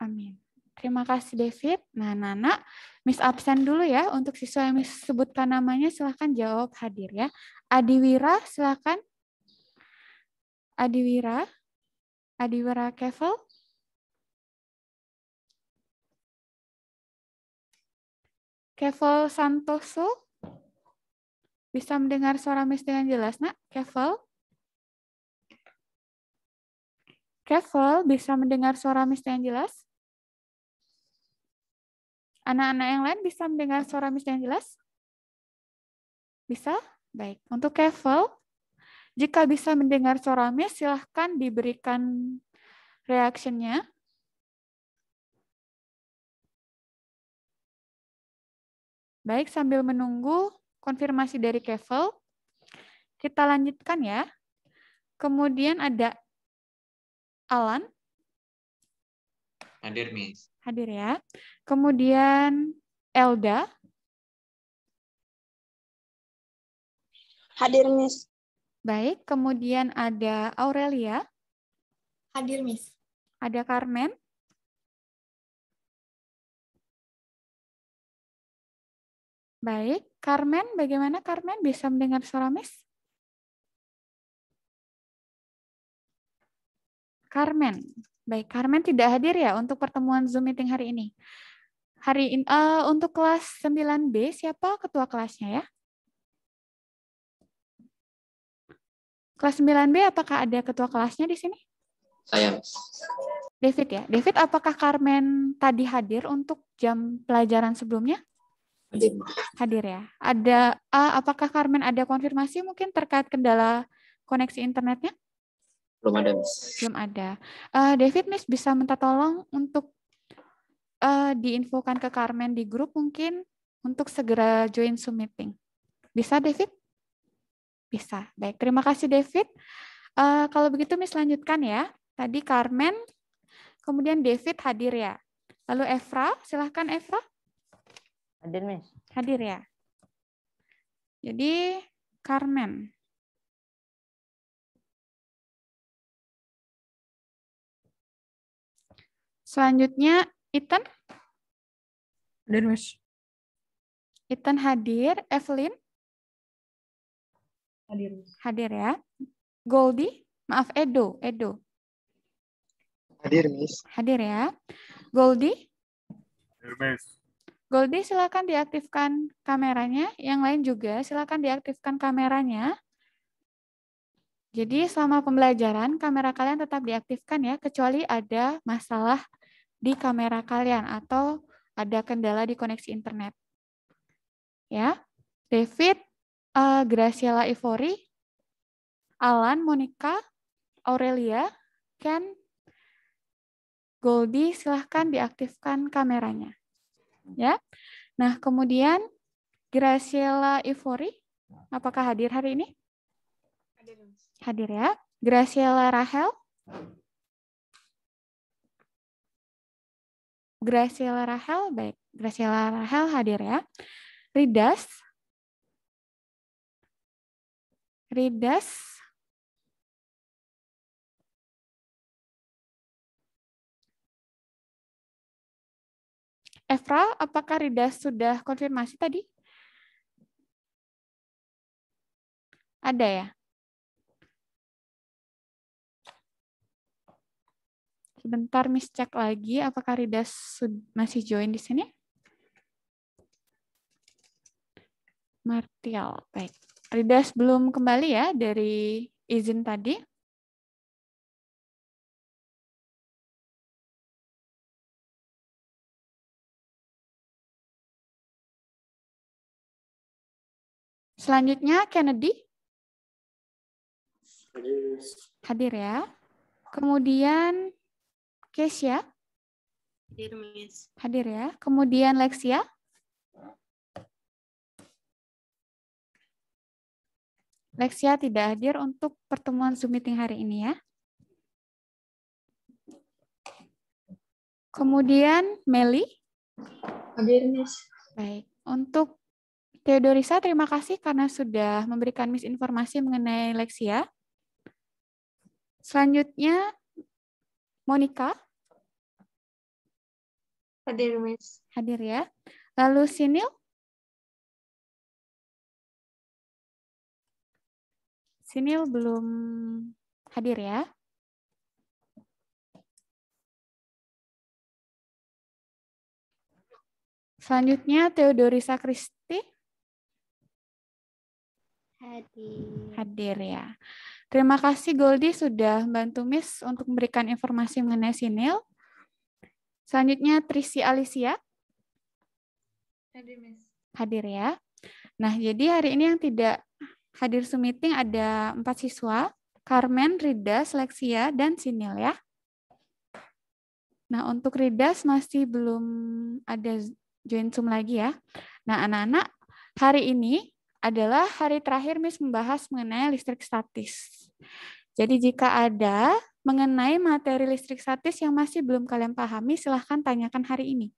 F: Amin. Terima kasih David. Nah Nana, Miss absen dulu ya untuk siswa yang Miss sebutkan namanya silahkan jawab hadir ya. Adiwira
C: silahkan. Adiwira. Adiwira Kevel. Kevel Santoso. Bisa mendengar suara Miss dengan jelas, nak? Kevel? Kevel, bisa mendengar suara Miss dengan jelas? Anak-anak yang lain bisa
F: mendengar suara Miss dengan jelas? Bisa? Baik. Untuk Kevel,
C: jika bisa mendengar suara Miss, silahkan diberikan reaksinya. Baik, sambil menunggu konfirmasi dari Kevel. Kita
F: lanjutkan ya. Kemudian ada Alan.
C: Hadir, Miss. Hadir ya. Kemudian Elda. Hadir, Miss. Baik, kemudian ada Aurelia. Hadir, Miss. Ada Carmen. Baik, Carmen, bagaimana Carmen bisa mendengar suara Miss? Carmen. Baik,
F: Carmen tidak hadir ya untuk pertemuan Zoom meeting hari ini. Hari ini uh, eh, untuk kelas 9B siapa ketua kelasnya ya? Kelas 9B apakah ada ketua kelasnya di sini? Saya. David ya. David, apakah Carmen tadi hadir untuk jam pelajaran sebelumnya? Hadir. Hadir ya. Ada uh, apakah Carmen ada konfirmasi mungkin terkait kendala koneksi internetnya?
D: Belum ada, Miss. Belum
F: ada. Uh, David, Miss bisa minta tolong untuk uh, diinfokan ke Carmen di grup mungkin untuk segera join Zoom meeting. Bisa, David? Bisa. Baik, terima kasih, David. Uh, kalau begitu, Miss lanjutkan ya. Tadi Carmen, kemudian David hadir ya. Lalu Efra, silahkan Efra.
C: Hadir, Miss. Hadir ya. Jadi Carmen. Selanjutnya Ethan. Hadir, Miss. Ethan hadir, Evelyn. Hadir.
F: Hadir ya. Goldie, maaf Edo, Edo.
B: Hadir,
C: Miss.
F: Hadir ya. Goldie?
C: Hadir, Miss.
F: Goldi silakan diaktifkan kameranya, yang lain juga silakan diaktifkan kameranya. Jadi selama pembelajaran kamera kalian tetap diaktifkan ya, kecuali ada masalah di kamera kalian atau ada kendala di koneksi internet. Ya, David, uh, Graciela Ivory, Alan, Monica, Aurelia, Ken, Goldie silahkan diaktifkan kameranya ya. Nah, kemudian Graciela Ifori, apakah hadir hari ini? Hadir ya. Graciela Rahel?
C: Graciela Rahel, baik. Graciela Rahel hadir ya. Ridas? Ridas Efra, apakah Rida sudah konfirmasi tadi? Ada ya? Sebentar,
F: Miss cek lagi apakah Rida masih join di sini.
C: Martial, baik. Rida belum kembali ya dari izin tadi. Selanjutnya Kennedy. Hadir. ya. Kemudian Kesia. Hadir, Miss.
F: Hadir ya. Kemudian Lexia.
C: Lexia tidak hadir untuk pertemuan Zoom meeting hari ini ya.
F: Kemudian Meli. Hadir, Miss. Baik. Untuk Theodorisa, terima kasih karena sudah memberikan misinformasi mengenai Lexia. Selanjutnya, Monica.
C: Hadir, Miss. Hadir ya. Lalu Sinil. Sinil belum hadir ya. Selanjutnya Theodorisa Krist
G: Hadir.
C: Hadir
F: ya. Terima kasih Goldi sudah bantu Miss untuk memberikan informasi mengenai sinil. Selanjutnya Trisi Alicia. Hadir Miss. Hadir ya. Nah, jadi hari ini yang tidak hadir zoom meeting ada empat siswa, Carmen, Rida, Seleksia, dan Sinil ya. Nah, untuk Rida masih belum ada join Zoom lagi ya. Nah, anak-anak, hari ini adalah hari terakhir Miss membahas mengenai listrik statis. Jadi jika ada mengenai materi listrik statis yang masih belum kalian pahami, silahkan tanyakan hari ini.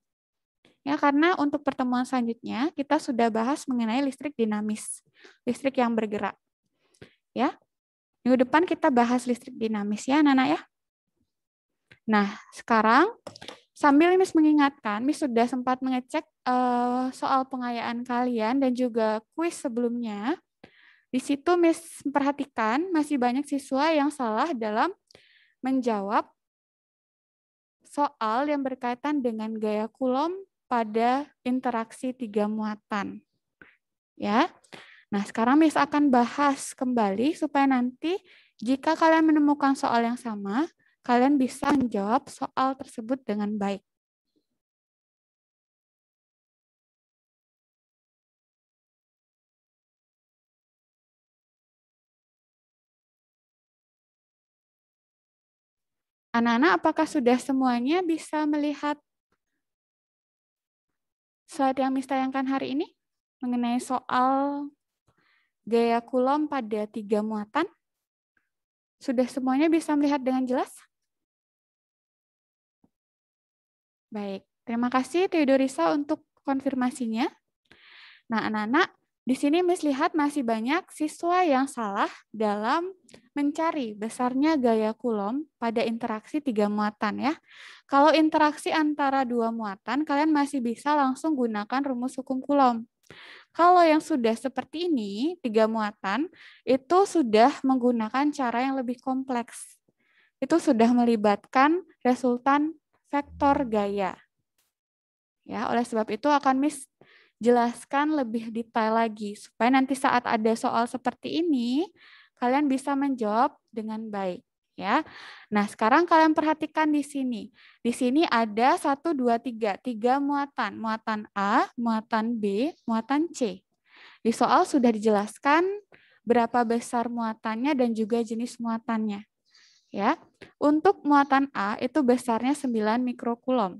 F: Ya, karena untuk pertemuan selanjutnya kita sudah bahas mengenai listrik dinamis, listrik yang bergerak. Ya. Minggu depan kita bahas listrik dinamis ya, Nana ya. Nah, sekarang Sambil Miss mengingatkan, Miss sudah sempat mengecek uh, soal pengayaan kalian dan juga kuis sebelumnya. Di situ Miss perhatikan masih banyak siswa yang salah dalam menjawab soal yang berkaitan dengan gaya kulom pada interaksi tiga muatan. Ya. Nah, sekarang Miss akan bahas kembali supaya nanti jika kalian menemukan soal yang sama, kalian bisa menjawab
C: soal tersebut dengan baik. Anak-anak, apakah sudah semuanya bisa melihat slide yang mistayangkan
F: hari ini mengenai soal gaya kulom pada tiga muatan? Sudah semuanya bisa melihat dengan jelas? Baik, terima kasih Teodorisa untuk konfirmasinya. Nah, anak-anak, di sini Miss lihat masih banyak siswa yang salah dalam mencari besarnya gaya Coulomb pada interaksi tiga muatan ya. Kalau interaksi antara dua muatan, kalian masih bisa langsung gunakan rumus hukum Coulomb. Kalau yang sudah seperti ini, tiga muatan, itu sudah menggunakan cara yang lebih kompleks. Itu sudah melibatkan resultan faktor gaya. Ya, oleh sebab itu akan Miss jelaskan lebih detail lagi supaya nanti saat ada soal seperti ini kalian bisa menjawab dengan baik ya. Nah, sekarang kalian perhatikan di sini. Di sini ada satu dua tiga tiga muatan, muatan A, muatan B, muatan C. Di soal sudah dijelaskan berapa besar muatannya dan juga jenis muatannya. Ya. Untuk muatan A itu besarnya 9 mikrokulom.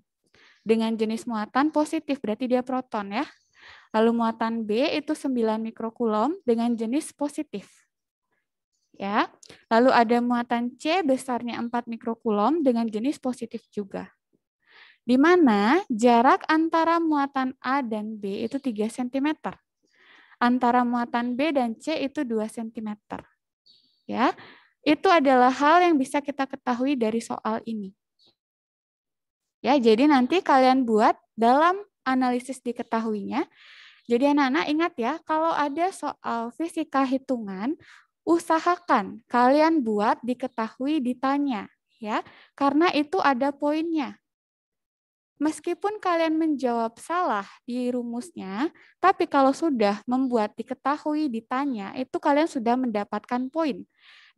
F: Dengan jenis muatan positif berarti dia proton ya. Lalu muatan B itu 9 mikrokulom dengan jenis positif. Ya. Lalu ada muatan C besarnya 4 mikrokulom dengan jenis positif juga. Di mana jarak antara muatan A dan B itu 3 cm. Antara muatan B dan C itu 2 cm. Ya. Itu adalah hal yang bisa kita ketahui dari soal ini. Ya, jadi nanti kalian buat dalam analisis diketahuinya. Jadi anak-anak ingat ya, kalau ada soal fisika hitungan, usahakan kalian buat diketahui ditanya ya, karena itu ada poinnya. Meskipun kalian menjawab salah di rumusnya, tapi kalau sudah membuat diketahui ditanya, itu kalian sudah mendapatkan poin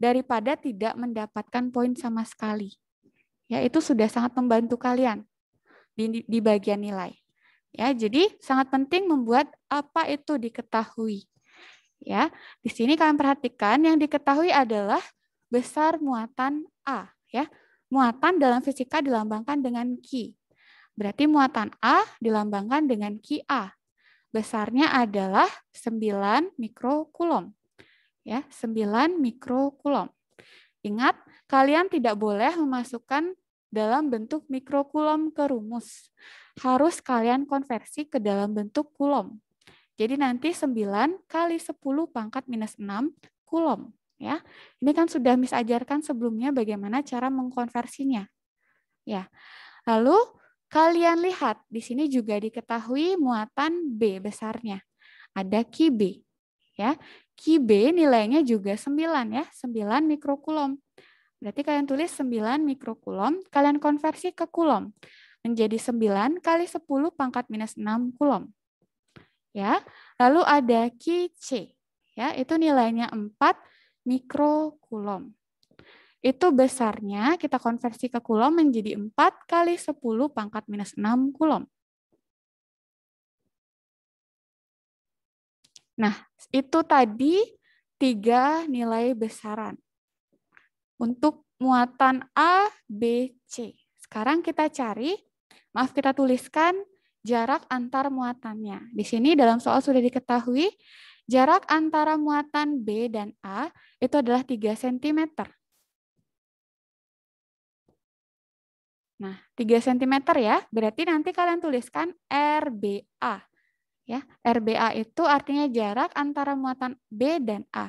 F: daripada tidak mendapatkan poin sama sekali. Ya, itu sudah sangat membantu kalian di, di bagian nilai. Ya, jadi sangat penting membuat apa itu diketahui. Ya, di sini kalian perhatikan yang diketahui adalah besar muatan A, ya. Muatan dalam fisika dilambangkan dengan Q. Berarti muatan A dilambangkan dengan Q A. Besarnya adalah 9 mikrokulom ya 9 mikrokulom. Ingat, kalian tidak boleh memasukkan dalam bentuk mikrokulom ke rumus. Harus kalian konversi ke dalam bentuk kulom. Jadi nanti 9 kali 10 pangkat minus 6 kulom. Ya, ini kan sudah misajarkan sebelumnya bagaimana cara mengkonversinya. Ya, lalu kalian lihat di sini juga diketahui muatan B besarnya. Ada ki B. Ya, Ki B nilainya juga 9 ya, 9 mikrokulom. Berarti kalian tulis 9 mikrokulom, kalian konversi ke kulom. Menjadi 9 kali 10 pangkat minus 6 kulom. Ya, lalu ada Ki C. Ya, itu nilainya 4 mikrokulom. Itu besarnya kita konversi ke kulom menjadi 4 kali 10 pangkat minus 6 kulom. Nah, itu tadi tiga nilai besaran untuk muatan A, B, C. Sekarang kita cari, maaf kita tuliskan jarak antar muatannya. Di sini dalam soal sudah diketahui jarak antara muatan B dan A itu adalah 3 cm. Nah, 3 cm ya, berarti nanti kalian tuliskan RBA. Ya, RBA itu artinya jarak antara muatan B dan A.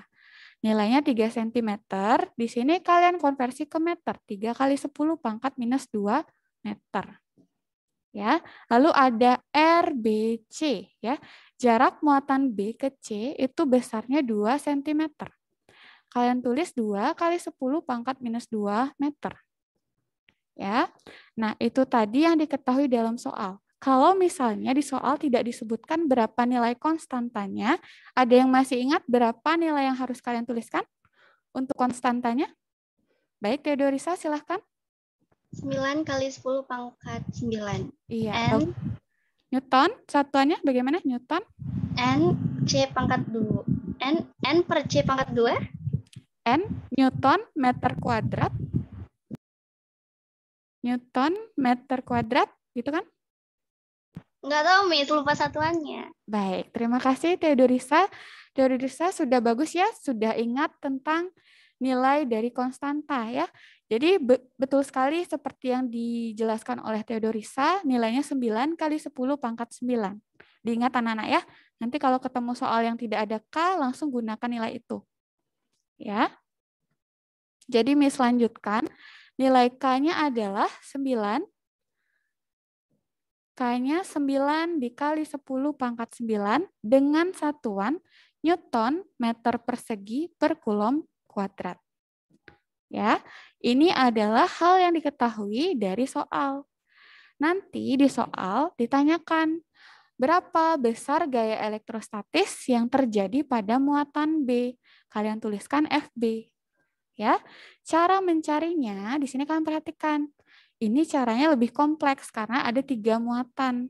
F: Nilainya 3 cm. Di sini kalian konversi ke meter. 3 kali 10 pangkat minus 2 meter. Ya, lalu ada RBC ya. Jarak muatan B ke C itu besarnya 2 cm. Kalian tulis 2 kali 10 pangkat minus 2 meter. Ya. Nah, itu tadi yang diketahui dalam soal. Kalau misalnya di soal tidak disebutkan berapa nilai konstantanya, ada yang masih ingat berapa nilai yang harus kalian tuliskan untuk konstantanya? Baik, Teodorisa, silahkan.
A: 9 kali
E: 10 pangkat 9. Iya. N,
F: Newton, satuannya bagaimana Newton? N, C pangkat 2. N, N per C pangkat 2? N, Newton, meter kuadrat. Newton, meter kuadrat, gitu kan? Nggak tahu, Miss. Lupa satuannya. Baik, terima kasih Teodorisa. Teodorisa sudah bagus ya, sudah ingat tentang nilai dari konstanta ya. Jadi betul sekali seperti yang dijelaskan oleh Teodorisa, nilainya 9 kali 10 pangkat 9. Diingat anak-anak ya, nanti kalau ketemu soal yang tidak ada K, langsung gunakan nilai itu. Ya. Jadi Miss lanjutkan, nilai K-nya adalah 9 Kayaknya 9 dikali 10 pangkat 9 dengan satuan Newton meter persegi per kulom kuadrat. Ya, ini adalah hal yang diketahui dari soal. Nanti di soal ditanyakan, berapa besar gaya elektrostatis yang terjadi pada muatan B? Kalian tuliskan FB. Ya, cara mencarinya di sini kalian perhatikan. Ini caranya lebih kompleks karena ada tiga muatan.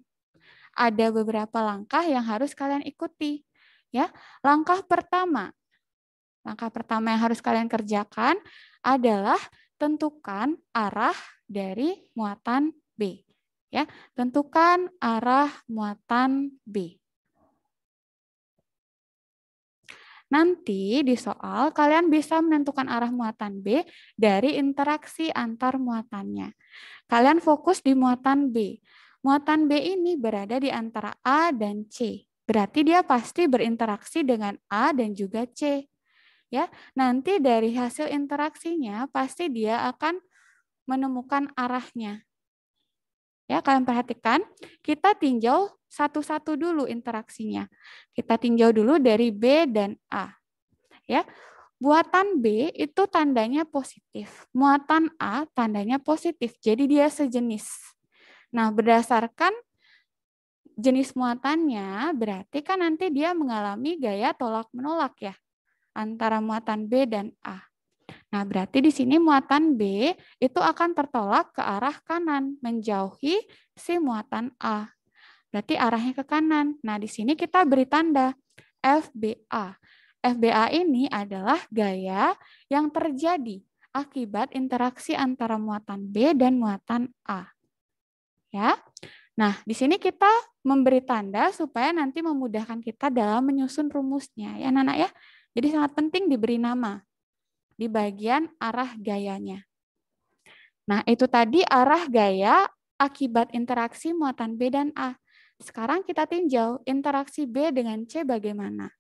F: Ada beberapa langkah yang harus kalian ikuti. Ya, langkah pertama, langkah pertama yang harus kalian kerjakan adalah tentukan arah dari muatan B. Ya, tentukan arah muatan B. Nanti di soal kalian bisa menentukan arah muatan B dari interaksi antar muatannya. Kalian fokus di muatan B. Muatan B ini berada di antara A dan C. Berarti dia pasti berinteraksi dengan A dan juga C. Ya, nanti dari hasil interaksinya pasti dia akan menemukan arahnya. Ya, kalian perhatikan, kita tinjau satu-satu dulu interaksinya. Kita tinjau dulu dari B dan A. Ya. Buatan B itu tandanya positif, muatan A tandanya positif. Jadi dia sejenis. Nah, berdasarkan jenis muatannya, berarti kan nanti dia mengalami gaya tolak-menolak ya antara muatan B dan A. Nah, berarti di sini muatan B itu akan tertolak ke arah kanan, menjauhi si muatan A. Berarti arahnya ke kanan. Nah, di sini kita beri tanda FBA. FBA ini adalah gaya yang terjadi akibat interaksi antara muatan B dan muatan A. Ya. Nah, di sini kita memberi tanda supaya nanti memudahkan kita dalam menyusun rumusnya ya, Nana ya. Jadi sangat penting diberi nama di bagian arah gayanya. Nah, itu tadi arah gaya akibat interaksi muatan B dan A. Sekarang kita tinjau interaksi B dengan C bagaimana.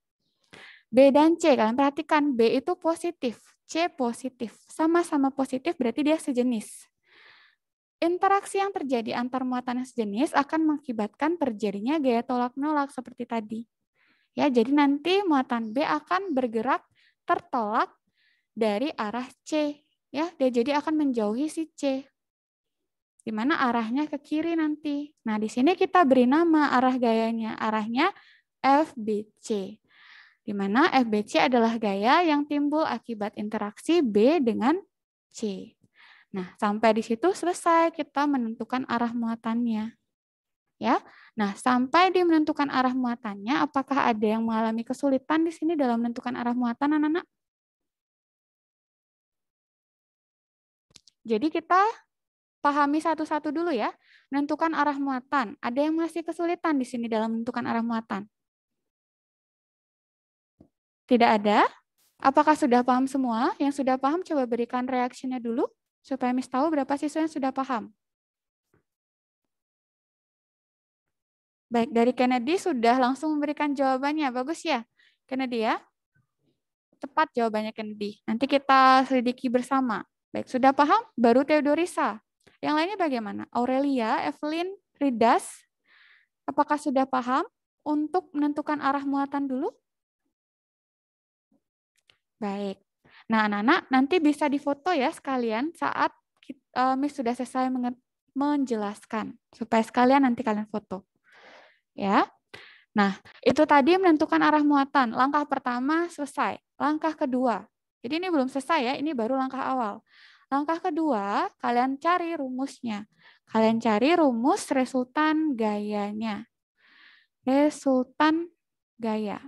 F: B dan C, kalian perhatikan B itu positif, C positif. Sama-sama positif berarti dia sejenis. Interaksi yang terjadi antar muatan yang sejenis akan mengakibatkan terjadinya gaya tolak-nolak seperti tadi. Ya, jadi nanti muatan B akan bergerak tertolak dari arah C. ya. Dia jadi akan menjauhi si C. Di mana arahnya ke kiri nanti. Nah, di sini kita beri nama arah gayanya. Arahnya FBC. Di mana FBC adalah gaya yang timbul akibat interaksi B dengan C. Nah, sampai di situ selesai kita menentukan arah muatannya. Ya. Nah, sampai di menentukan arah muatannya, apakah ada yang mengalami kesulitan di sini dalam menentukan arah muatan anak-anak? Jadi kita pahami satu-satu dulu ya. Menentukan arah muatan. Ada yang masih kesulitan di sini dalam menentukan arah muatan? Tidak ada? Apakah sudah paham semua? Yang sudah paham coba berikan reaksinya dulu supaya Miss tahu berapa siswa yang sudah paham. Baik, dari Kennedy sudah langsung memberikan jawabannya. Bagus ya, Kennedy ya? Tepat jawabannya Kennedy. Nanti kita selidiki bersama. Baik, sudah paham? Baru Theodorisa. Yang lainnya bagaimana? Aurelia, Evelyn, Ridas, apakah sudah paham untuk menentukan arah muatan dulu? Baik. Nah, anak-anak, nanti bisa difoto ya sekalian saat kita, uh, eh, Miss sudah selesai menjelaskan. Supaya sekalian nanti kalian foto. Ya. Nah, itu tadi menentukan arah muatan. Langkah pertama selesai. Langkah kedua, jadi ini belum selesai ya, ini baru langkah awal. Langkah kedua, kalian cari rumusnya. Kalian cari rumus resultan gayanya. Resultan gaya.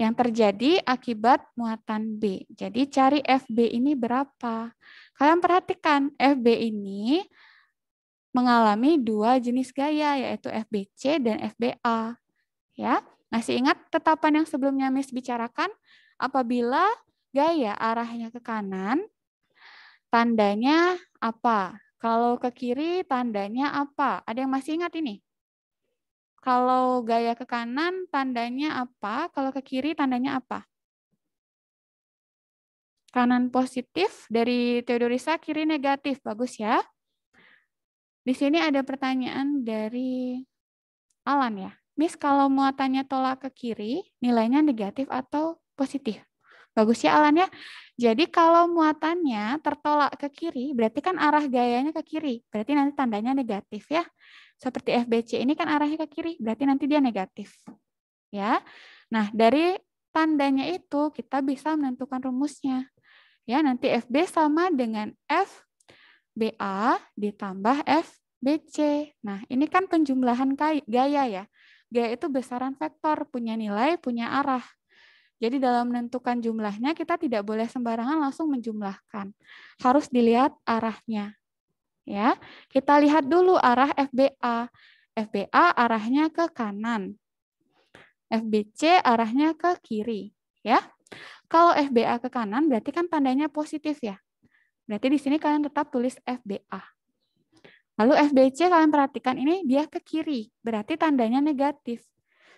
F: Yang terjadi akibat muatan B. Jadi cari FB ini berapa. Kalian perhatikan, FB ini mengalami dua jenis gaya, yaitu FBC dan FBA. Ya, masih nah, ingat tetapan yang sebelumnya Miss bicarakan? Apabila gaya arahnya ke kanan, tandanya apa? Kalau ke kiri, tandanya apa? Ada yang masih ingat ini? Kalau gaya ke kanan, tandanya apa? Kalau ke kiri, tandanya apa? Kanan positif dari Theodorisa, kiri negatif. Bagus ya. Di sini ada pertanyaan dari Alan ya. Miss, kalau muatannya tolak ke kiri, nilainya negatif atau positif? Bagus ya Alan ya. Jadi kalau muatannya tertolak ke kiri, berarti kan arah gayanya ke kiri. Berarti nanti tandanya negatif ya. Seperti FBC ini kan arahnya ke kiri, berarti nanti dia negatif. Ya. Nah, dari tandanya itu kita bisa menentukan rumusnya. Ya, nanti FB sama dengan fba ditambah FBC. Nah, ini kan penjumlahan gaya ya. G itu besaran vektor, punya nilai, punya arah. Jadi dalam menentukan jumlahnya kita tidak boleh sembarangan langsung menjumlahkan. Harus dilihat arahnya. Ya, kita lihat dulu arah FBA. FBA arahnya ke kanan. FBC arahnya ke kiri, ya. Kalau FBA ke kanan berarti kan tandanya positif ya. Berarti di sini kalian tetap tulis FBA. Lalu FBC kalian perhatikan ini dia ke kiri, berarti tandanya negatif.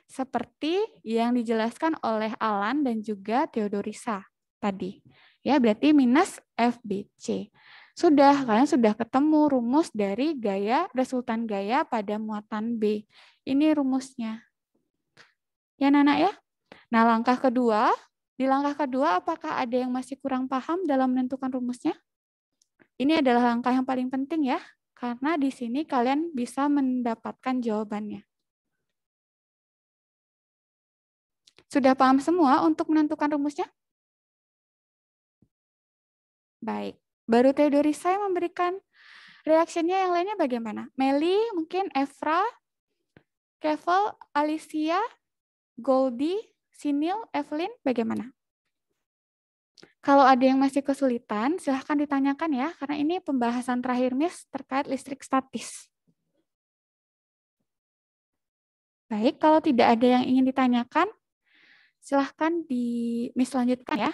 F: Seperti yang dijelaskan oleh Alan dan juga Theodorisa tadi. Ya, berarti minus FBC. Sudah, kalian sudah ketemu rumus dari gaya resultan gaya pada muatan B. Ini rumusnya. Ya, Nana ya? Nah, langkah kedua, di langkah kedua apakah ada yang masih kurang paham dalam menentukan rumusnya? Ini adalah langkah yang paling penting ya, karena di sini kalian bisa mendapatkan jawabannya.
C: Sudah paham semua untuk menentukan rumusnya? Baik, baru teori saya memberikan
F: reaksinya yang lainnya bagaimana? Meli, mungkin Efra, Kevel, Alicia, Goldie, Sinil, Evelyn, bagaimana? Kalau ada yang masih kesulitan, silahkan ditanyakan ya, karena ini pembahasan terakhir Miss terkait listrik statis. Baik, kalau tidak ada yang ingin ditanyakan, silahkan di Miss lanjutkan ya.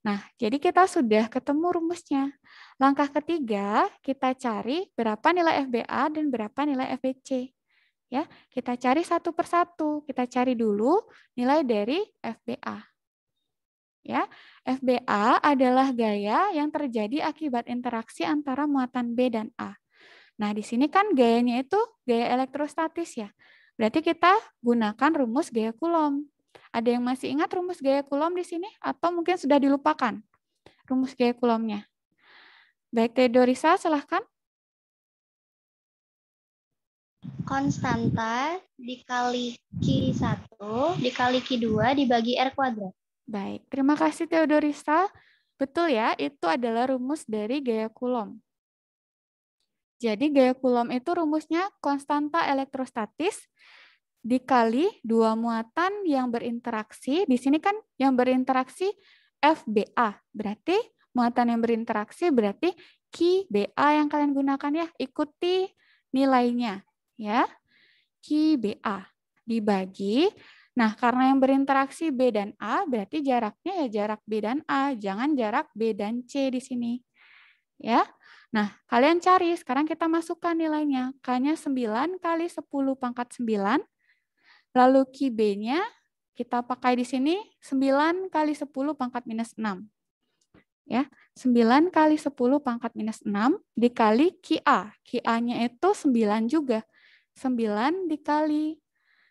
F: Nah, jadi kita sudah ketemu rumusnya. Langkah ketiga, kita cari berapa nilai FBA dan berapa nilai FBC. Ya, kita cari satu persatu. Kita cari dulu nilai dari FBA. Ya, FBA adalah gaya yang terjadi akibat interaksi antara muatan B dan A. Nah, di sini kan gayanya itu gaya elektrostatis ya. Berarti kita gunakan rumus gaya Coulomb. Ada yang masih ingat rumus gaya Coulomb di sini atau mungkin sudah dilupakan rumus gaya Coulombnya? Baik, Teodorisa, silahkan.
E: Konstanta dikali Q1 dikali Q2 dibagi R kuadrat. Baik, terima kasih
F: Theodorista. Betul ya, itu adalah rumus dari gaya Coulomb. Jadi gaya Coulomb itu rumusnya konstanta elektrostatis dikali dua muatan yang berinteraksi. Di sini kan yang berinteraksi FBA, berarti muatan yang berinteraksi berarti Ki yang kalian gunakan ya, ikuti nilainya ya. Ki dibagi Nah, karena yang berinteraksi B dan A, berarti jaraknya ya jarak B dan A, jangan jarak B dan C di sini. Ya. Nah, kalian cari, sekarang kita masukkan nilainya. K-nya 9 kali 10 pangkat 9. Lalu Q B-nya kita pakai di sini 9 kali 10 pangkat minus 6 ya. 9 kali 10 pangkat minus 6 dikali QA. QA-nya itu 9 juga. 9 dikali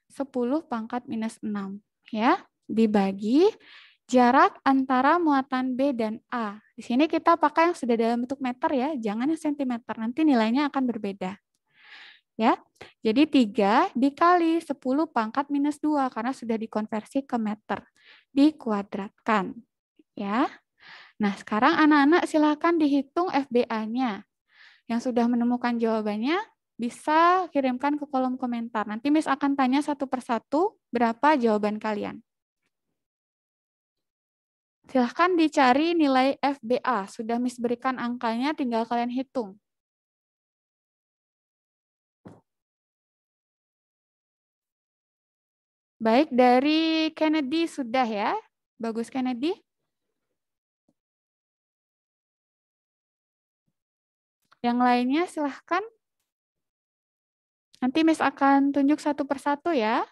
F: 10 pangkat minus 6. Ya, dibagi jarak antara muatan B dan A. Di sini kita pakai yang sudah dalam bentuk meter ya, jangan yang sentimeter, nanti nilainya akan berbeda. Ya, jadi 3 dikali 10 pangkat minus 2 karena sudah dikonversi ke meter. Dikuadratkan. Ya. Nah, sekarang anak-anak silahkan dihitung FBA-nya. Yang sudah menemukan jawabannya, bisa kirimkan ke kolom komentar. Nanti Miss akan tanya satu persatu berapa jawaban kalian.
C: Silahkan dicari nilai FBA. Sudah Miss berikan angkanya, tinggal kalian hitung. Baik, dari Kennedy sudah ya. Bagus Kennedy. Yang lainnya silahkan. Nanti Miss akan tunjuk satu persatu ya.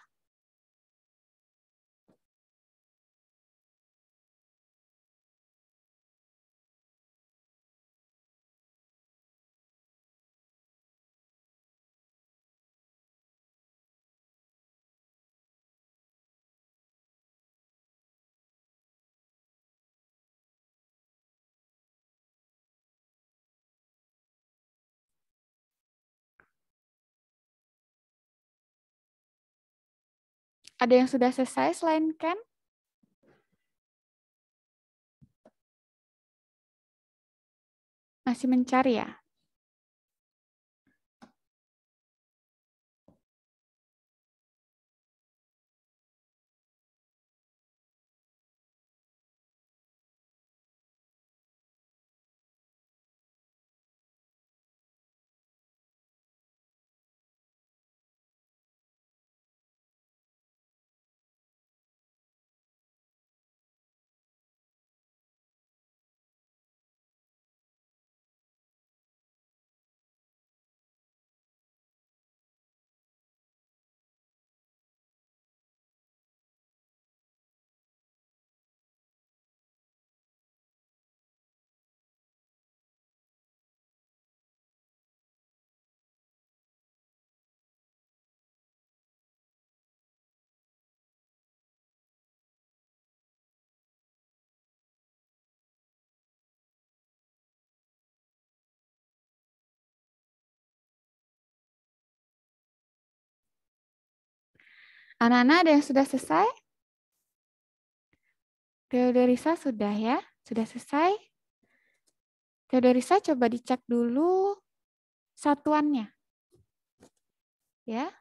C: Ada yang sudah selesai selain Ken? Masih mencari ya? Anak-anak ada yang sudah selesai? Teodorisa
F: sudah ya? Sudah selesai? Teodorisa coba dicek dulu satuannya. Ya.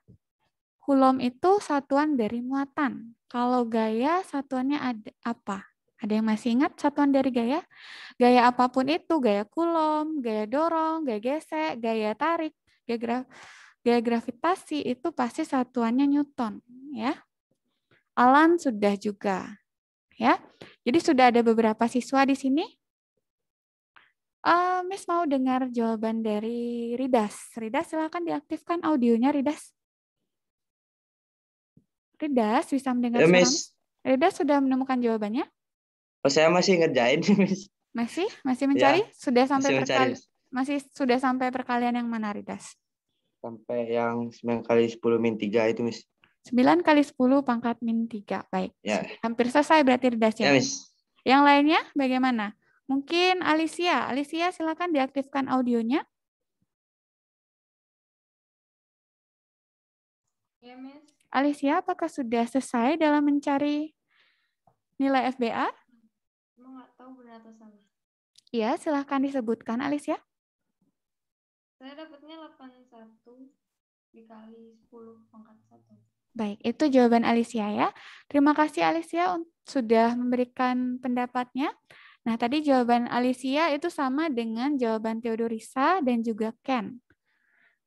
F: Kulom itu satuan dari muatan. Kalau gaya satuannya ada apa? Ada yang masih ingat satuan dari gaya? Gaya apapun itu, gaya kulom, gaya dorong, gaya gesek, gaya tarik, gaya graf, Gaya gravitasi itu pasti satuannya Newton, ya. Alan sudah juga, ya. Jadi sudah ada beberapa siswa di sini. Uh, Miss mau dengar jawaban dari Ridas. Ridas silakan diaktifkan audionya Ridas. Ridas bisa mendengar ya, Miss. Ridas sudah menemukan jawabannya?
D: Oh, saya
A: masih ngerjain, Miss.
F: Masih? Masih mencari? Ya, sudah sampai masih, mencari. masih sudah sampai perkalian yang mana, Ridas?
A: sampai yang 9 kali 10 min 3 itu, Miss.
F: 9 kali 10 pangkat min 3. Baik. Ya. Hampir selesai berarti redasnya. Ya, Miss. Yang
C: lainnya bagaimana? Mungkin Alicia. Alicia silakan diaktifkan audionya. Ya, Miss. Alicia, apakah sudah selesai dalam mencari nilai FBA?
F: Emang nggak tahu benar atau salah. Iya, silahkan disebutkan Alicia. Saya dapatnya 81 dikali 10 pangkat 1. Baik, itu jawaban Alicia ya. Terima kasih Alicia sudah memberikan pendapatnya. Nah, tadi jawaban Alicia itu sama dengan jawaban Theodorisa dan juga Ken.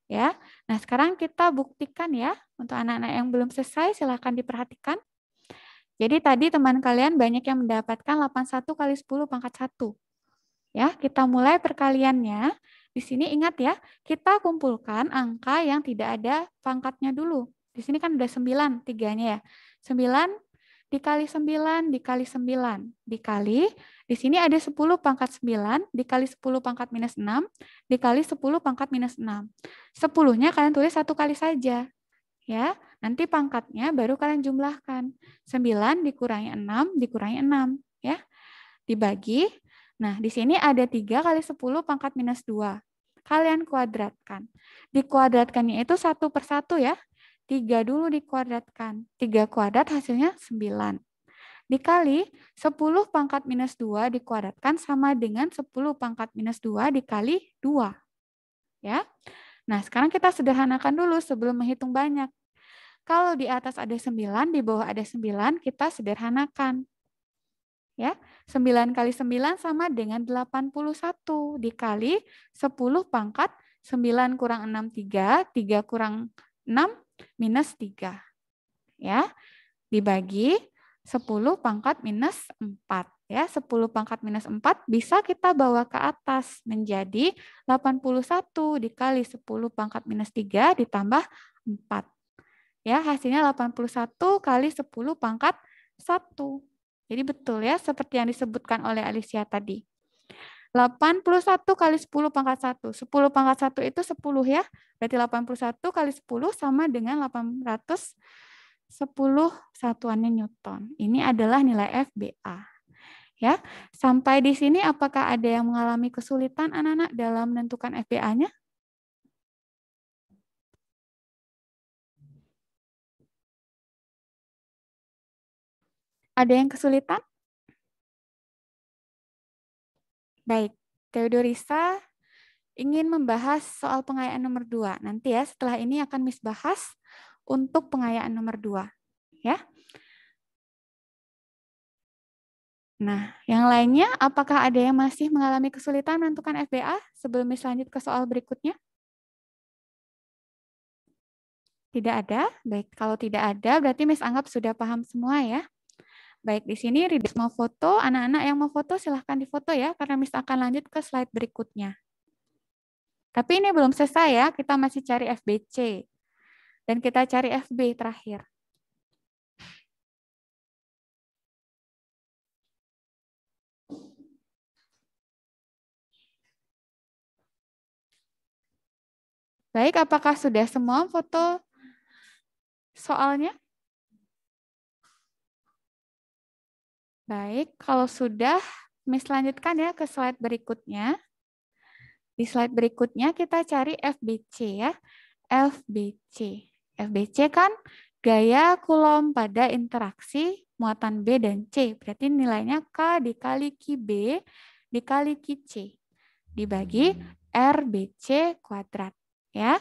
F: Ya. Nah, sekarang kita buktikan ya untuk anak-anak yang belum selesai silahkan diperhatikan. Jadi tadi teman kalian banyak yang mendapatkan 81 kali 10 pangkat 1. Ya, kita mulai perkaliannya. Di sini ingat ya, kita kumpulkan angka yang tidak ada pangkatnya dulu. Di sini kan udah 9, tiganya ya. 9 dikali 9 dikali 9 dikali di sini ada 10 pangkat 9 dikali 10 pangkat minus 6 dikali 10 pangkat minus 6. 10-nya kalian tulis satu kali saja. Ya, nanti pangkatnya baru kalian jumlahkan. 9 dikurangi 6 dikurangi 6 ya. Dibagi Nah, di sini ada 3 kali 10 pangkat minus 2. Kalian kuadratkan. Dikuadratkannya itu satu per satu ya. 3 dulu dikuadratkan. 3 kuadrat hasilnya 9. Dikali 10 pangkat minus 2 dikuadratkan sama dengan 10 pangkat minus 2 dikali 2. Ya. Nah, sekarang kita sederhanakan dulu sebelum menghitung banyak. Kalau di atas ada 9, di bawah ada 9, kita sederhanakan ya. 9 kali 9 sama dengan 81 dikali 10 pangkat 9 kurang 6 3, 3 kurang 6 minus 3. Ya. Dibagi 10 pangkat minus 4. Ya, 10 pangkat minus 4 bisa kita bawa ke atas menjadi 81 dikali 10 pangkat minus 3 ditambah 4. Ya, hasilnya 81 kali 10 pangkat 1. Jadi betul ya, seperti yang disebutkan oleh Alicia tadi. 81 kali 10 pangkat 1. 10 pangkat 1 itu 10 ya. Berarti 81 kali 10 sama dengan 810 satuannya Newton. Ini adalah nilai FBA. Ya, sampai di sini apakah ada yang mengalami kesulitan anak-anak dalam menentukan FBA-nya?
C: Ada yang kesulitan? Baik, Theodorisa ingin membahas
F: soal pengayaan nomor dua. Nanti ya setelah ini akan Miss bahas untuk pengayaan nomor dua. Ya.
C: Nah, yang
F: lainnya, apakah ada yang masih mengalami kesulitan menentukan FBA sebelum Miss lanjut ke soal berikutnya? Tidak ada? Baik, kalau tidak ada berarti Miss anggap sudah paham semua ya. Baik, di sini Ridis mau foto. Anak-anak yang mau foto silahkan difoto ya, karena Miss akan lanjut ke slide berikutnya. Tapi ini belum selesai ya, kita masih cari FBC. Dan kita cari FB terakhir.
C: Baik, apakah sudah semua foto soalnya?
F: Baik, kalau sudah, Miss lanjutkan ya ke slide berikutnya. Di slide berikutnya kita cari FBC ya. FBC. FBC kan gaya Coulomb pada interaksi muatan B dan C. Berarti nilainya K dikali Q dikali Q Dibagi hmm. RBC kuadrat. Ya.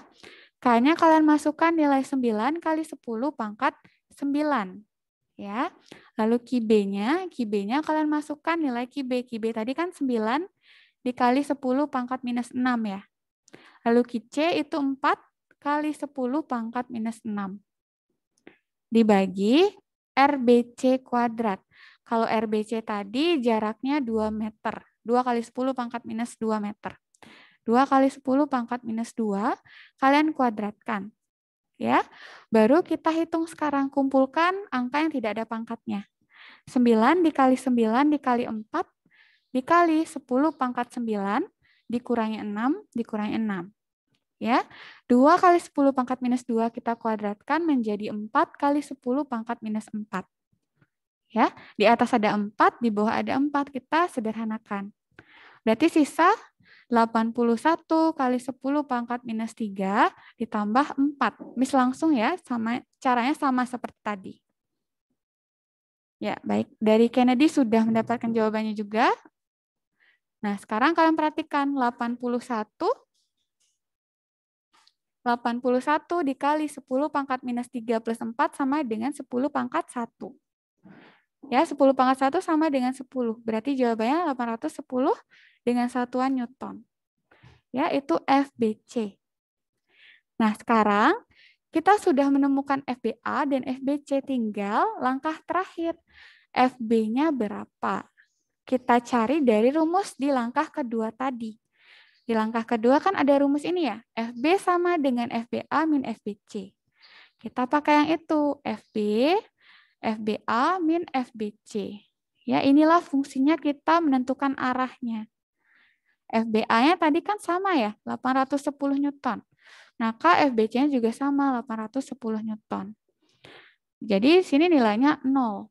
F: K-nya kalian masukkan nilai 9 kali 10 pangkat 9 ya. Lalu QB-nya, QB-nya kalian masukkan nilai QB. QB tadi kan 9 dikali 10 pangkat minus 6 ya. Lalu QC itu 4 kali 10 pangkat minus 6. Dibagi RBC kuadrat. Kalau RBC tadi jaraknya 2 meter. 2 kali 10 pangkat minus 2 meter. 2 kali 10 pangkat minus 2, kalian kuadratkan ya. Baru kita hitung sekarang kumpulkan angka yang tidak ada pangkatnya. 9 dikali 9 dikali 4 dikali 10 pangkat 9 dikurangi 6 dikurangi 6. Ya. 2 kali 10 pangkat minus 2 kita kuadratkan menjadi 4 kali 10 pangkat minus 4. Ya, di atas ada 4, di bawah ada 4, kita sederhanakan. Berarti sisa 81 kali 10 pangkat minus 3 ditambah 4. Miss langsung ya, sama caranya sama seperti tadi. Ya, baik. Dari Kennedy sudah mendapatkan jawabannya juga. Nah, sekarang kalian perhatikan 81 81 dikali 10 pangkat minus 3 plus 4 sama dengan 10 pangkat 1. Ya, 10 pangkat 1 sama dengan 10. Berarti jawabannya 810 dengan satuan Newton. ya itu FBC. Nah, sekarang kita sudah menemukan FBA dan FBC tinggal langkah terakhir. FB-nya berapa? Kita cari dari rumus di langkah kedua tadi. Di langkah kedua kan ada rumus ini ya. FB sama dengan FBA min FBC. Kita pakai yang itu. FB, FBA min FBC. Ya, inilah fungsinya kita menentukan arahnya. FBA-nya tadi kan sama ya, 810 Newton. Nah, FBC nya juga sama, 810 Newton. Jadi sini nilainya 0.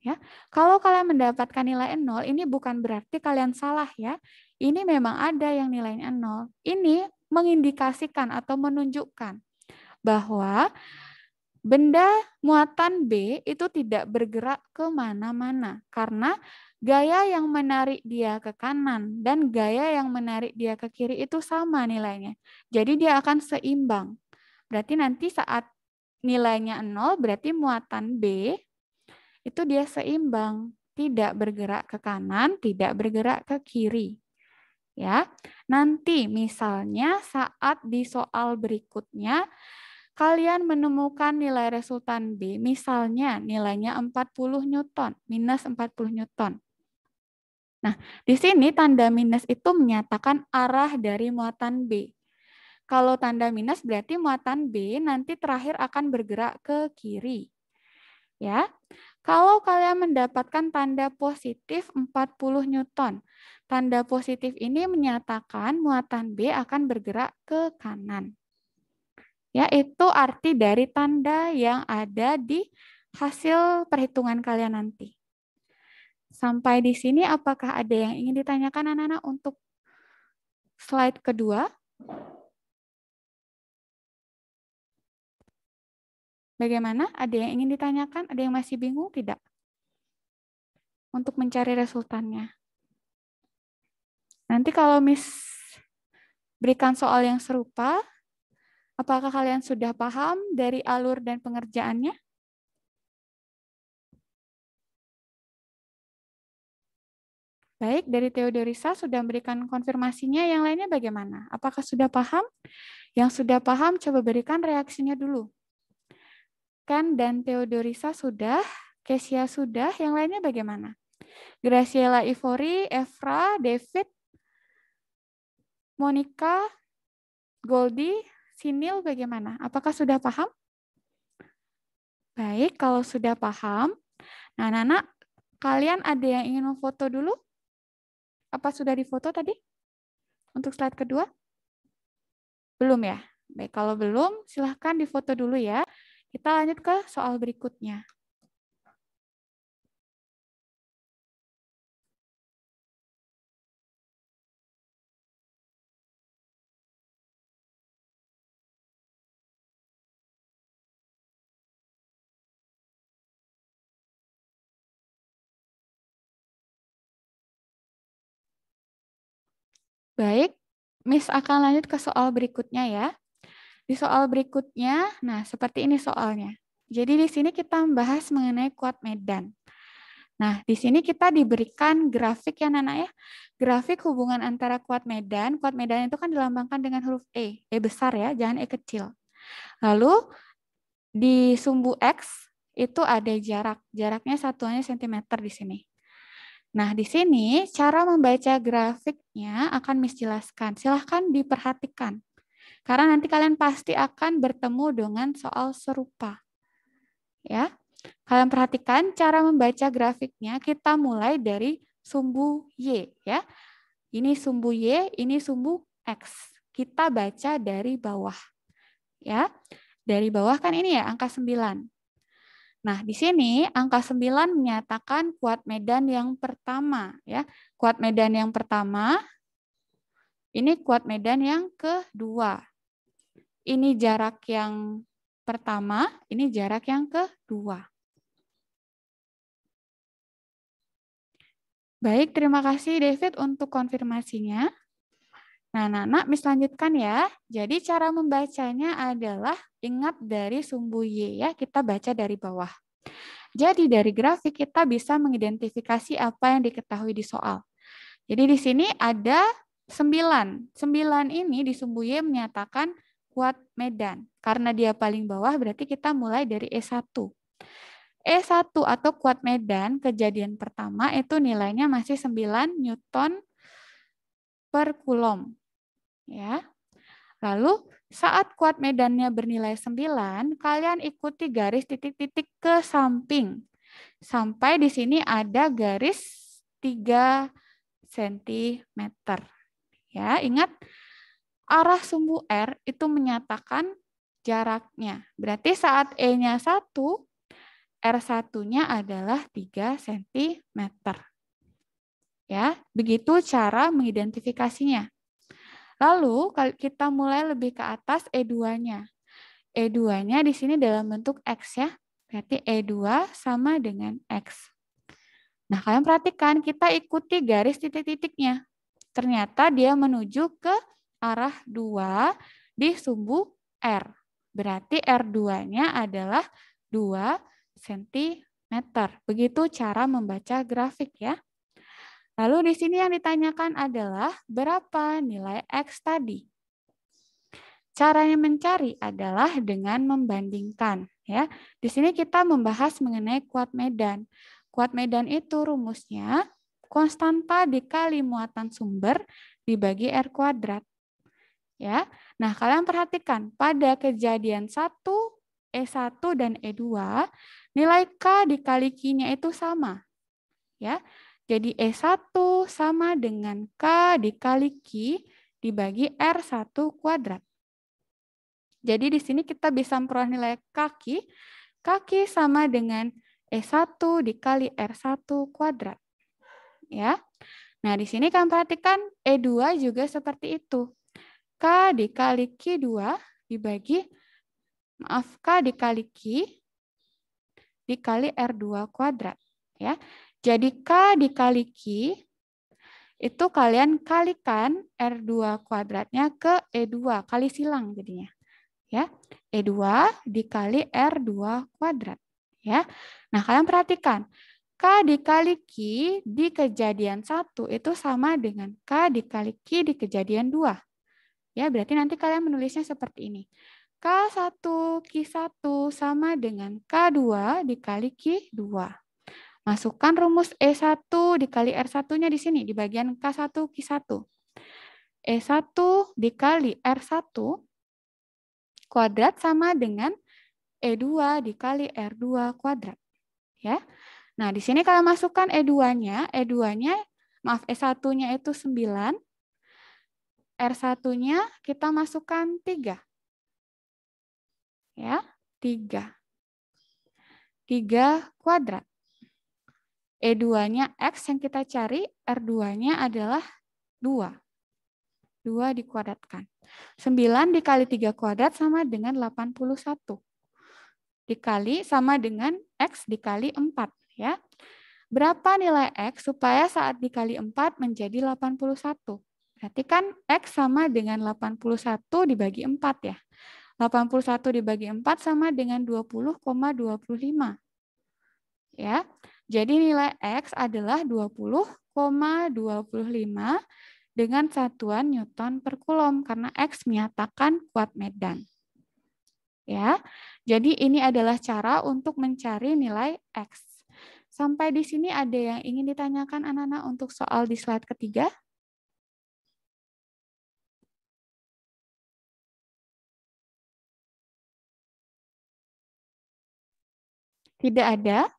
F: Ya. Kalau kalian mendapatkan nilai 0, ini bukan berarti kalian salah ya. Ini memang ada yang nilainya 0. Ini mengindikasikan atau menunjukkan bahwa benda muatan B itu tidak bergerak kemana-mana karena gaya yang menarik dia ke kanan dan gaya yang menarik dia ke kiri itu sama nilainya. Jadi dia akan seimbang. Berarti nanti saat nilainya nol, berarti muatan B itu dia seimbang, tidak bergerak ke kanan, tidak bergerak ke kiri. Ya. Nanti misalnya saat di soal berikutnya kalian menemukan nilai resultan B, misalnya nilainya 40 Newton, minus 40 Newton. Nah, di sini tanda minus itu menyatakan arah dari muatan B. Kalau tanda minus berarti muatan B nanti terakhir akan bergerak ke kiri. Ya. Kalau kalian mendapatkan tanda positif 40 Newton, tanda positif ini menyatakan muatan B akan bergerak ke kanan. Ya, itu arti dari tanda yang ada di hasil perhitungan kalian nanti. Sampai di sini apakah ada yang ingin ditanyakan anak-anak untuk slide kedua?
C: Bagaimana? Ada yang ingin ditanyakan? Ada yang masih bingung? Tidak. Untuk mencari resultannya.
F: Nanti kalau Miss berikan soal yang
C: serupa, apakah kalian sudah paham dari alur dan pengerjaannya? Baik, dari Theodorisa sudah memberikan konfirmasinya, yang lainnya bagaimana? Apakah sudah paham?
F: Yang sudah paham, coba berikan reaksinya dulu. Kan dan Theodorisa sudah, Kesia sudah, yang lainnya bagaimana? Graciela Ivory, Efra David, Monica, Goldie, Sinil bagaimana? Apakah sudah paham? Baik, kalau sudah paham, nah anak-anak, kalian ada yang ingin foto dulu? Apa sudah difoto tadi? Untuk slide kedua? Belum ya? Baik, kalau belum silahkan difoto dulu ya. Kita lanjut ke soal
C: berikutnya. Baik, Miss akan lanjut ke soal
F: berikutnya ya. Di soal berikutnya, nah seperti ini soalnya. Jadi di sini kita membahas mengenai kuat medan. Nah, di sini kita diberikan grafik ya Nana ya. Grafik hubungan antara kuat medan. Kuat medan itu kan dilambangkan dengan huruf E. E besar ya, jangan E kecil. Lalu di sumbu X itu ada jarak. Jaraknya satuannya sentimeter di sini. Nah, di sini cara membaca grafiknya akan jelaskan. Silahkan diperhatikan. Karena nanti kalian pasti akan bertemu dengan soal serupa. Ya. Kalian perhatikan cara membaca grafiknya, kita mulai dari sumbu Y ya. Ini sumbu Y, ini sumbu X. Kita baca dari bawah. Ya. Dari bawah kan ini ya angka 9. Nah, di sini angka 9 menyatakan kuat medan yang pertama ya. Kuat medan yang pertama ini kuat medan yang kedua. Ini jarak yang pertama, ini jarak yang kedua. Baik, terima kasih David untuk konfirmasinya. Nah, Nana, Miss lanjutkan ya. Jadi cara membacanya adalah ingat dari sumbu Y ya, kita baca dari bawah. Jadi dari grafik kita bisa mengidentifikasi apa yang diketahui di soal. Jadi di sini ada 9. 9 ini di sumbu Y menyatakan kuat Medan. Karena dia paling bawah berarti kita mulai dari E1. E1 atau kuat Medan kejadian pertama itu nilainya masih 9 Newton per Coulomb ya. Lalu saat kuat medannya bernilai 9, kalian ikuti garis titik-titik ke samping. Sampai di sini ada garis 3 cm. Ya, ingat arah sumbu R itu menyatakan jaraknya. Berarti saat E-nya 1, r satunya adalah 3 cm. Ya, begitu cara mengidentifikasinya. Lalu kita mulai lebih ke atas E2-nya. E2-nya di sini dalam bentuk X ya. Berarti E2 sama dengan X. Nah, kalian perhatikan kita ikuti garis titik-titiknya. Ternyata dia menuju ke arah 2 di sumbu R. Berarti R2-nya adalah 2 cm. Begitu cara membaca grafik ya. Lalu di sini yang ditanyakan adalah berapa nilai X tadi. Caranya mencari adalah dengan membandingkan. ya. Di sini kita membahas mengenai kuat medan. Kuat medan itu rumusnya konstanta dikali muatan sumber dibagi R kuadrat. Ya. Nah, kalian perhatikan pada kejadian 1, E1 dan E2, nilai K dikali Q-nya itu sama. Ya. Jadi E1 sama dengan K dikali Q dibagi R1 kuadrat. Jadi di sini kita bisa memperoleh nilai kaki. Kaki sama dengan E1 dikali R1 kuadrat. Ya. Nah, di sini kalian perhatikan E2 juga seperti itu. K dikali Q2 dibagi, maaf, K dikali Q dikali R2 kuadrat. Ya. Jadi K dikali Q itu kalian kalikan R2 kuadratnya ke E2, kali silang jadinya. Ya, E2 dikali R2 kuadrat. Ya. Nah, kalian perhatikan. K dikali Q di kejadian 1 itu sama dengan K dikali Q di kejadian 2. Ya, berarti nanti kalian menulisnya seperti ini. K1, Q1 sama dengan K2 dikali Q2. Masukkan rumus E1 dikali R1-nya di sini, di bagian K1, Q1. E1 dikali R1 kuadrat sama dengan E2 dikali R2 kuadrat. Ya. Nah, di sini kalau masukkan E2-nya, E2-nya, maaf, E1-nya itu 9, R1-nya kita masukkan 3. Ya, 3. 3 kuadrat. E2-nya X yang kita cari, R2-nya adalah 2. 2 dikuadratkan. 9 dikali 3 kuadrat sama dengan 81. Dikali sama dengan X dikali 4. Ya. Berapa nilai X supaya saat dikali 4 menjadi 81? Berarti kan X sama dengan 81 dibagi 4 ya. 81 dibagi 4 sama dengan 20,25. Ya. Jadi nilai X adalah 20,25 dengan satuan Newton per Coulomb karena X menyatakan kuat medan. Ya, jadi ini adalah cara untuk mencari nilai X. Sampai di sini ada yang ingin ditanyakan anak-anak untuk soal
C: di slide ketiga? Tidak ada?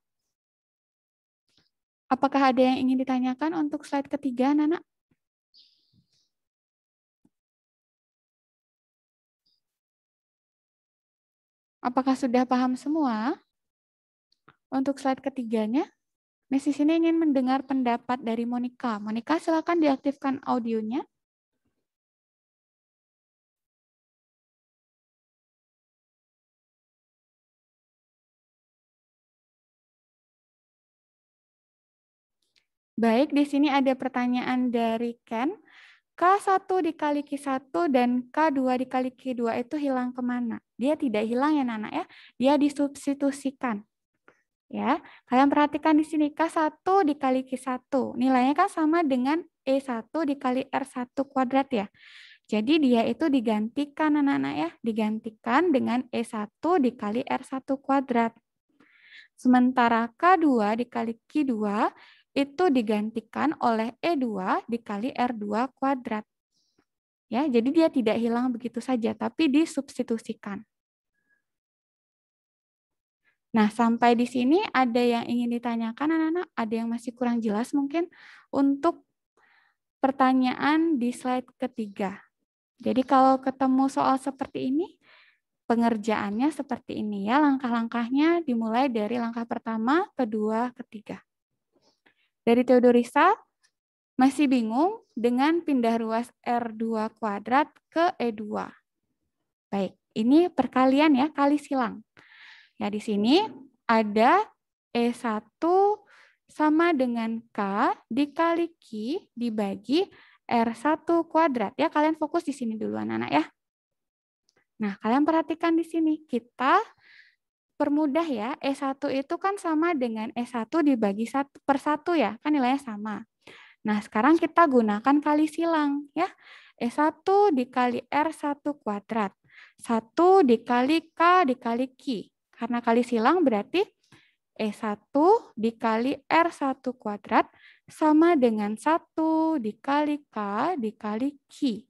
C: Apakah ada yang ingin ditanyakan untuk slide ketiga, Nana? Apakah sudah paham semua?
F: Untuk slide ketiganya, Nah, di sini ingin mendengar pendapat dari Monica.
C: Monica, silakan diaktifkan audionya. Baik, di sini ada
F: pertanyaan dari Ken. K1 dikali Q1 dan K2 dikali Q2 itu hilang kemana? Dia tidak hilang ya Nana ya, dia disubstitusikan. Ya, kalian perhatikan di sini K1 dikali Q1. Nilainya kan sama dengan E1 dikali R1 kuadrat ya. Jadi dia itu digantikan anak-anak ya, digantikan dengan E1 dikali R1 kuadrat. Sementara K2 dikali Q2 itu digantikan oleh E2 dikali R2 kuadrat. Ya, jadi dia tidak hilang begitu saja, tapi disubstitusikan. Nah, sampai di sini ada yang ingin ditanyakan anak-anak, ada yang masih kurang jelas mungkin untuk pertanyaan di slide ketiga. Jadi kalau ketemu soal seperti ini, pengerjaannya seperti ini ya, langkah-langkahnya dimulai dari langkah pertama, kedua, ketiga. Dari Theodorisa, masih bingung dengan pindah ruas R2 kuadrat ke E2. Baik, ini perkalian ya, kali silang. Ya, di sini ada E1 sama dengan K dikali Q dibagi R1 kuadrat. Ya, kalian fokus di sini dulu anak-anak ya. Nah, kalian perhatikan di sini. Kita permudah ya. E S1 itu kan sama dengan e S1 dibagi satu per satu ya, kan nilainya sama. Nah, sekarang kita gunakan kali silang ya. E S1 dikali R1 kuadrat. 1 dikali K dikali Q. Karena kali silang berarti E1 dikali R1 kuadrat sama dengan 1 dikali K dikali Q.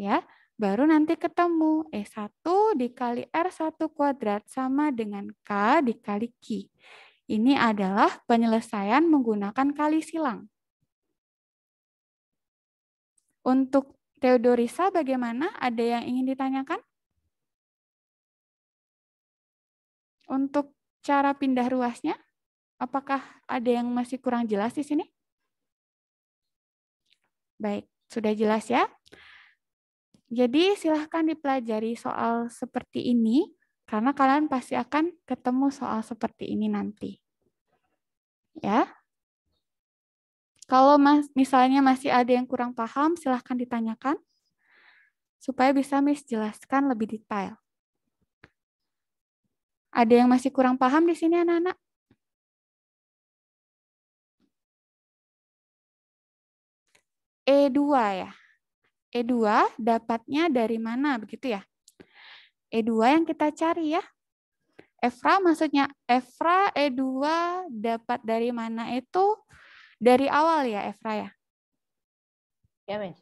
F: Ya, Baru nanti ketemu E1 dikali R1 kuadrat sama dengan K dikali Q. Ini adalah penyelesaian menggunakan kali silang.
C: Untuk Theodorisa bagaimana? Ada yang ingin ditanyakan? Untuk
F: cara pindah ruasnya, apakah ada yang masih kurang jelas di sini? Baik, sudah jelas ya. Jadi silahkan dipelajari soal seperti ini, karena kalian pasti akan ketemu soal seperti ini nanti. Ya. Kalau mas, misalnya masih ada yang kurang paham, silahkan ditanyakan, supaya bisa Miss
C: jelaskan lebih detail. Ada yang masih kurang paham di sini anak-anak? E2 ya. E2 dapatnya dari mana
F: begitu ya? E2 yang kita cari ya. Efra maksudnya Efra E2 dapat dari mana itu? Dari awal ya Efra ya? Ya, Miss.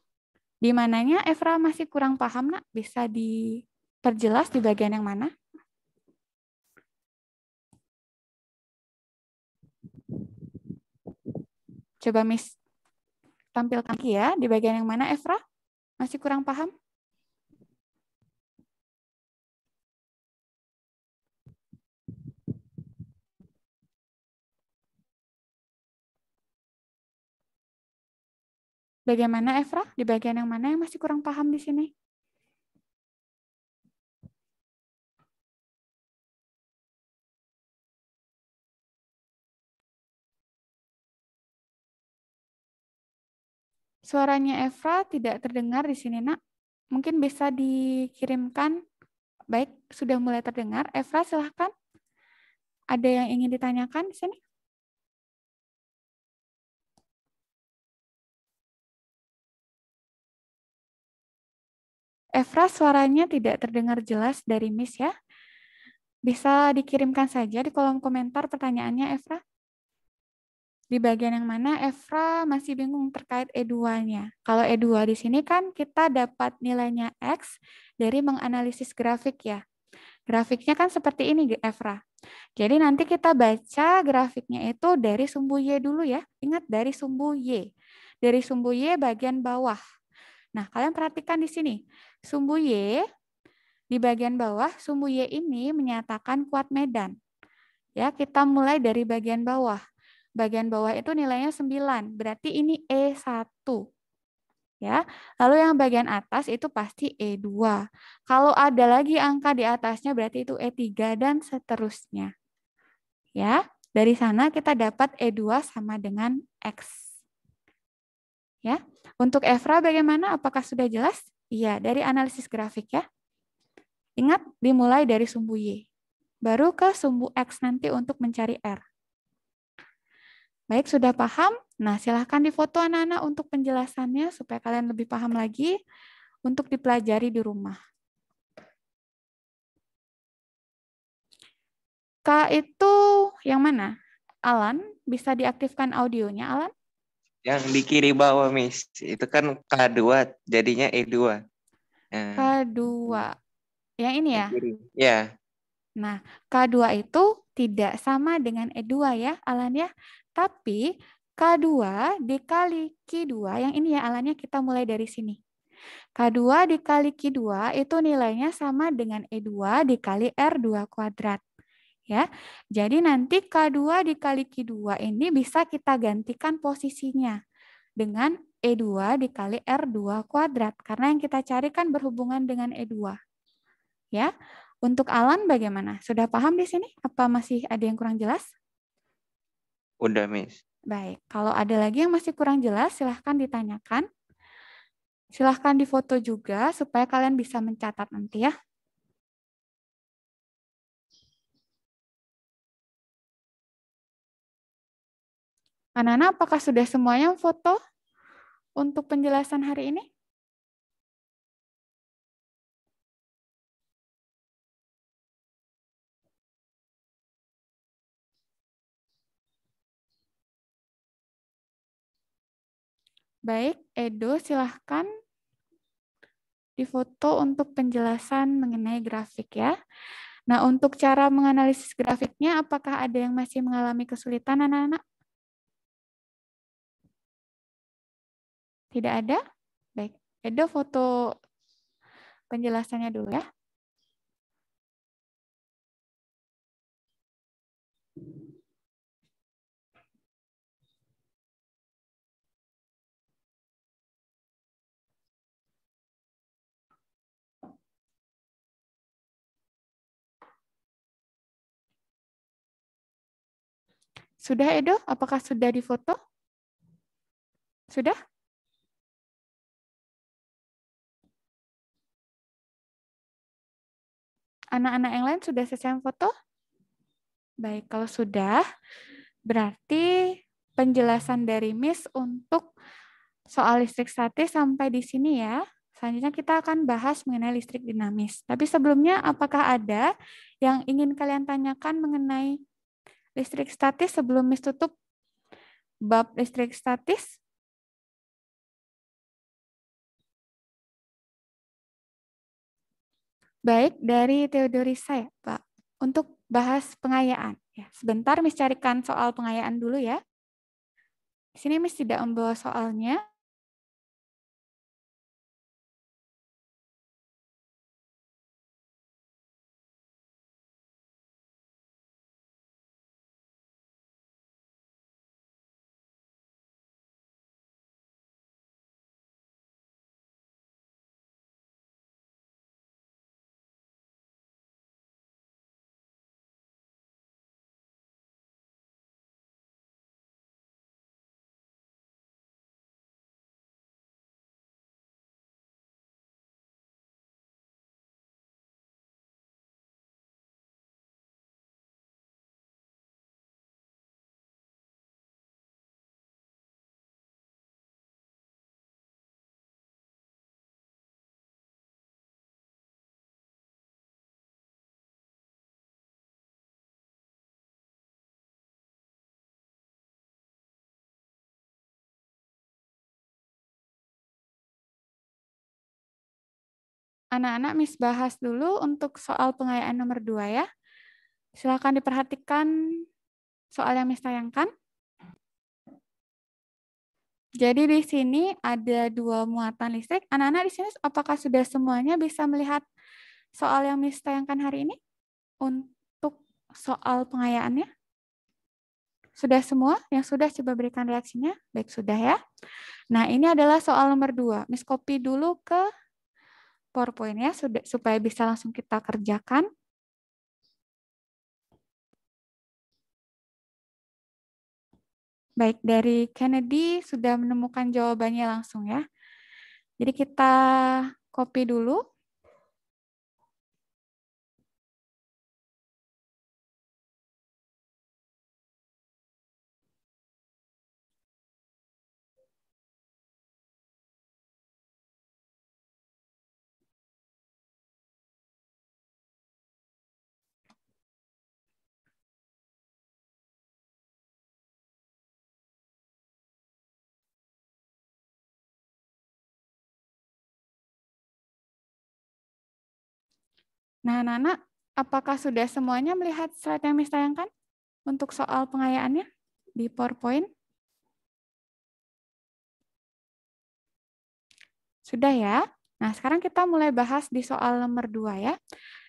F: Di mananya Efra masih kurang paham, Nak? Bisa diperjelas di bagian yang mana? Coba Miss tampilkan ya di bagian yang mana Efra? Masih kurang paham?
C: Bagaimana Efra? Di bagian yang mana yang masih kurang paham di sini? Suaranya Efra tidak terdengar di sini, Nak. Mungkin bisa
F: dikirimkan. Baik, sudah mulai terdengar. Efra, silahkan.
C: Ada yang ingin ditanyakan di sini? Efra suaranya tidak terdengar jelas dari Miss ya. Bisa dikirimkan saja di
F: kolom komentar pertanyaannya Efra di bagian yang mana Efra masih bingung terkait E2-nya. Kalau E2 di sini kan kita dapat nilainya X dari menganalisis grafik ya. Grafiknya kan seperti ini Efra. Jadi nanti kita baca grafiknya itu dari sumbu Y dulu ya. Ingat dari sumbu Y. Dari sumbu Y bagian bawah. Nah kalian perhatikan di sini. Sumbu Y di bagian bawah, sumbu Y ini menyatakan kuat medan. Ya, kita mulai dari bagian bawah bagian bawah itu nilainya 9. Berarti ini E1. Ya. Lalu yang bagian atas itu pasti E2. Kalau ada lagi angka di atasnya berarti itu E3 dan seterusnya. Ya. Dari sana kita dapat E2 sama dengan X. Ya. Untuk Efra bagaimana? Apakah sudah jelas? Iya, dari analisis grafik ya. Ingat, dimulai dari sumbu Y. Baru ke sumbu X nanti untuk mencari R. Baik, sudah paham? Nah, silahkan difoto anak-anak untuk penjelasannya supaya kalian lebih paham lagi untuk dipelajari di rumah. K itu yang mana? Alan, bisa diaktifkan audionya, Alan?
B: Yang di
A: kiri bawah, Miss. Itu kan K2, jadinya E2. Nah.
F: K2. Yang ini ya? Ya. Nah, K2 itu tidak sama dengan E2 ya, Alan ya. Tapi K2 dikali Q2, yang ini ya alannya kita mulai dari sini. K2 dikali Q2 itu nilainya sama dengan E2 dikali R2 kuadrat. Ya, jadi nanti K2 dikali Q2 ini bisa kita gantikan posisinya dengan E2 dikali R2 kuadrat. Karena yang kita cari kan berhubungan dengan E2. Ya, untuk alan bagaimana? Sudah paham di sini? Apa masih ada yang kurang jelas?
A: Udah, Miss.
F: Baik, kalau ada lagi yang masih kurang jelas, silahkan ditanyakan. Silahkan difoto juga supaya kalian bisa mencatat
C: nanti ya. Anana, apakah sudah semuanya foto untuk penjelasan hari ini? Baik, Edo silahkan difoto untuk
F: penjelasan mengenai grafik ya. Nah, untuk cara menganalisis grafiknya, apakah ada yang masih mengalami kesulitan anak-anak?
C: Tidak ada? Baik, Edo foto penjelasannya dulu ya. Sudah Edo? Apakah sudah di foto? Sudah? Anak-anak yang lain sudah selesai foto? Baik,
F: kalau sudah, berarti penjelasan dari Miss untuk soal listrik statis sampai di sini ya. Selanjutnya kita akan bahas mengenai listrik dinamis. Tapi sebelumnya, apakah ada yang ingin kalian tanyakan mengenai
C: listrik statis sebelum Miss tutup bab listrik statis? Baik, dari teori saya Pak. Untuk bahas pengayaan. Ya, sebentar Miss carikan soal pengayaan dulu ya. Di sini Miss tidak membawa soalnya. anak-anak Miss bahas dulu untuk soal pengayaan nomor dua ya. Silakan diperhatikan
F: soal yang Miss tayangkan. Jadi di sini ada dua muatan listrik. Anak-anak di sini apakah sudah semuanya bisa melihat soal yang Miss tayangkan hari ini? Untuk soal pengayaannya? Sudah semua? Yang sudah coba berikan reaksinya. Baik, sudah ya. Nah, ini adalah soal nomor dua. Miss copy dulu ke PowerPoint-nya
C: supaya bisa langsung kita kerjakan. Baik, dari Kennedy sudah menemukan jawabannya langsung ya. Jadi kita copy dulu. Nah, Nana, apakah sudah semuanya melihat slide yang Miss tayangkan
F: untuk soal pengayaannya di PowerPoint? Sudah ya? Nah, sekarang kita mulai bahas di soal nomor 2 ya.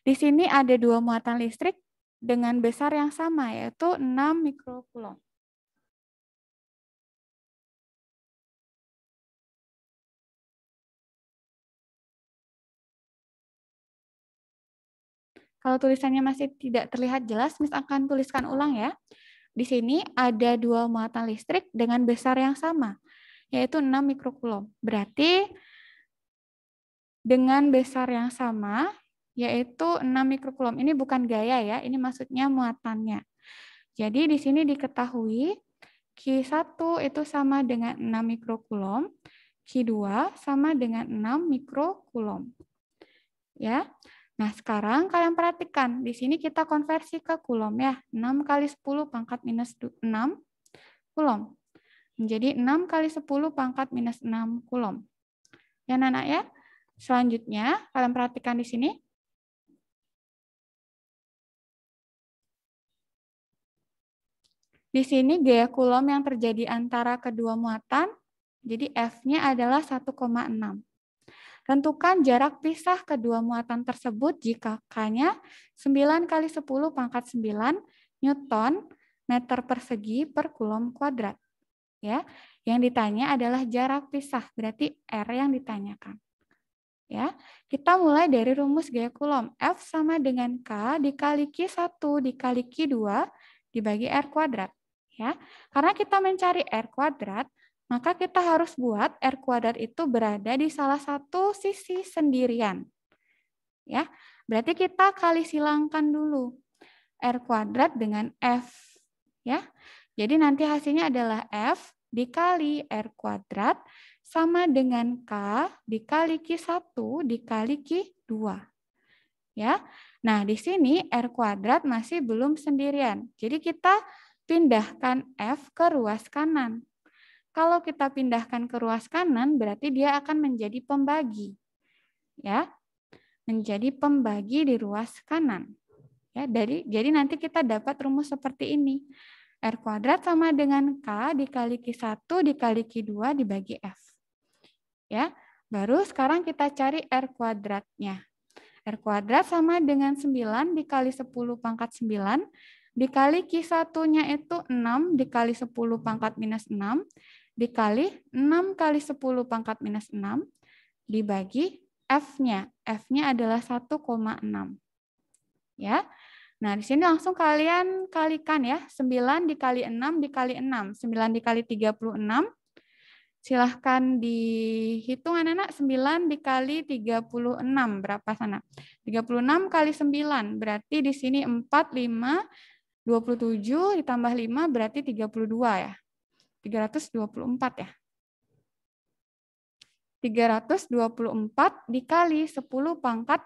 F: Di sini ada dua muatan listrik dengan besar yang sama, yaitu
C: 6 mikrokulom. Kalau tulisannya masih tidak terlihat jelas, Miss akan tuliskan ulang
F: ya. Di sini ada dua muatan listrik dengan besar yang sama, yaitu 6 mikrokulom. Berarti dengan besar yang sama, yaitu 6 mikrokulom. Ini bukan gaya ya, ini maksudnya muatannya. Jadi di sini diketahui Q1 itu sama dengan 6 mikrokulom, Q2 sama dengan 6 mikrokulom. Ya. Nah, sekarang kalian perhatikan. Di sini kita konversi ke kulom ya. 6 kali 10 pangkat minus 6 kulom. Menjadi 6 kali 10 pangkat
C: minus 6 kulom. Ya, anak-anak ya. Selanjutnya, kalian perhatikan di sini.
F: Di sini gaya kulom yang terjadi antara kedua muatan, jadi F-nya adalah 1,6. Tentukan jarak pisah kedua muatan tersebut jika K-nya 9 kali 10 pangkat 9 Newton meter persegi per kulom kuadrat. Ya, yang ditanya adalah jarak pisah, berarti R yang ditanyakan. Ya, kita mulai dari rumus gaya kulom F sama dengan K dikali Q1 dikali Q2 dibagi R kuadrat. Ya, karena kita mencari R kuadrat, maka kita harus buat R kuadrat itu berada di salah satu sisi sendirian. Ya, berarti kita kali silangkan dulu R kuadrat dengan F. Ya, jadi nanti hasilnya adalah F dikali R kuadrat sama dengan K dikali Q1 dikali Q2. Ya, nah di sini R kuadrat masih belum sendirian. Jadi kita pindahkan F ke ruas kanan. Kalau kita pindahkan ke ruas kanan, berarti dia akan menjadi pembagi. Ya, menjadi pembagi di ruas kanan. Ya, dari jadi nanti kita dapat rumus seperti ini. R kuadrat sama dengan K dikali Q1 dikali Q2 dibagi F. Ya, baru sekarang kita cari R kuadratnya. R kuadrat sama dengan 9 dikali 10 pangkat 9 dikali Q1-nya itu 6 dikali 10 pangkat minus 6 dikali 6 kali 10 pangkat minus 6 dibagi F-nya. F-nya adalah 1,6. Ya. Nah, di sini langsung kalian kalikan ya. 9 dikali 6 dikali 6. 9 dikali 36. Silahkan dihitung anak-anak. 9 dikali 36. Berapa sana? 36 kali 9. Berarti di sini 4, 5, 27 ditambah 5 berarti 32 ya. 324 ya. 324 dikali 10 pangkat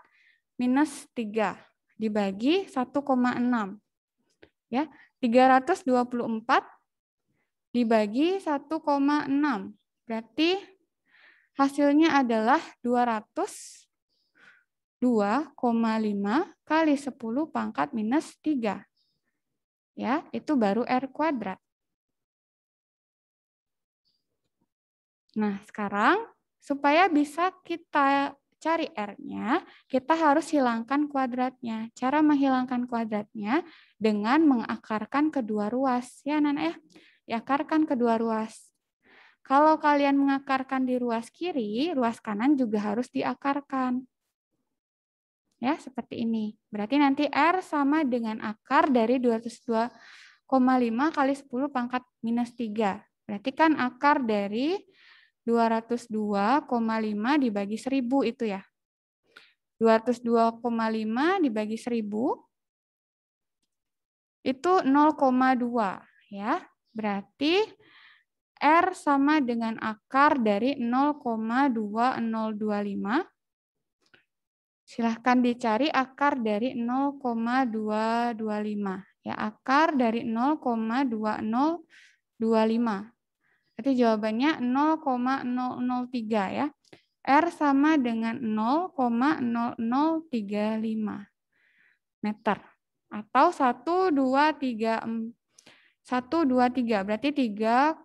F: minus 3 dibagi 1,6. Ya, 324 dibagi 1,6. Berarti hasilnya adalah 200 2,5 kali 10 pangkat minus 3. Ya, itu baru R kuadrat. Nah, sekarang supaya bisa kita cari R-nya, kita harus hilangkan kuadratnya. Cara menghilangkan kuadratnya dengan mengakarkan kedua ruas. Ya, Nana ya? Eh, akarkan kedua ruas. Kalau kalian mengakarkan di ruas kiri, ruas kanan juga harus diakarkan. Ya, seperti ini. Berarti nanti R sama dengan akar dari 202,5 kali 10 pangkat minus 3. Berarti kan akar dari 202,5 dibagi 1000 itu ya. 202,5 dibagi 1000 itu 0,2 ya. Berarti R sama dengan akar dari 0,2025. Silahkan dicari akar dari 0,225. Ya, akar dari 0,2025. Berarti jawabannya 0,003 ya. R sama dengan 0,0035 meter. Atau 1, 2, 3, 1, 2, 3. Berarti 3,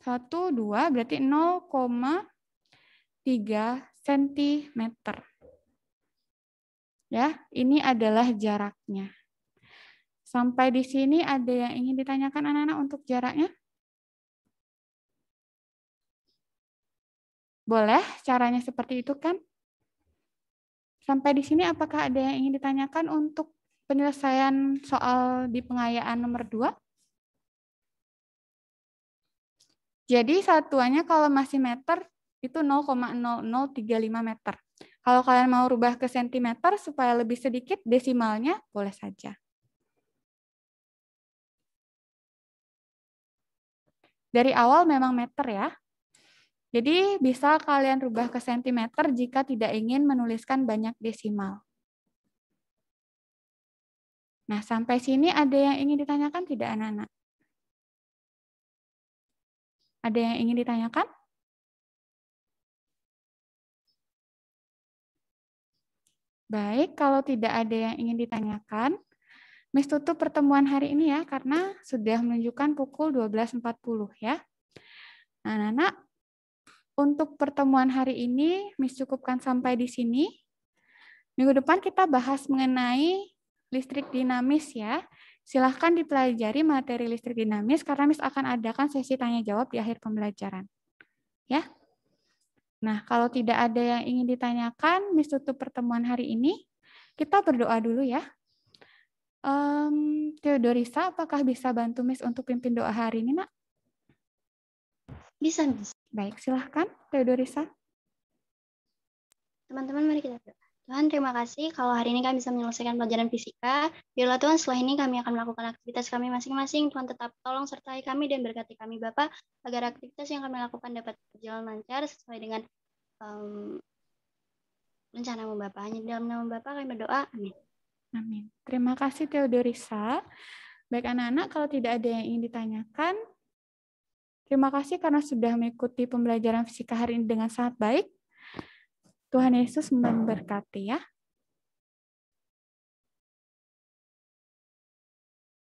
F: 1, 2 berarti 0,3 cm. Ya, ini adalah jaraknya. Sampai di sini ada yang ingin ditanyakan anak-anak untuk jaraknya? Boleh caranya seperti itu kan? Sampai di sini apakah ada yang ingin ditanyakan untuk penyelesaian soal di pengayaan nomor 2? Jadi satuannya kalau masih meter itu 0,0035 meter. Kalau kalian mau rubah ke sentimeter supaya lebih sedikit desimalnya boleh saja. Dari awal memang meter ya. Jadi bisa kalian rubah ke sentimeter jika tidak ingin menuliskan banyak desimal.
C: Nah, sampai sini ada yang ingin ditanyakan tidak anak-anak? Ada yang ingin ditanyakan?
F: Baik, kalau tidak ada yang ingin ditanyakan, Miss tutup pertemuan hari ini ya, karena sudah menunjukkan pukul 12.40 ya. Nah, anak-anak, untuk pertemuan hari ini, Miss cukupkan sampai di sini. Minggu depan kita bahas mengenai listrik dinamis ya. Silahkan dipelajari materi listrik dinamis karena Miss akan adakan sesi tanya-jawab di akhir pembelajaran. Ya. Nah, kalau tidak ada yang ingin ditanyakan, Miss tutup pertemuan hari ini. Kita berdoa dulu ya. Um, Theodorisa, apakah bisa bantu Miss untuk pimpin doa hari ini, nak? Bisa, bisa. Baik, silahkan Teodorisa. Teman-teman, mari kita berdoa. Tuhan, terima kasih kalau hari ini kami bisa menyelesaikan pelajaran fisika. Biarlah Tuhan, setelah ini kami akan melakukan aktivitas kami masing-masing.
E: Tuhan tetap tolong sertai kami dan berkati kami, Bapak, agar aktivitas yang kami lakukan dapat berjalan lancar sesuai dengan um, rencana Bapak. Hanya dalam nama Bapak kami berdoa. Amin.
F: Amin. Terima kasih Teodorisa. Baik anak-anak, kalau tidak ada yang ingin ditanyakan, Terima kasih karena sudah mengikuti pembelajaran
C: fisika hari ini dengan sangat baik. Tuhan Yesus memberkati ya.